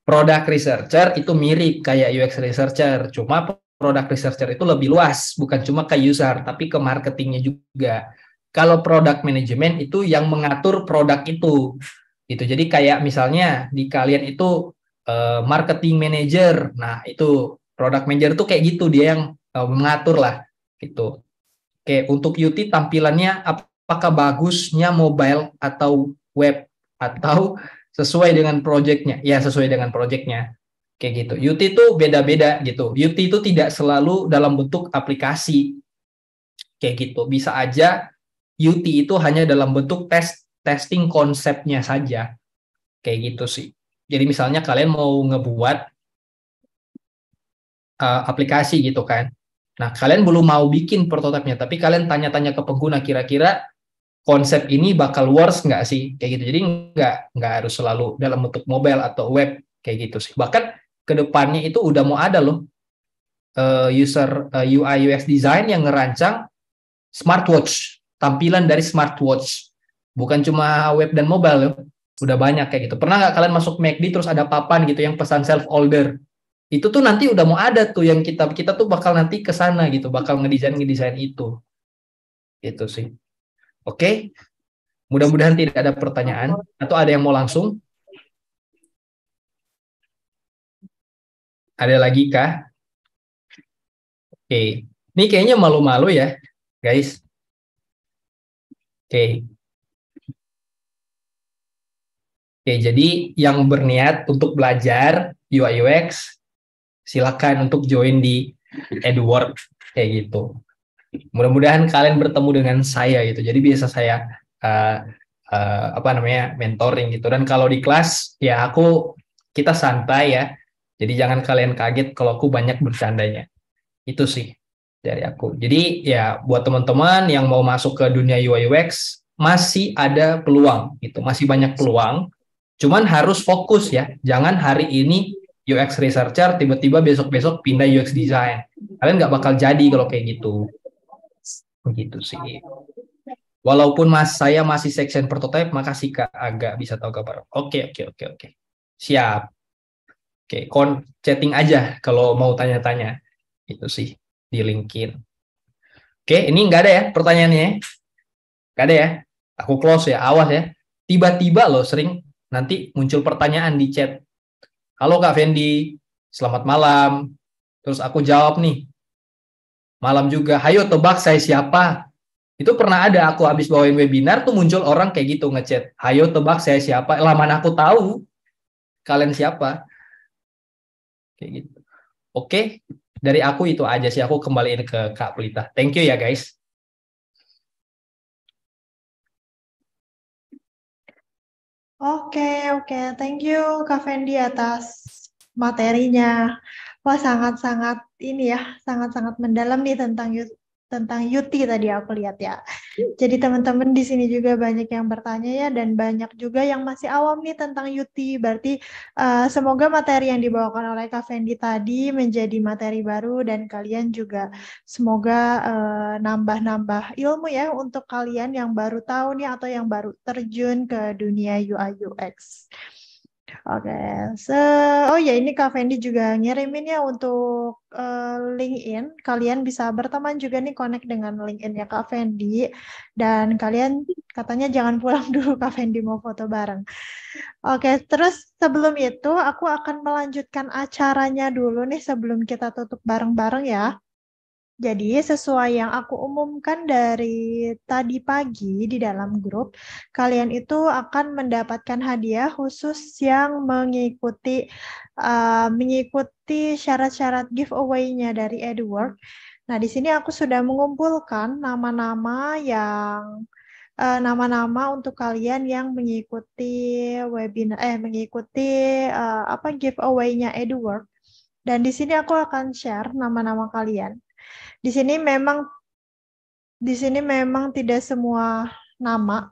Product researcher itu mirip kayak UX researcher, cuma product researcher itu lebih luas, bukan cuma ke user, tapi ke marketingnya juga. Kalau product management itu yang mengatur produk itu, gitu. Jadi kayak misalnya di kalian itu uh, marketing manager, nah itu product manager tuh kayak gitu dia yang uh, mengatur lah, gitu. Oke, untuk UT tampilannya apakah bagusnya mobile atau web atau sesuai dengan proyeknya ya sesuai dengan proyeknya kayak gitu UT itu beda-beda gitu UT itu tidak selalu dalam bentuk aplikasi kayak gitu bisa aja UT itu hanya dalam bentuk tes testing konsepnya saja kayak gitu sih jadi misalnya kalian mau ngebuat uh, aplikasi gitu kan nah kalian belum mau bikin prototipnya, tapi kalian tanya-tanya ke pengguna kira-kira konsep ini bakal worse nggak sih kayak gitu jadi nggak nggak harus selalu dalam bentuk mobile atau web kayak gitu sih bahkan kedepannya itu udah mau ada loh eh, user eh, UI UX design yang ngerancang smartwatch tampilan dari smartwatch bukan cuma web dan mobile loh udah banyak kayak gitu pernah nggak kalian masuk MACD terus ada papan gitu yang pesan self order itu tuh nanti udah mau ada tuh yang kita kita tuh bakal nanti ke sana gitu bakal ngedesain ngedesain itu itu sih Oke, okay? mudah-mudahan tidak ada pertanyaan atau ada yang mau langsung. Ada lagi kah? Oke, okay. ini kayaknya malu-malu ya, guys. Oke. Okay. Oke, jadi yang berniat untuk belajar UI UX, silakan untuk join di Edward kayak gitu mudah-mudahan kalian bertemu dengan saya gitu jadi biasa saya uh, uh, apa namanya mentoring gitu dan kalau di kelas ya aku kita santai ya jadi jangan kalian kaget kalau aku banyak bercandanya itu sih dari aku jadi ya buat teman-teman yang mau masuk ke dunia UI UX masih ada peluang gitu masih banyak peluang cuman harus fokus ya jangan hari ini UX researcher tiba-tiba besok-besok pindah UX design kalian nggak bakal jadi kalau kayak gitu begitu sih walaupun mas saya masih section prototype makasih kak agak bisa tahu kabar oke oke oke oke siap oke kon chatting aja kalau mau tanya-tanya itu sih di LinkedIn oke ini nggak ada ya pertanyaannya nggak ada ya aku close ya awas ya tiba-tiba loh sering nanti muncul pertanyaan di chat halo kak Fendi selamat malam terus aku jawab nih malam juga, hayo tebak saya siapa. Itu pernah ada aku habis bawain webinar tuh muncul orang kayak gitu ngechat, hayo tebak saya siapa. Lah mana aku tahu kalian siapa. Kayak gitu. Oke, dari aku itu aja sih. Aku kembaliin ke Kak Pelita. Thank you ya guys. Oke, okay, oke. Okay. Thank you Kak Fendi atas materinya wah sangat-sangat ini ya, sangat-sangat mendalam nih tentang tentang Yuti tadi aku lihat ya. Jadi teman-teman di sini juga banyak yang bertanya ya dan banyak juga yang masih awam nih tentang Yuti. Berarti uh, semoga materi yang dibawakan oleh Kak Fendi tadi menjadi materi baru dan kalian juga semoga eh, nambah-nambah uh, ilmu ya untuk kalian yang baru tahu nih atau yang baru terjun ke dunia UI UX. Oke, okay. so, oh ya ini Kak Fendi juga ngirimin ya untuk uh, LinkedIn. Kalian bisa berteman juga nih connect dengan LinkedIn ya Kak Fendi. Dan kalian katanya jangan pulang dulu Kak Fendi mau foto bareng. Oke, okay, terus sebelum itu aku akan melanjutkan acaranya dulu nih sebelum kita tutup bareng-bareng ya. Jadi sesuai yang aku umumkan dari tadi pagi di dalam grup, kalian itu akan mendapatkan hadiah khusus yang mengikuti uh, mengikuti syarat-syarat giveaway-nya dari Edward. Nah, di sini aku sudah mengumpulkan nama-nama yang eh, nama-nama uh, untuk kalian yang mengikuti webinar eh mengikuti uh, apa giveaway-nya Edward. Dan di sini aku akan share nama-nama kalian. Di sini memang di sini memang tidak semua nama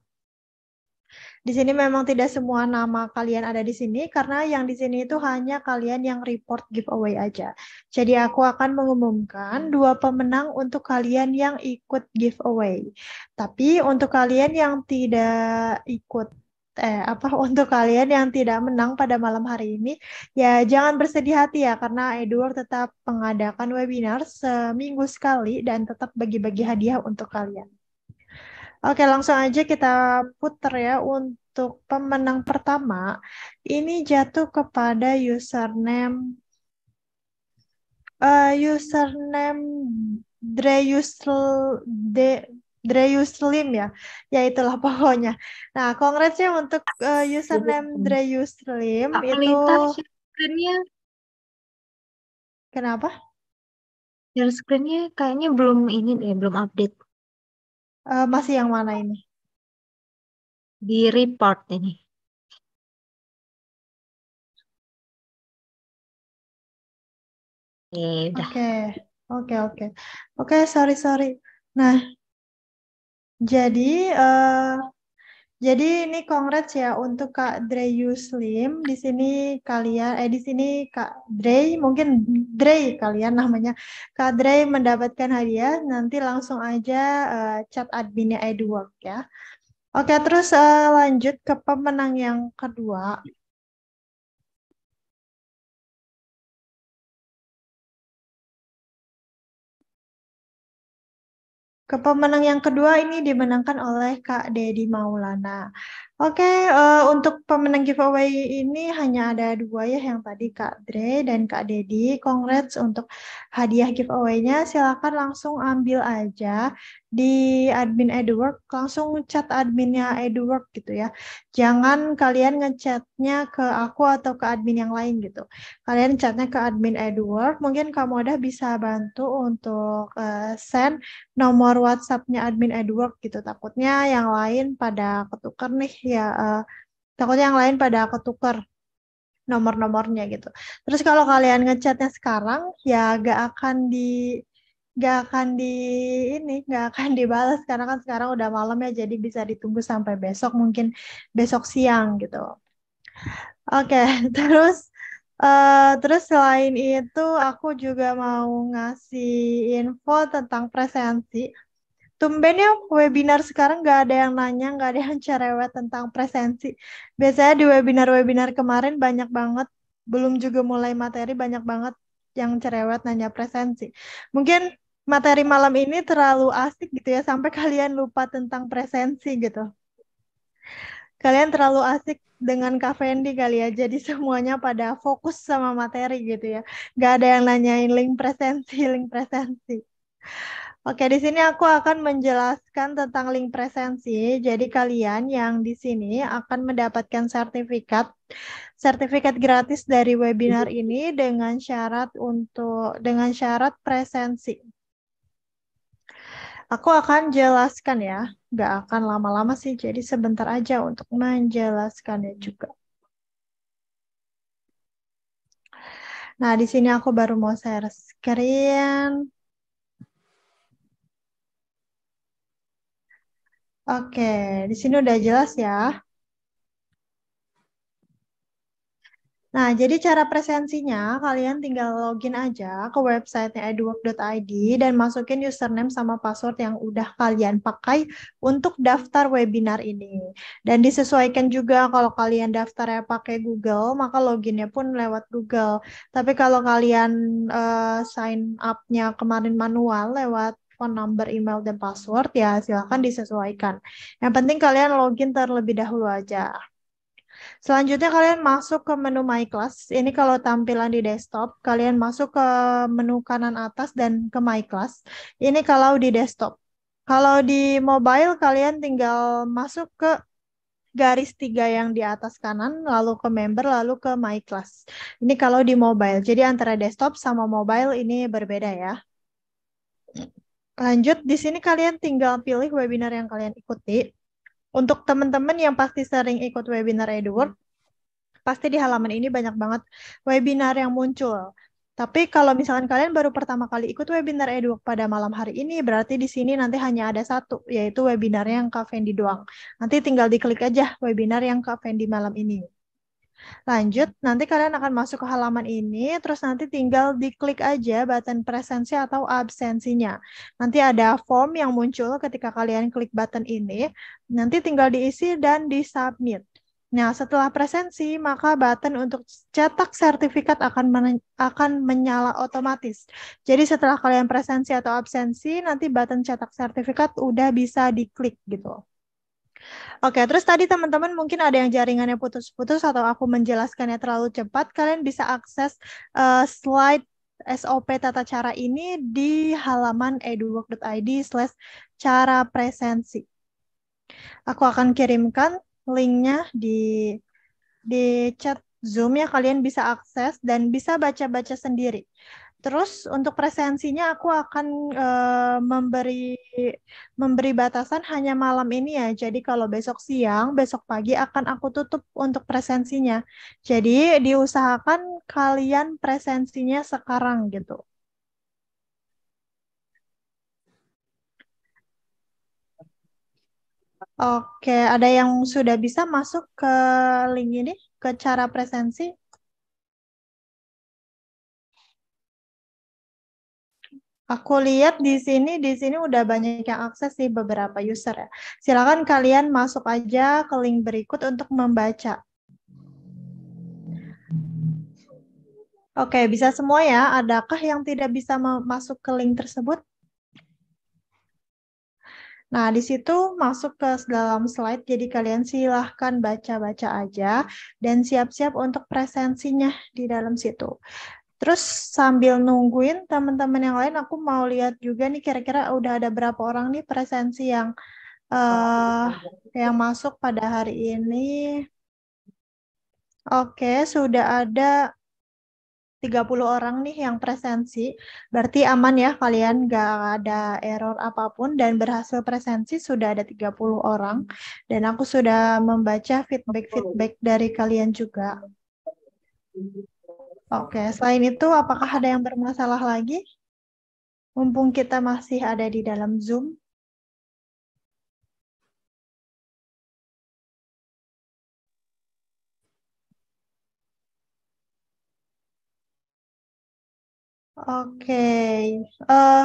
di sini memang tidak semua nama kalian ada di sini karena yang di sini itu hanya kalian yang report giveaway aja. Jadi aku akan mengumumkan dua pemenang untuk kalian yang ikut giveaway. Tapi untuk kalian yang tidak ikut eh apa untuk kalian yang tidak menang pada malam hari ini ya jangan bersedih hati ya karena Edward tetap mengadakan webinar seminggu sekali dan tetap bagi-bagi hadiah untuk kalian. Oke, langsung aja kita puter ya untuk pemenang pertama. Ini jatuh kepada username uh, username Dreyusl De Dreyus Lim ya. Ya itulah pokoknya. Nah, kongresnya untuk uh, username Dreyus Lim itu screen Kenapa? Share screen kayaknya belum ini deh, belum update. Uh, masih yang mana ini? Di report ini. Oke, oke, oke. Oke, sorry, sorry. Nah, jadi uh, jadi ini congrats ya untuk Kak Dre Yuslim. Di sini kalian, eh di sini Kak Dre, mungkin Dre kalian ya namanya. Kak Dre mendapatkan hadiah, nanti langsung aja uh, chat adminnya Edward ya. Oke, terus uh, lanjut ke pemenang yang kedua. Pemenang yang kedua ini dimenangkan oleh Kak Dedi Maulana. Oke, okay, uh, eh, untuk pemenang giveaway ini hanya ada dua ya, yang tadi Kak Dre dan Kak Dedi. Congrats untuk hadiah giveaway-nya, silakan langsung ambil aja di admin EduWork, langsung chat adminnya EduWork gitu ya. Jangan kalian ngechatnya ke aku atau ke admin yang lain gitu. Kalian chatnya ke admin EduWork, mungkin kamu ada bisa bantu untuk uh, send nomor WhatsAppnya admin EduWork gitu. Takutnya yang lain pada ketuker nih ya, uh, takutnya yang lain pada ketuker nomor-nomornya gitu. Terus kalau kalian ngechatnya sekarang, ya gak akan di nggak akan di ini nggak akan dibalas karena kan sekarang udah malam ya jadi bisa ditunggu sampai besok mungkin besok siang gitu oke okay, terus uh, terus selain itu aku juga mau ngasih info tentang presensi tumben ya webinar sekarang nggak ada yang nanya nggak ada yang cerewet tentang presensi biasanya di webinar webinar kemarin banyak banget belum juga mulai materi banyak banget yang cerewet nanya presensi mungkin materi malam ini terlalu asik gitu ya sampai kalian lupa tentang presensi gitu. Kalian terlalu asik dengan Kak Fendi kali ya, jadi semuanya pada fokus sama materi gitu ya. Gak ada yang nanyain link presensi, link presensi. Oke, di sini aku akan menjelaskan tentang link presensi. Jadi kalian yang di sini akan mendapatkan sertifikat sertifikat gratis dari webinar mm-hmm. ini dengan syarat untuk dengan syarat presensi. Aku akan jelaskan ya, nggak akan lama-lama sih, jadi sebentar aja untuk menjelaskannya juga. Nah, di sini aku baru mau share screen. Oke, di sini udah jelas ya. Nah, jadi cara presensinya kalian tinggal login aja ke websitenya edwork.id dan masukin username sama password yang udah kalian pakai untuk daftar webinar ini. Dan disesuaikan juga kalau kalian daftarnya pakai Google, maka loginnya pun lewat Google. Tapi kalau kalian uh, sign up-nya kemarin manual lewat phone number, email, dan password, ya silahkan disesuaikan. Yang penting kalian login terlebih dahulu aja. Selanjutnya kalian masuk ke menu My Class. Ini kalau tampilan di desktop, kalian masuk ke menu kanan atas dan ke My Class. Ini kalau di desktop. Kalau di mobile kalian tinggal masuk ke garis tiga yang di atas kanan, lalu ke member, lalu ke my class. Ini kalau di mobile. Jadi antara desktop sama mobile ini berbeda ya. Lanjut, di sini kalian tinggal pilih webinar yang kalian ikuti. Untuk teman-teman yang pasti sering ikut webinar Edward, hmm. pasti di halaman ini banyak banget webinar yang muncul. Tapi kalau misalkan kalian baru pertama kali ikut webinar Edward pada malam hari ini, berarti di sini nanti hanya ada satu, yaitu webinar yang Kak Fendi doang. Nanti tinggal diklik aja webinar yang Kak Fendi malam ini. Lanjut, nanti kalian akan masuk ke halaman ini, terus nanti tinggal diklik aja button presensi atau absensinya. Nanti ada form yang muncul ketika kalian klik button ini, nanti tinggal diisi dan di submit. Nah, setelah presensi, maka button untuk cetak sertifikat akan men akan menyala otomatis. Jadi setelah kalian presensi atau absensi, nanti button cetak sertifikat udah bisa diklik gitu. Oke, terus tadi teman-teman mungkin ada yang jaringannya putus-putus atau aku menjelaskannya terlalu cepat, kalian bisa akses uh, slide SOP tata cara ini di halaman eduwork.id slash cara presensi. Aku akan kirimkan linknya di di chat Zoom ya kalian bisa akses dan bisa baca-baca sendiri. Terus untuk presensinya aku akan uh, memberi memberi batasan hanya malam ini ya. Jadi kalau besok siang, besok pagi akan aku tutup untuk presensinya. Jadi diusahakan kalian presensinya sekarang gitu. Oke, ada yang sudah bisa masuk ke link ini ke cara presensi? Aku lihat di sini, di sini udah banyak yang akses sih beberapa user ya. Silakan kalian masuk aja ke link berikut untuk membaca. Oke, bisa semua ya. Adakah yang tidak bisa masuk ke link tersebut? Nah, di situ masuk ke dalam slide, jadi kalian silahkan baca-baca aja dan siap-siap untuk presensinya di dalam situ. Terus sambil nungguin teman-teman yang lain, aku mau lihat juga nih kira-kira udah ada berapa orang nih presensi yang uh, yang masuk pada hari ini. Oke, sudah ada 30 orang nih yang presensi. Berarti aman ya kalian gak ada error apapun dan berhasil presensi sudah ada 30 orang. Dan aku sudah membaca feedback-feedback dari kalian juga. Oke, selain itu apakah ada yang bermasalah lagi? Mumpung kita masih ada di dalam Zoom. Oke, okay. uh, eh,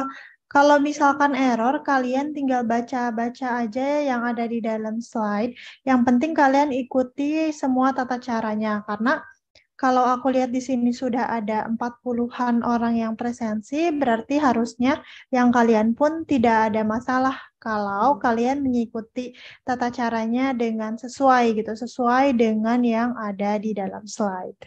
kalau misalkan error, kalian tinggal baca-baca aja yang ada di dalam slide. Yang penting kalian ikuti semua tata caranya, karena kalau aku lihat di sini sudah ada 40-an orang yang presensi, berarti harusnya yang kalian pun tidak ada masalah kalau hmm. kalian mengikuti tata caranya dengan sesuai gitu, sesuai dengan yang ada di dalam slide.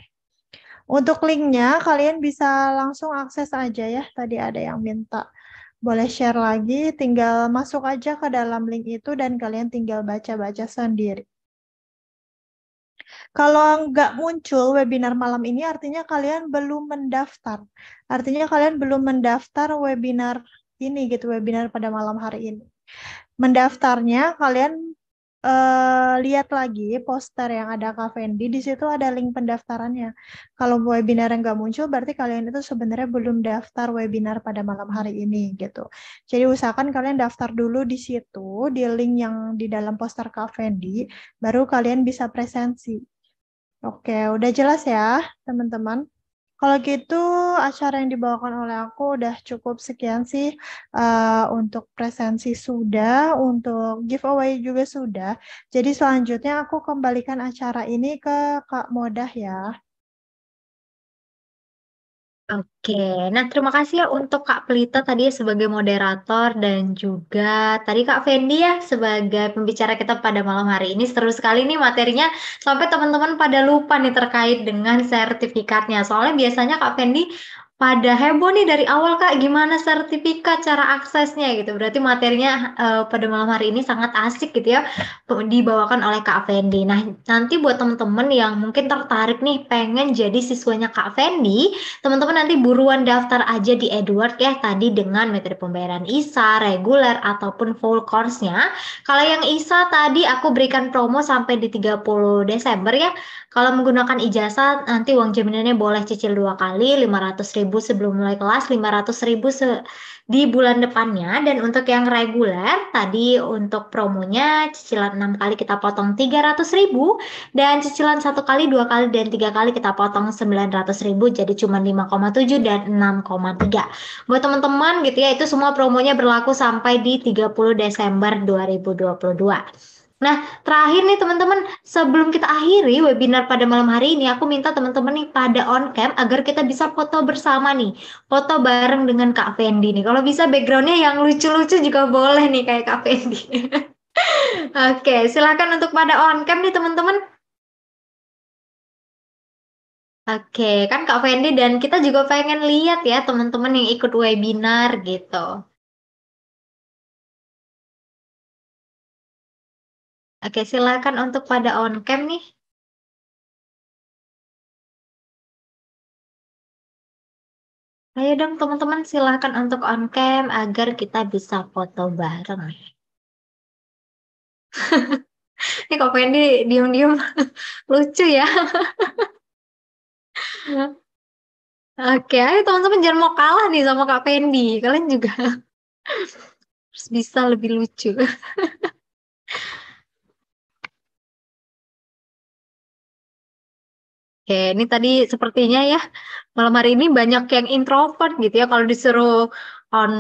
Untuk linknya kalian bisa langsung akses aja ya, tadi ada yang minta boleh share lagi, tinggal masuk aja ke dalam link itu dan kalian tinggal baca-baca sendiri. Kalau nggak muncul webinar malam ini, artinya kalian belum mendaftar. Artinya kalian belum mendaftar webinar ini gitu, webinar pada malam hari ini. Mendaftarnya kalian Eh, lihat lagi poster yang ada Kak Fendi, di situ ada link pendaftarannya. Kalau webinar yang nggak muncul, berarti kalian itu sebenarnya belum daftar webinar pada malam hari ini gitu. Jadi usahakan kalian daftar dulu di situ, di link yang di dalam poster Kak Fendi, baru kalian bisa presensi. Oke, udah jelas ya teman-teman? Kalau gitu acara yang dibawakan oleh aku udah cukup sekian sih uh, untuk presensi sudah, untuk giveaway juga sudah. Jadi selanjutnya aku kembalikan acara ini ke Kak Modah ya. Oke, nah terima kasih ya untuk Kak Pelita tadi ya sebagai moderator dan juga tadi Kak Fendi ya sebagai pembicara kita pada malam hari ini. Seru sekali nih materinya sampai teman-teman pada lupa nih terkait dengan sertifikatnya. Soalnya biasanya Kak Fendi pada heboh nih dari awal Kak, gimana sertifikat cara aksesnya gitu. Berarti materinya uh, pada malam hari ini sangat asik gitu ya dibawakan oleh Kak Fendi. Nah, nanti buat teman-teman yang mungkin tertarik nih pengen jadi siswanya Kak Fendi, teman-teman nanti buruan daftar aja di Edward ya tadi dengan metode pembayaran ISA, reguler ataupun full course-nya. Kalau yang ISA tadi aku berikan promo sampai di 30 Desember ya. Kalau menggunakan ijazah, nanti uang jaminannya boleh cicil dua kali, 500 ribu sebelum mulai kelas, 500 ribu se di bulan depannya. Dan untuk yang reguler, tadi untuk promonya cicilan enam kali kita potong 300 ribu, dan cicilan satu kali, dua kali, dan tiga kali kita potong 900 ribu, jadi cuma 5,7 dan 6,3. Buat teman-teman gitu ya, itu semua promonya berlaku sampai di 30 Desember 2022. Nah, terakhir nih teman-teman, sebelum kita akhiri webinar pada malam hari ini, aku minta teman-teman nih pada on cam agar kita bisa foto bersama nih, foto bareng dengan Kak Fendi nih. Kalau bisa backgroundnya yang lucu-lucu juga boleh nih kayak Kak Fendi. Oke, silakan untuk pada on cam nih teman-teman. Oke, kan Kak Fendi dan kita juga pengen lihat ya teman-teman yang ikut webinar gitu. Oke, silakan untuk pada on cam nih. Ayo dong teman-teman silahkan untuk on cam agar kita bisa foto bareng. Ini kok pengen di diem-diem lucu ya. Oke, ayo teman-teman jangan mau kalah nih sama Kak Pendi. Kalian juga harus bisa lebih lucu. Oke, ini tadi sepertinya ya malam hari ini banyak yang introvert gitu ya. Kalau disuruh on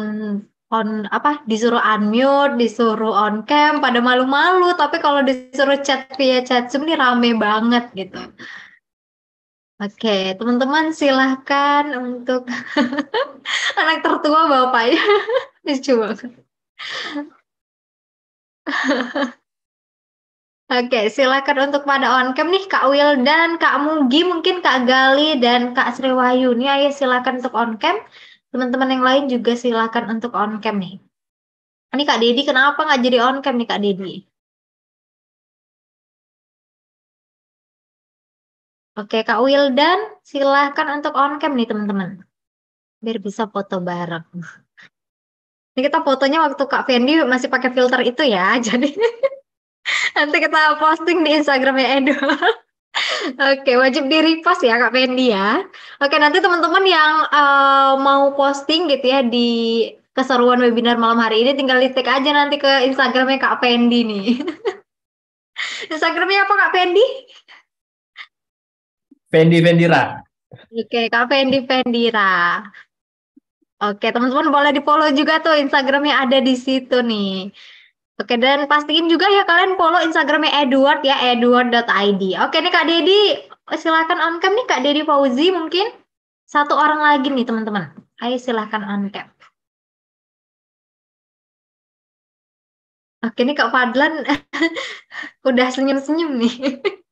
on apa disuruh unmute, disuruh on cam pada malu-malu, tapi kalau disuruh chat via chat Zoom ini rame banget gitu. Oke, teman-teman silahkan untuk anak tertua bapak ya. Lucu banget. Oke, silakan untuk pada on cam nih Kak Wildan, Kak Mugi, mungkin Kak Gali dan Kak Sriwayu. Nih ayo silakan untuk on cam. Teman-teman yang lain juga silakan untuk on cam nih. Ini Kak Dedi kenapa nggak jadi on cam nih Kak Dedi? Oke, Kak Wildan, silakan untuk on cam nih teman-teman. Biar bisa foto bareng. Ini kita fotonya waktu Kak Fendi masih pakai filter itu ya, jadi Nanti kita posting di Instagramnya Edo. Oke, wajib di repost ya Kak Fendi ya. Oke, nanti teman-teman yang uh, mau posting gitu ya di keseruan webinar malam hari ini tinggal di tag aja nanti ke Instagramnya Kak Fendi nih. Instagramnya apa Kak Fendi? Fendi Fendira. Oke, Kak Fendi Fendira. Oke, teman-teman boleh di follow juga tuh Instagramnya ada di situ nih. Oke, dan pastiin juga ya kalian follow Instagramnya Edward ya, edward.id. Oke nih Kak Dedi, silakan on cam nih Kak Dedi Fauzi mungkin. Satu orang lagi nih teman-teman. Ayo silakan on cam. Oke nih Kak Fadlan udah senyum-senyum nih.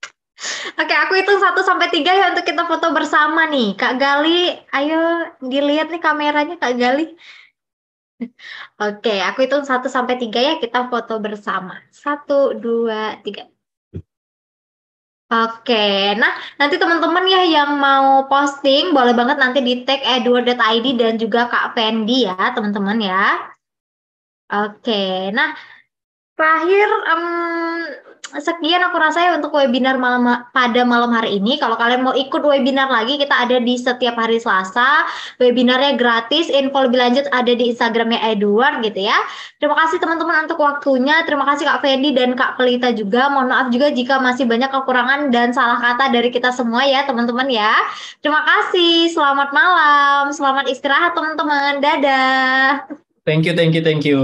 Oke, aku hitung satu sampai tiga ya untuk kita foto bersama nih. Kak Gali, ayo dilihat nih kameranya Kak Gali. Oke, aku hitung satu sampai tiga ya, kita foto bersama. satu dua tiga. Oke, nah nanti teman-teman ya yang mau posting, boleh banget nanti di tag edward.id dan juga Kak Fendi ya, teman-teman ya. Oke, nah terakhir um, sekian aku rasa ya untuk webinar malam pada malam hari ini. Kalau kalian mau ikut webinar lagi, kita ada di setiap hari Selasa. Webinarnya gratis. Info lebih lanjut ada di Instagramnya Edward gitu ya. Terima kasih teman-teman untuk waktunya. Terima kasih Kak Fendi dan Kak Pelita juga. Mohon maaf juga jika masih banyak kekurangan dan salah kata dari kita semua ya teman-teman ya. Terima kasih. Selamat malam. Selamat istirahat teman-teman. Dadah. Thank you, thank you, thank you.